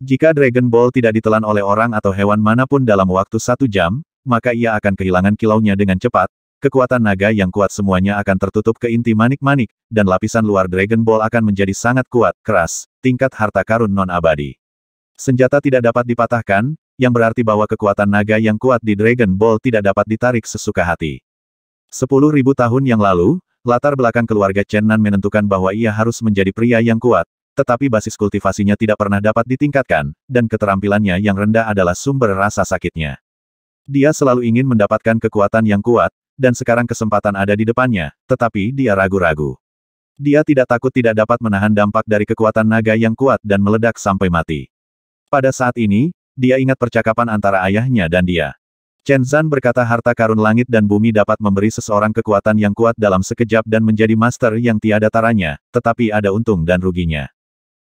Speaker 1: Jika Dragon Ball tidak ditelan oleh orang atau hewan manapun dalam waktu satu jam, maka ia akan kehilangan kilaunya dengan cepat, Kekuatan naga yang kuat semuanya akan tertutup ke inti manik-manik, dan lapisan luar Dragon Ball akan menjadi sangat kuat, keras, tingkat harta karun non-abadi. Senjata tidak dapat dipatahkan, yang berarti bahwa kekuatan naga yang kuat di Dragon Ball tidak dapat ditarik sesuka hati. Sepuluh tahun yang lalu, latar belakang keluarga Chen Nan menentukan bahwa ia harus menjadi pria yang kuat, tetapi basis kultivasinya tidak pernah dapat ditingkatkan, dan keterampilannya yang rendah adalah sumber rasa sakitnya. Dia selalu ingin mendapatkan kekuatan yang kuat, dan sekarang kesempatan ada di depannya, tetapi dia ragu-ragu. Dia tidak takut tidak dapat menahan dampak dari kekuatan naga yang kuat dan meledak sampai mati. Pada saat ini, dia ingat percakapan antara ayahnya dan dia. Chen Zan berkata harta karun langit dan bumi dapat memberi seseorang kekuatan yang kuat dalam sekejap dan menjadi master yang tiada taranya, tetapi ada untung dan ruginya.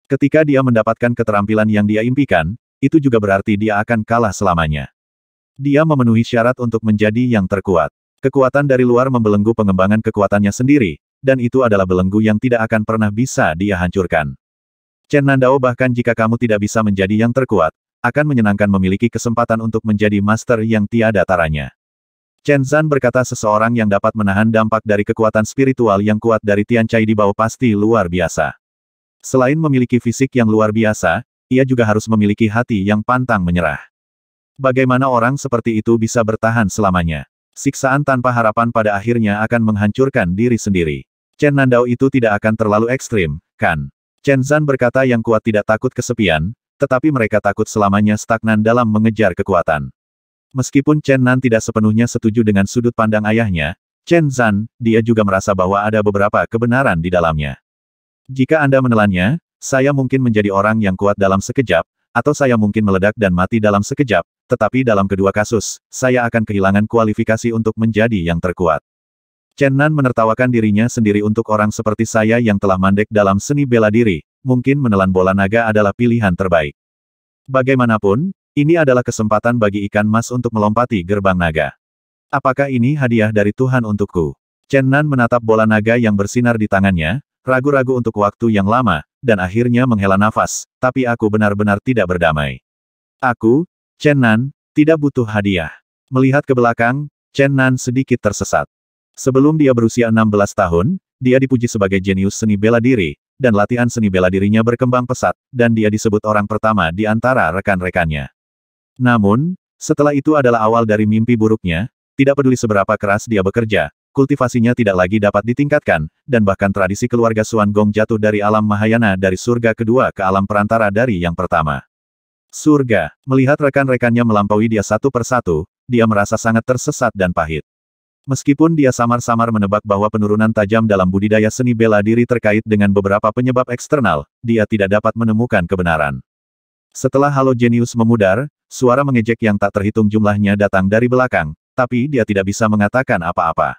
Speaker 1: Ketika dia mendapatkan keterampilan yang dia impikan, itu juga berarti dia akan kalah selamanya. Dia memenuhi syarat untuk menjadi yang terkuat. Kekuatan dari luar membelenggu pengembangan kekuatannya sendiri, dan itu adalah belenggu yang tidak akan pernah bisa dia hancurkan. Chen Nandao bahkan jika kamu tidak bisa menjadi yang terkuat, akan menyenangkan memiliki kesempatan untuk menjadi master yang tiada taranya. Chen Zan berkata seseorang yang dapat menahan dampak dari kekuatan spiritual yang kuat dari Tian Cai di bawah pasti luar biasa. Selain memiliki fisik yang luar biasa, ia juga harus memiliki hati yang pantang menyerah. Bagaimana orang seperti itu bisa bertahan selamanya? siksaan tanpa harapan pada akhirnya akan menghancurkan diri sendiri. Chen Nandao itu tidak akan terlalu ekstrim, kan? Chen Zan berkata yang kuat tidak takut kesepian, tetapi mereka takut selamanya stagnan dalam mengejar kekuatan. Meskipun Chen Nan tidak sepenuhnya setuju dengan sudut pandang ayahnya, Chen Zan, dia juga merasa bahwa ada beberapa kebenaran di dalamnya. Jika Anda menelannya, saya mungkin menjadi orang yang kuat dalam sekejap, atau saya mungkin meledak dan mati dalam sekejap, tetapi dalam kedua kasus, saya akan kehilangan kualifikasi untuk menjadi yang terkuat. Chen Nan menertawakan dirinya sendiri untuk orang seperti saya yang telah mandek dalam seni bela diri, mungkin menelan bola naga adalah pilihan terbaik. Bagaimanapun, ini adalah kesempatan bagi ikan mas untuk melompati gerbang naga. Apakah ini hadiah dari Tuhan untukku? Chen Nan menatap bola naga yang bersinar di tangannya, ragu-ragu untuk waktu yang lama, dan akhirnya menghela nafas, tapi aku benar-benar tidak berdamai. Aku, Chen Nan, tidak butuh hadiah. Melihat ke belakang, Chen Nan sedikit tersesat. Sebelum dia berusia 16 tahun, dia dipuji sebagai jenius seni bela diri, dan latihan seni bela dirinya berkembang pesat, dan dia disebut orang pertama di antara rekan-rekannya. Namun, setelah itu adalah awal dari mimpi buruknya, tidak peduli seberapa keras dia bekerja, kultivasinya tidak lagi dapat ditingkatkan, dan bahkan tradisi keluarga Suan Gong jatuh dari alam Mahayana dari surga kedua ke alam perantara dari yang pertama. Surga, melihat rekan-rekannya melampaui dia satu persatu, dia merasa sangat tersesat dan pahit. Meskipun dia samar-samar menebak bahwa penurunan tajam dalam budidaya seni bela diri terkait dengan beberapa penyebab eksternal, dia tidak dapat menemukan kebenaran. Setelah halo jenius memudar, suara mengejek yang tak terhitung jumlahnya datang dari belakang, tapi dia tidak bisa mengatakan apa-apa.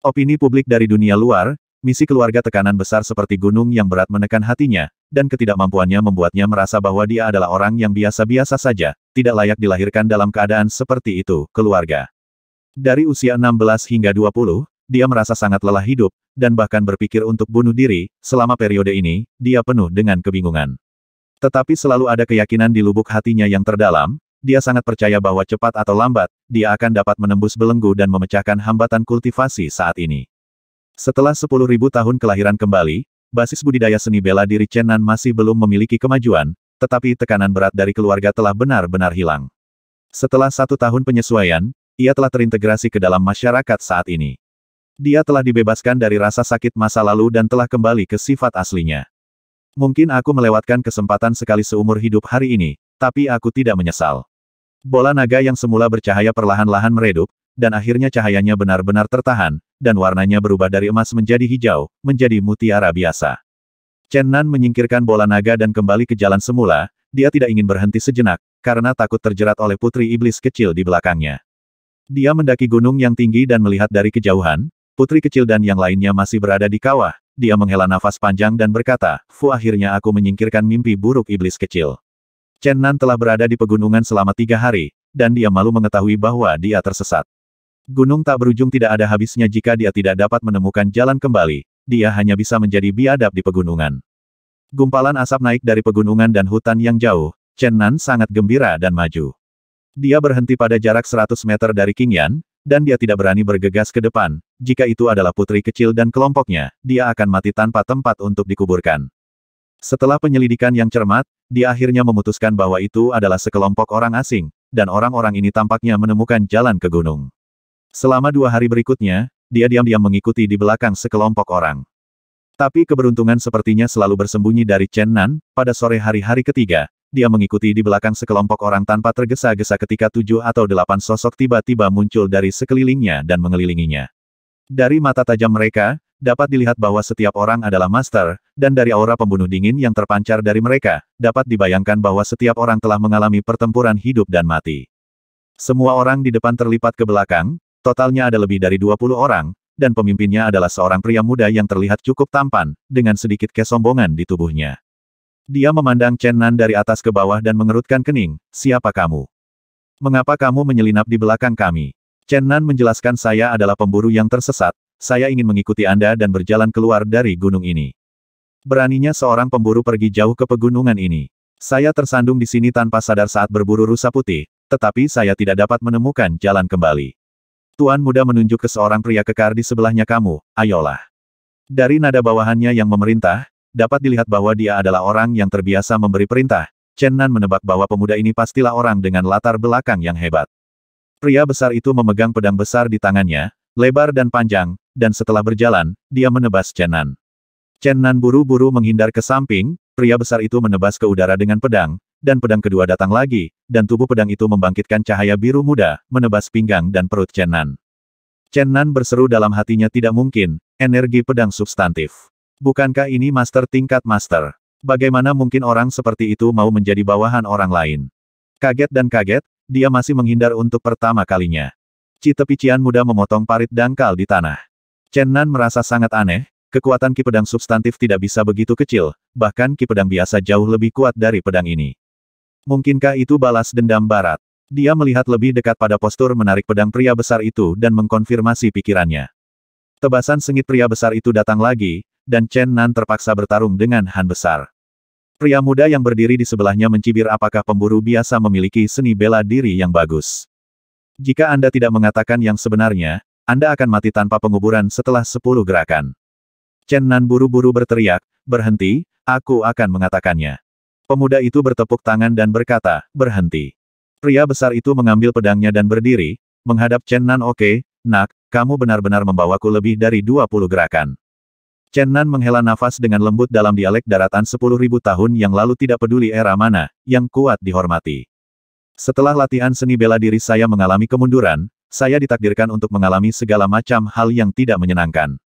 Speaker 1: Opini publik dari dunia luar, misi keluarga tekanan besar seperti gunung yang berat menekan hatinya, dan ketidakmampuannya membuatnya merasa bahwa dia adalah orang yang biasa-biasa saja, tidak layak dilahirkan dalam keadaan seperti itu, keluarga. Dari usia 16 hingga 20, dia merasa sangat lelah hidup, dan bahkan berpikir untuk bunuh diri, selama periode ini, dia penuh dengan kebingungan. Tetapi selalu ada keyakinan di lubuk hatinya yang terdalam, dia sangat percaya bahwa cepat atau lambat, dia akan dapat menembus belenggu dan memecahkan hambatan kultivasi saat ini. Setelah 10.000 tahun kelahiran kembali, basis budidaya seni bela diri Chenan masih belum memiliki kemajuan, tetapi tekanan berat dari keluarga telah benar-benar hilang. Setelah satu tahun penyesuaian, ia telah terintegrasi ke dalam masyarakat saat ini. Dia telah dibebaskan dari rasa sakit masa lalu dan telah kembali ke sifat aslinya. Mungkin aku melewatkan kesempatan sekali seumur hidup hari ini, tapi aku tidak menyesal. Bola naga yang semula bercahaya perlahan-lahan meredup, dan akhirnya cahayanya benar-benar tertahan, dan warnanya berubah dari emas menjadi hijau, menjadi mutiara biasa. Chen Nan menyingkirkan bola naga dan kembali ke jalan semula, dia tidak ingin berhenti sejenak, karena takut terjerat oleh putri iblis kecil di belakangnya. Dia mendaki gunung yang tinggi dan melihat dari kejauhan, putri kecil dan yang lainnya masih berada di kawah, dia menghela nafas panjang dan berkata, Fu akhirnya aku menyingkirkan mimpi buruk iblis kecil. Chen Nan telah berada di pegunungan selama tiga hari, dan dia malu mengetahui bahwa dia tersesat. Gunung tak berujung tidak ada habisnya jika dia tidak dapat menemukan jalan kembali, dia hanya bisa menjadi biadab di pegunungan. Gumpalan asap naik dari pegunungan dan hutan yang jauh, Chen Nan sangat gembira dan maju. Dia berhenti pada jarak 100 meter dari King Yan, dan dia tidak berani bergegas ke depan, jika itu adalah putri kecil dan kelompoknya, dia akan mati tanpa tempat untuk dikuburkan. Setelah penyelidikan yang cermat, dia akhirnya memutuskan bahwa itu adalah sekelompok orang asing, dan orang-orang ini tampaknya menemukan jalan ke gunung. Selama dua hari berikutnya, dia diam-diam mengikuti di belakang sekelompok orang. Tapi keberuntungan sepertinya selalu bersembunyi dari Chen Nan, pada sore hari-hari ketiga, dia mengikuti di belakang sekelompok orang tanpa tergesa-gesa ketika tujuh atau delapan sosok tiba-tiba muncul dari sekelilingnya dan mengelilinginya. Dari mata tajam mereka, dapat dilihat bahwa setiap orang adalah master, dan dari aura pembunuh dingin yang terpancar dari mereka, dapat dibayangkan bahwa setiap orang telah mengalami pertempuran hidup dan mati. Semua orang di depan terlipat ke belakang, Totalnya ada lebih dari 20 orang, dan pemimpinnya adalah seorang pria muda yang terlihat cukup tampan, dengan sedikit kesombongan di tubuhnya. Dia memandang Chen Nan dari atas ke bawah dan mengerutkan kening, siapa kamu? Mengapa kamu menyelinap di belakang kami? Chen Nan menjelaskan saya adalah pemburu yang tersesat, saya ingin mengikuti Anda dan berjalan keluar dari gunung ini. Beraninya seorang pemburu pergi jauh ke pegunungan ini. Saya tersandung di sini tanpa sadar saat berburu rusa putih, tetapi saya tidak dapat menemukan jalan kembali. Tuan muda menunjuk ke seorang pria kekar di sebelahnya kamu, ayolah. Dari nada bawahannya yang memerintah, dapat dilihat bahwa dia adalah orang yang terbiasa memberi perintah. Chen Nan menebak bahwa pemuda ini pastilah orang dengan latar belakang yang hebat. Pria besar itu memegang pedang besar di tangannya, lebar dan panjang, dan setelah berjalan, dia menebas Chen Nan. Chen Nan buru-buru menghindar ke samping, pria besar itu menebas ke udara dengan pedang, dan pedang kedua datang lagi, dan tubuh pedang itu membangkitkan cahaya biru muda, menebas pinggang dan perut Chen Nan. Chen Nan berseru dalam hatinya tidak mungkin, energi pedang substantif. Bukankah ini master tingkat master? Bagaimana mungkin orang seperti itu mau menjadi bawahan orang lain? Kaget dan kaget, dia masih menghindar untuk pertama kalinya. Cite pician muda memotong parit dangkal di tanah. Chen Nan merasa sangat aneh, kekuatan ki pedang substantif tidak bisa begitu kecil, bahkan ki pedang biasa jauh lebih kuat dari pedang ini. Mungkinkah itu balas dendam barat? Dia melihat lebih dekat pada postur menarik pedang pria besar itu dan mengkonfirmasi pikirannya. Tebasan sengit pria besar itu datang lagi, dan Chen Nan terpaksa bertarung dengan Han besar. Pria muda yang berdiri di sebelahnya mencibir apakah pemburu biasa memiliki seni bela diri yang bagus. Jika Anda tidak mengatakan yang sebenarnya, Anda akan mati tanpa penguburan setelah sepuluh gerakan. Chen Nan buru-buru berteriak, berhenti, aku akan mengatakannya. Pemuda itu bertepuk tangan dan berkata, berhenti. Pria besar itu mengambil pedangnya dan berdiri, menghadap Chen Nan oke, nak, kamu benar-benar membawaku lebih dari 20 gerakan. Chen Nan menghela nafas dengan lembut dalam dialek daratan 10.000 tahun yang lalu tidak peduli era mana, yang kuat dihormati. Setelah latihan seni bela diri saya mengalami kemunduran, saya ditakdirkan untuk mengalami segala macam hal yang tidak menyenangkan.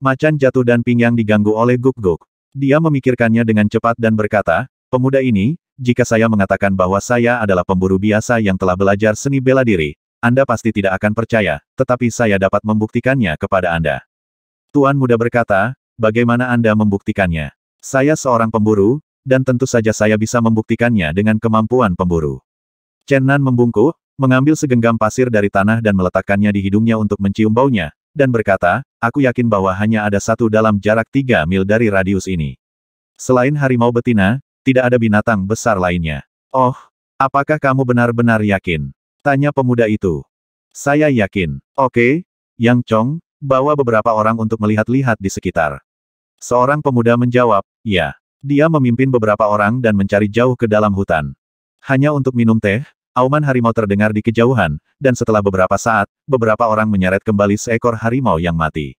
Speaker 1: Macan jatuh dan pinggang diganggu oleh guk-guk. Dia memikirkannya dengan cepat dan berkata, Pemuda ini, jika saya mengatakan bahwa saya adalah pemburu biasa yang telah belajar seni bela diri, Anda pasti tidak akan percaya, tetapi saya dapat membuktikannya kepada Anda. Tuan muda berkata, bagaimana Anda membuktikannya? Saya seorang pemburu, dan tentu saja saya bisa membuktikannya dengan kemampuan pemburu. Chen Nan membungkuk, mengambil segenggam pasir dari tanah dan meletakkannya di hidungnya untuk mencium baunya, dan berkata, aku yakin bahwa hanya ada satu dalam jarak tiga mil dari radius ini. Selain harimau betina, tidak ada binatang besar lainnya. Oh, apakah kamu benar-benar yakin? Tanya pemuda itu. Saya yakin. Oke, Yang Chong, bawa beberapa orang untuk melihat-lihat di sekitar. Seorang pemuda menjawab, ya. Dia memimpin beberapa orang dan mencari jauh ke dalam hutan. Hanya untuk minum teh, auman harimau terdengar di kejauhan, dan setelah beberapa saat, beberapa orang menyeret kembali seekor harimau yang mati.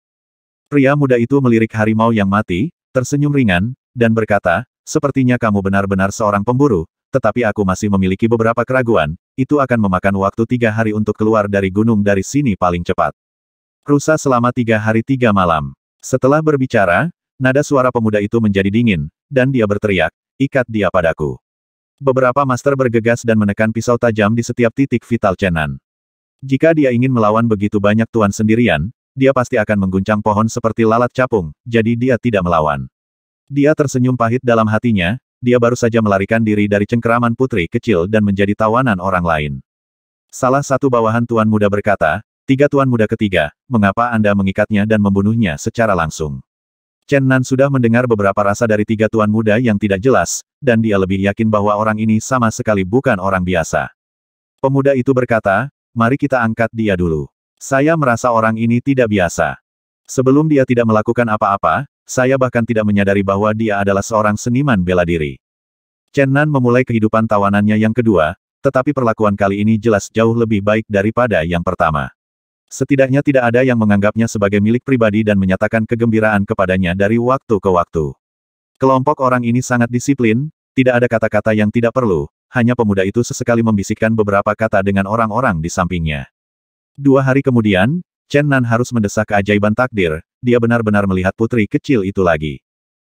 Speaker 1: Pria muda itu melirik harimau yang mati, tersenyum ringan, dan berkata, Sepertinya kamu benar-benar seorang pemburu, tetapi aku masih memiliki beberapa keraguan, itu akan memakan waktu tiga hari untuk keluar dari gunung dari sini paling cepat. Rusa selama tiga hari tiga malam. Setelah berbicara, nada suara pemuda itu menjadi dingin, dan dia berteriak, ikat dia padaku. Beberapa master bergegas dan menekan pisau tajam di setiap titik vital Chenan. Jika dia ingin melawan begitu banyak tuan sendirian, dia pasti akan mengguncang pohon seperti lalat capung, jadi dia tidak melawan. Dia tersenyum pahit dalam hatinya, dia baru saja melarikan diri dari cengkeraman putri kecil dan menjadi tawanan orang lain. Salah satu bawahan tuan muda berkata, Tiga tuan muda ketiga, mengapa Anda mengikatnya dan membunuhnya secara langsung? Chen Nan sudah mendengar beberapa rasa dari tiga tuan muda yang tidak jelas, dan dia lebih yakin bahwa orang ini sama sekali bukan orang biasa. Pemuda itu berkata, mari kita angkat dia dulu. Saya merasa orang ini tidak biasa. Sebelum dia tidak melakukan apa-apa, saya bahkan tidak menyadari bahwa dia adalah seorang seniman bela diri. Chen Nan memulai kehidupan tawanannya yang kedua, tetapi perlakuan kali ini jelas jauh lebih baik daripada yang pertama. Setidaknya tidak ada yang menganggapnya sebagai milik pribadi dan menyatakan kegembiraan kepadanya dari waktu ke waktu. Kelompok orang ini sangat disiplin, tidak ada kata-kata yang tidak perlu, hanya pemuda itu sesekali membisikkan beberapa kata dengan orang-orang di sampingnya. Dua hari kemudian, Chen Nan harus mendesak keajaiban takdir, dia benar-benar melihat putri kecil itu lagi.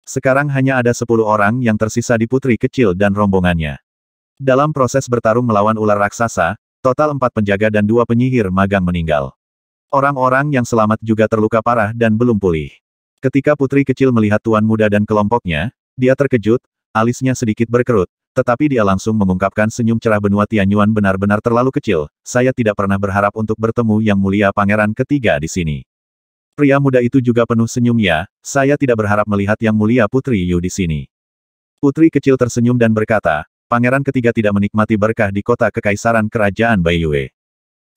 Speaker 1: Sekarang hanya ada sepuluh orang yang tersisa di putri kecil dan rombongannya. Dalam proses bertarung melawan ular raksasa, total empat penjaga dan dua penyihir magang meninggal. Orang-orang yang selamat juga terluka parah dan belum pulih. Ketika putri kecil melihat tuan muda dan kelompoknya, dia terkejut, alisnya sedikit berkerut, tetapi dia langsung mengungkapkan senyum cerah benua Tianyuan benar-benar terlalu kecil, saya tidak pernah berharap untuk bertemu yang mulia pangeran ketiga di sini. Pria muda itu juga penuh senyum ya. saya tidak berharap melihat yang mulia Putri Yu di sini. Putri kecil tersenyum dan berkata, pangeran ketiga tidak menikmati berkah di kota kekaisaran kerajaan Baiyue.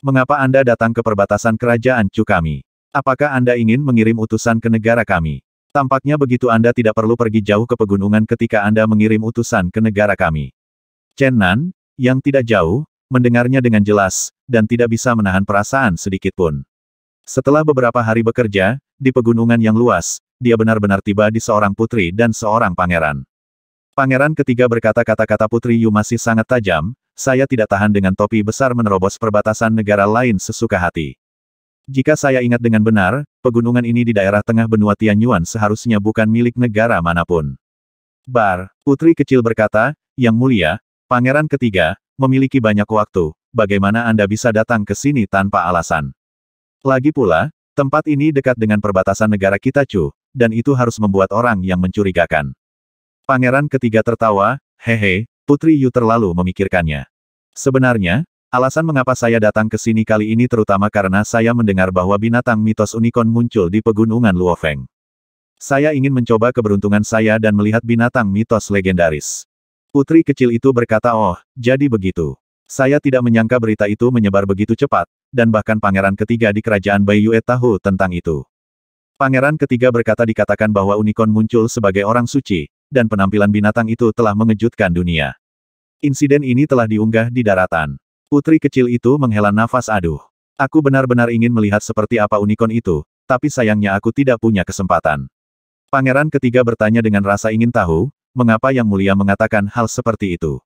Speaker 1: Mengapa Anda datang ke perbatasan kerajaan Chu kami? Apakah Anda ingin mengirim utusan ke negara kami? Tampaknya begitu Anda tidak perlu pergi jauh ke pegunungan ketika Anda mengirim utusan ke negara kami. Chen Nan, yang tidak jauh, mendengarnya dengan jelas, dan tidak bisa menahan perasaan sedikitpun. Setelah beberapa hari bekerja, di pegunungan yang luas, dia benar-benar tiba di seorang putri dan seorang pangeran. Pangeran ketiga berkata kata-kata Putri Yu masih sangat tajam, saya tidak tahan dengan topi besar menerobos perbatasan negara lain sesuka hati. Jika saya ingat dengan benar, pegunungan ini di daerah tengah benua Tianyuan seharusnya bukan milik negara manapun. Bar, Putri kecil berkata, Yang mulia, Pangeran ketiga, memiliki banyak waktu, bagaimana Anda bisa datang ke sini tanpa alasan? Lagi pula, tempat ini dekat dengan perbatasan negara kita cu, dan itu harus membuat orang yang mencurigakan. Pangeran ketiga tertawa, hehe, Putri Yu terlalu memikirkannya. Sebenarnya, alasan mengapa saya datang ke sini kali ini terutama karena saya mendengar bahwa binatang mitos unicorn muncul di pegunungan Luofeng. Saya ingin mencoba keberuntungan saya dan melihat binatang mitos legendaris. Putri kecil itu berkata oh, jadi begitu. Saya tidak menyangka berita itu menyebar begitu cepat, dan bahkan pangeran ketiga di kerajaan Bai Yue tahu tentang itu. Pangeran ketiga berkata dikatakan bahwa unicorn muncul sebagai orang suci, dan penampilan binatang itu telah mengejutkan dunia. Insiden ini telah diunggah di daratan. Putri kecil itu menghela nafas aduh. Aku benar-benar ingin melihat seperti apa unicorn itu, tapi sayangnya aku tidak punya kesempatan. Pangeran ketiga bertanya dengan rasa ingin tahu, mengapa Yang Mulia mengatakan hal seperti itu.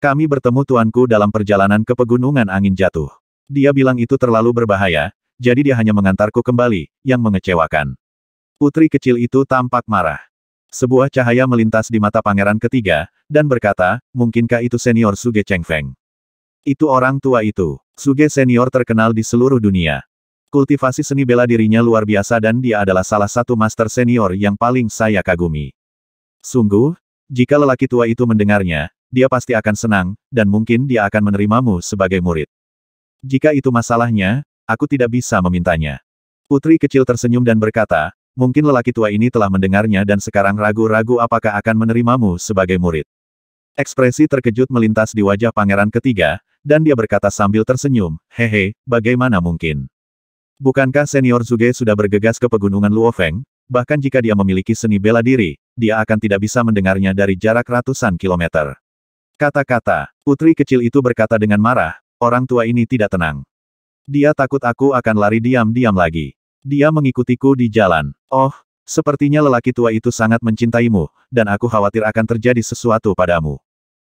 Speaker 1: Kami bertemu tuanku dalam perjalanan ke pegunungan angin jatuh. Dia bilang itu terlalu berbahaya, jadi dia hanya mengantarku kembali, yang mengecewakan. Putri kecil itu tampak marah. Sebuah cahaya melintas di mata pangeran ketiga, dan berkata, mungkinkah itu senior Suge Feng? Itu orang tua itu. Suge senior terkenal di seluruh dunia. Kultivasi seni bela dirinya luar biasa dan dia adalah salah satu master senior yang paling saya kagumi. Sungguh, jika lelaki tua itu mendengarnya, dia pasti akan senang, dan mungkin dia akan menerimamu sebagai murid. Jika itu masalahnya, aku tidak bisa memintanya. Putri kecil tersenyum dan berkata, mungkin lelaki tua ini telah mendengarnya dan sekarang ragu-ragu apakah akan menerimamu sebagai murid. Ekspresi terkejut melintas di wajah pangeran ketiga, dan dia berkata sambil tersenyum, hehe, bagaimana mungkin? Bukankah senior Zuge sudah bergegas ke pegunungan Luofeng, bahkan jika dia memiliki seni bela diri, dia akan tidak bisa mendengarnya dari jarak ratusan kilometer. Kata-kata, putri kecil itu berkata dengan marah, orang tua ini tidak tenang. Dia takut aku akan lari diam-diam lagi. Dia mengikutiku di jalan. Oh, sepertinya lelaki tua itu sangat mencintaimu, dan aku khawatir akan terjadi sesuatu padamu.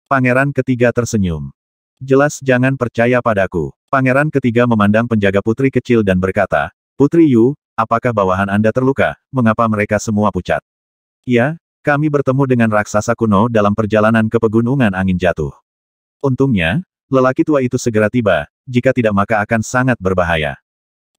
Speaker 1: Pangeran ketiga tersenyum. Jelas jangan percaya padaku. Pangeran ketiga memandang penjaga putri kecil dan berkata, Putri Yu, Apakah bawahan Anda terluka? Mengapa mereka semua pucat? Ya, kami bertemu dengan raksasa kuno dalam perjalanan ke pegunungan angin jatuh. Untungnya, lelaki tua itu segera tiba, jika tidak maka akan sangat berbahaya.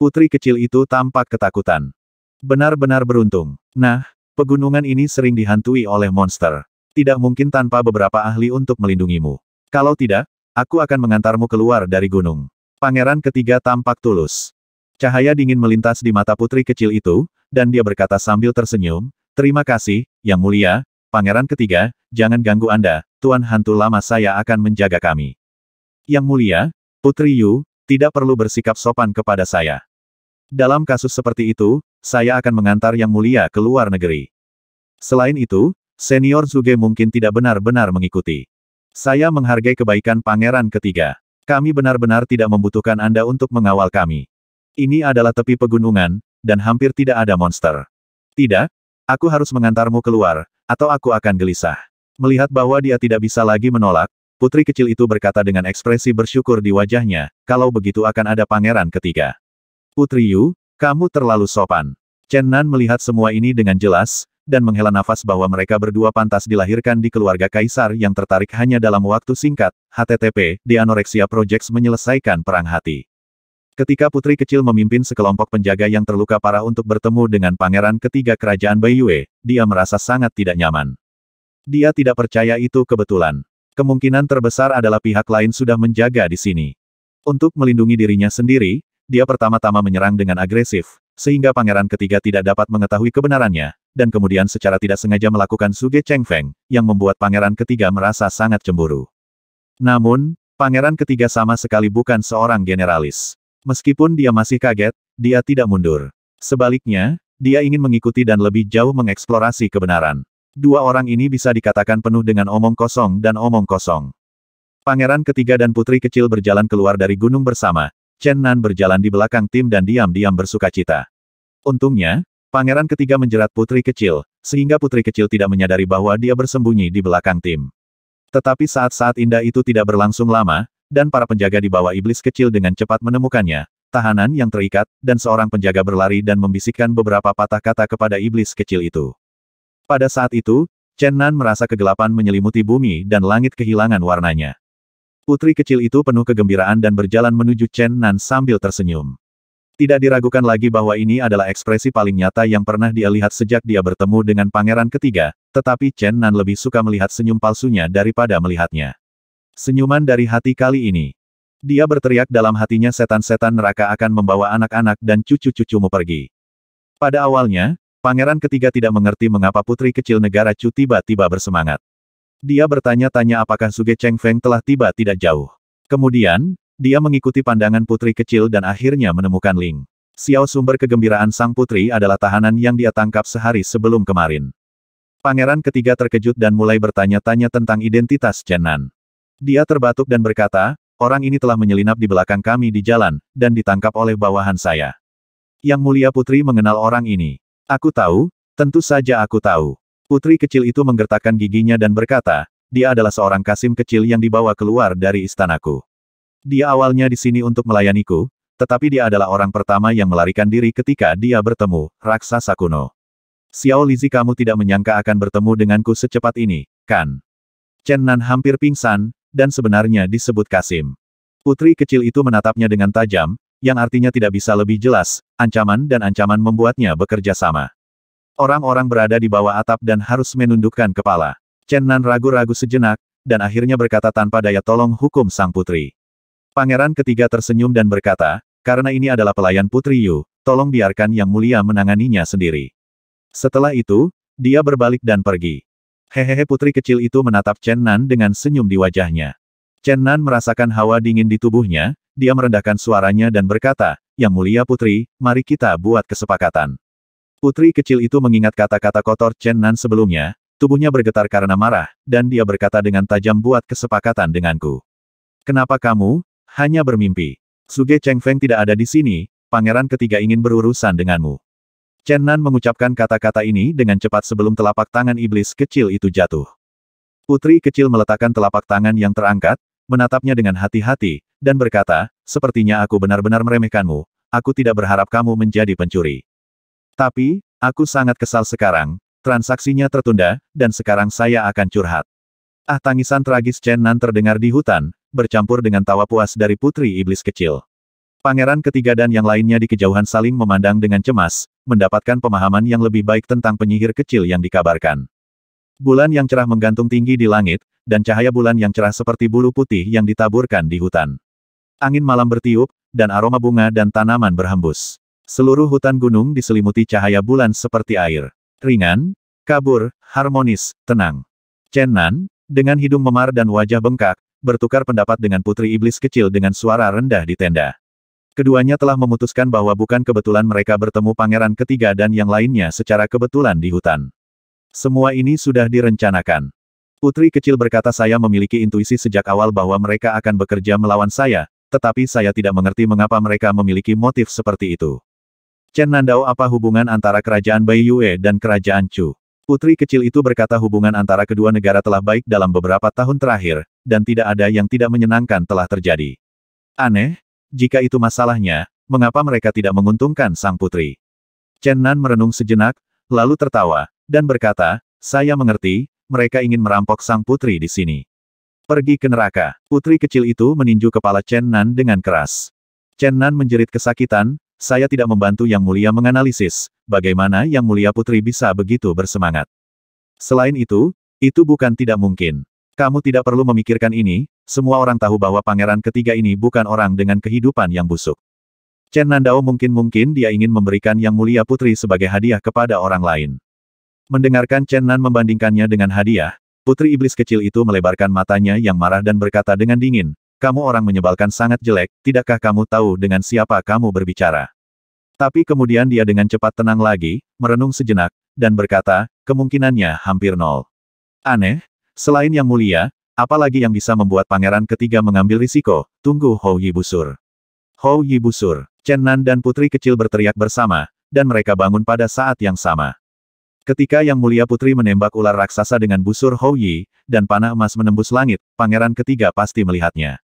Speaker 1: Putri kecil itu tampak ketakutan. Benar-benar beruntung. Nah, pegunungan ini sering dihantui oleh monster. Tidak mungkin tanpa beberapa ahli untuk melindungimu. Kalau tidak, aku akan mengantarmu keluar dari gunung. Pangeran ketiga tampak tulus. Cahaya dingin melintas di mata putri kecil itu, dan dia berkata sambil tersenyum, Terima kasih, Yang Mulia, Pangeran ketiga, jangan ganggu Anda, Tuan Hantu lama saya akan menjaga kami. Yang Mulia, Putri Yu, tidak perlu bersikap sopan kepada saya. Dalam kasus seperti itu, saya akan mengantar Yang Mulia ke luar negeri. Selain itu, senior Zuge mungkin tidak benar-benar mengikuti. Saya menghargai kebaikan pangeran ketiga. Kami benar-benar tidak membutuhkan Anda untuk mengawal kami. Ini adalah tepi pegunungan, dan hampir tidak ada monster. Tidak, aku harus mengantarmu keluar, atau aku akan gelisah. Melihat bahwa dia tidak bisa lagi menolak, putri kecil itu berkata dengan ekspresi bersyukur di wajahnya, kalau begitu akan ada pangeran ketiga. Putri Yu, kamu terlalu sopan. Chen Nan melihat semua ini dengan jelas, dan menghela nafas bahwa mereka berdua pantas dilahirkan di keluarga kaisar yang tertarik hanya dalam waktu singkat, HTTP, di Anorexia Projects menyelesaikan perang hati. Ketika putri kecil memimpin sekelompok penjaga yang terluka parah untuk bertemu dengan pangeran ketiga kerajaan Yue, dia merasa sangat tidak nyaman. Dia tidak percaya itu kebetulan. Kemungkinan terbesar adalah pihak lain sudah menjaga di sini. Untuk melindungi dirinya sendiri, dia pertama-tama menyerang dengan agresif, sehingga pangeran ketiga tidak dapat mengetahui kebenarannya, dan kemudian secara tidak sengaja melakukan Suge Cheng Feng, yang membuat pangeran ketiga merasa sangat cemburu. Namun, pangeran ketiga sama sekali bukan seorang generalis. Meskipun dia masih kaget, dia tidak mundur. Sebaliknya, dia ingin mengikuti dan lebih jauh mengeksplorasi kebenaran. Dua orang ini bisa dikatakan penuh dengan omong kosong dan omong kosong. Pangeran ketiga dan putri kecil berjalan keluar dari gunung bersama. Chen Nan berjalan di belakang tim dan diam-diam bersuka cita. Untungnya, pangeran ketiga menjerat putri kecil, sehingga putri kecil tidak menyadari bahwa dia bersembunyi di belakang tim. Tetapi saat-saat indah itu tidak berlangsung lama, dan para penjaga di bawah iblis kecil dengan cepat menemukannya, tahanan yang terikat, dan seorang penjaga berlari dan membisikkan beberapa patah kata kepada iblis kecil itu. Pada saat itu, Chen Nan merasa kegelapan menyelimuti bumi dan langit kehilangan warnanya. Putri kecil itu penuh kegembiraan dan berjalan menuju Chen Nan sambil tersenyum. Tidak diragukan lagi bahwa ini adalah ekspresi paling nyata yang pernah dia lihat sejak dia bertemu dengan pangeran ketiga, tetapi Chen Nan lebih suka melihat senyum palsunya daripada melihatnya. Senyuman dari hati kali ini. Dia berteriak dalam hatinya setan-setan neraka akan membawa anak-anak dan cucu-cucumu pergi. Pada awalnya, pangeran ketiga tidak mengerti mengapa putri kecil negara Chu tiba-tiba bersemangat. Dia bertanya-tanya apakah Suge Cheng Feng telah tiba tidak jauh. Kemudian, dia mengikuti pandangan putri kecil dan akhirnya menemukan Ling. Xiao sumber kegembiraan sang putri adalah tahanan yang dia tangkap sehari sebelum kemarin. Pangeran ketiga terkejut dan mulai bertanya-tanya tentang identitas Chen Nan. Dia terbatuk dan berkata, orang ini telah menyelinap di belakang kami di jalan, dan ditangkap oleh bawahan saya. Yang mulia putri mengenal orang ini. Aku tahu, tentu saja aku tahu. Putri kecil itu menggertakkan giginya dan berkata, dia adalah seorang kasim kecil yang dibawa keluar dari istanaku. Dia awalnya di sini untuk melayaniku, tetapi dia adalah orang pertama yang melarikan diri ketika dia bertemu, raksasa kuno. Xiao Lizi kamu tidak menyangka akan bertemu denganku secepat ini, kan? Chen Nan hampir pingsan, dan sebenarnya disebut Kasim. Putri kecil itu menatapnya dengan tajam, yang artinya tidak bisa lebih jelas, ancaman dan ancaman membuatnya bekerja sama. Orang-orang berada di bawah atap dan harus menundukkan kepala. Chen Nan ragu-ragu sejenak, dan akhirnya berkata tanpa daya tolong hukum sang putri. Pangeran ketiga tersenyum dan berkata, karena ini adalah pelayan Putri Yu, tolong biarkan Yang Mulia menanganinya sendiri. Setelah itu, dia berbalik dan pergi. Hehehe putri kecil itu menatap Chen Nan dengan senyum di wajahnya. Chen Nan merasakan hawa dingin di tubuhnya, dia merendahkan suaranya dan berkata, Yang mulia putri, mari kita buat kesepakatan. Putri kecil itu mengingat kata-kata kotor Chen Nan sebelumnya, tubuhnya bergetar karena marah, dan dia berkata dengan tajam buat kesepakatan denganku. Kenapa kamu, hanya bermimpi? Suge Cheng Feng tidak ada di sini, pangeran ketiga ingin berurusan denganmu. Chen Nan mengucapkan kata-kata ini dengan cepat sebelum telapak tangan iblis kecil itu jatuh. Putri kecil meletakkan telapak tangan yang terangkat, menatapnya dengan hati-hati, dan berkata, sepertinya aku benar-benar meremehkanmu, aku tidak berharap kamu menjadi pencuri. Tapi, aku sangat kesal sekarang, transaksinya tertunda, dan sekarang saya akan curhat. Ah tangisan tragis Chen Nan terdengar di hutan, bercampur dengan tawa puas dari putri iblis kecil. Pangeran ketiga dan yang lainnya di kejauhan saling memandang dengan cemas, mendapatkan pemahaman yang lebih baik tentang penyihir kecil yang dikabarkan. Bulan yang cerah menggantung tinggi di langit, dan cahaya bulan yang cerah seperti bulu putih yang ditaburkan di hutan. Angin malam bertiup, dan aroma bunga dan tanaman berhembus. Seluruh hutan gunung diselimuti cahaya bulan seperti air. Ringan, kabur, harmonis, tenang. Chen Nan, dengan hidung memar dan wajah bengkak, bertukar pendapat dengan putri iblis kecil dengan suara rendah di tenda. Keduanya telah memutuskan bahwa bukan kebetulan mereka bertemu pangeran ketiga dan yang lainnya secara kebetulan di hutan. Semua ini sudah direncanakan. Putri kecil berkata saya memiliki intuisi sejak awal bahwa mereka akan bekerja melawan saya, tetapi saya tidak mengerti mengapa mereka memiliki motif seperti itu. Chen Nandao apa hubungan antara kerajaan Bai Yue dan kerajaan Chu? Putri kecil itu berkata hubungan antara kedua negara telah baik dalam beberapa tahun terakhir, dan tidak ada yang tidak menyenangkan telah terjadi. Aneh, jika itu masalahnya, mengapa mereka tidak menguntungkan sang putri? Chen Nan merenung sejenak, lalu tertawa, dan berkata, saya mengerti, mereka ingin merampok sang putri di sini. Pergi ke neraka. Putri kecil itu meninju kepala Chen Nan dengan keras. Chen Nan menjerit kesakitan, saya tidak membantu Yang Mulia menganalisis, bagaimana Yang Mulia Putri bisa begitu bersemangat. Selain itu, itu bukan tidak mungkin. Kamu tidak perlu memikirkan ini, semua orang tahu bahwa pangeran ketiga ini bukan orang dengan kehidupan yang busuk. Chen Nandao mungkin-mungkin dia ingin memberikan Yang Mulia Putri sebagai hadiah kepada orang lain. Mendengarkan Chen Nan membandingkannya dengan hadiah, Putri Iblis kecil itu melebarkan matanya yang marah dan berkata dengan dingin, kamu orang menyebalkan sangat jelek, tidakkah kamu tahu dengan siapa kamu berbicara? Tapi kemudian dia dengan cepat tenang lagi, merenung sejenak, dan berkata, kemungkinannya hampir nol. Aneh, selain yang mulia, Apalagi yang bisa membuat pangeran ketiga mengambil risiko, tunggu Hou Yi busur. Hou Yi busur, Chen Nan dan putri kecil berteriak bersama, dan mereka bangun pada saat yang sama. Ketika Yang Mulia Putri menembak ular raksasa dengan busur Hou Yi, dan panah emas menembus langit, pangeran ketiga pasti melihatnya.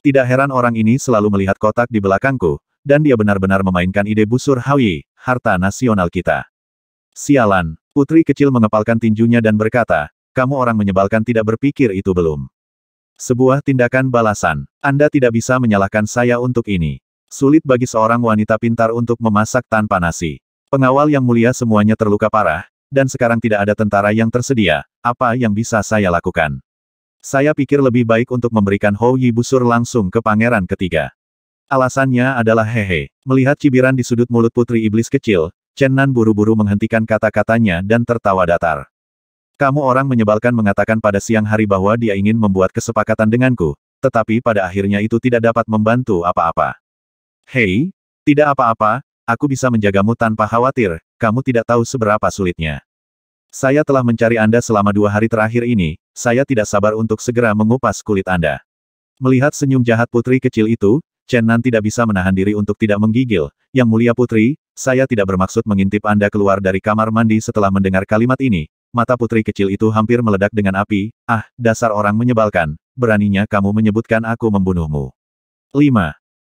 Speaker 1: Tidak heran orang ini selalu melihat kotak di belakangku, dan dia benar-benar memainkan ide busur Hou Yi, harta nasional kita. Sialan, putri kecil mengepalkan tinjunya dan berkata, kamu orang menyebalkan tidak berpikir itu belum. Sebuah tindakan balasan. Anda tidak bisa menyalahkan saya untuk ini. Sulit bagi seorang wanita pintar untuk memasak tanpa nasi. Pengawal yang mulia semuanya terluka parah, dan sekarang tidak ada tentara yang tersedia. Apa yang bisa saya lakukan? Saya pikir lebih baik untuk memberikan Hou Yi busur langsung ke pangeran ketiga. Alasannya adalah hehe. Melihat cibiran di sudut mulut putri iblis kecil, Chen Nan buru-buru menghentikan kata-katanya dan tertawa datar. Kamu orang menyebalkan mengatakan pada siang hari bahwa dia ingin membuat kesepakatan denganku, tetapi pada akhirnya itu tidak dapat membantu apa-apa. Hei, tidak apa-apa, aku bisa menjagamu tanpa khawatir, kamu tidak tahu seberapa sulitnya. Saya telah mencari Anda selama dua hari terakhir ini, saya tidak sabar untuk segera mengupas kulit Anda. Melihat senyum jahat putri kecil itu, Chen Nan tidak bisa menahan diri untuk tidak menggigil. Yang mulia putri, saya tidak bermaksud mengintip Anda keluar dari kamar mandi setelah mendengar kalimat ini mata putri kecil itu hampir meledak dengan api, ah, dasar orang menyebalkan, beraninya kamu menyebutkan aku membunuhmu. 5.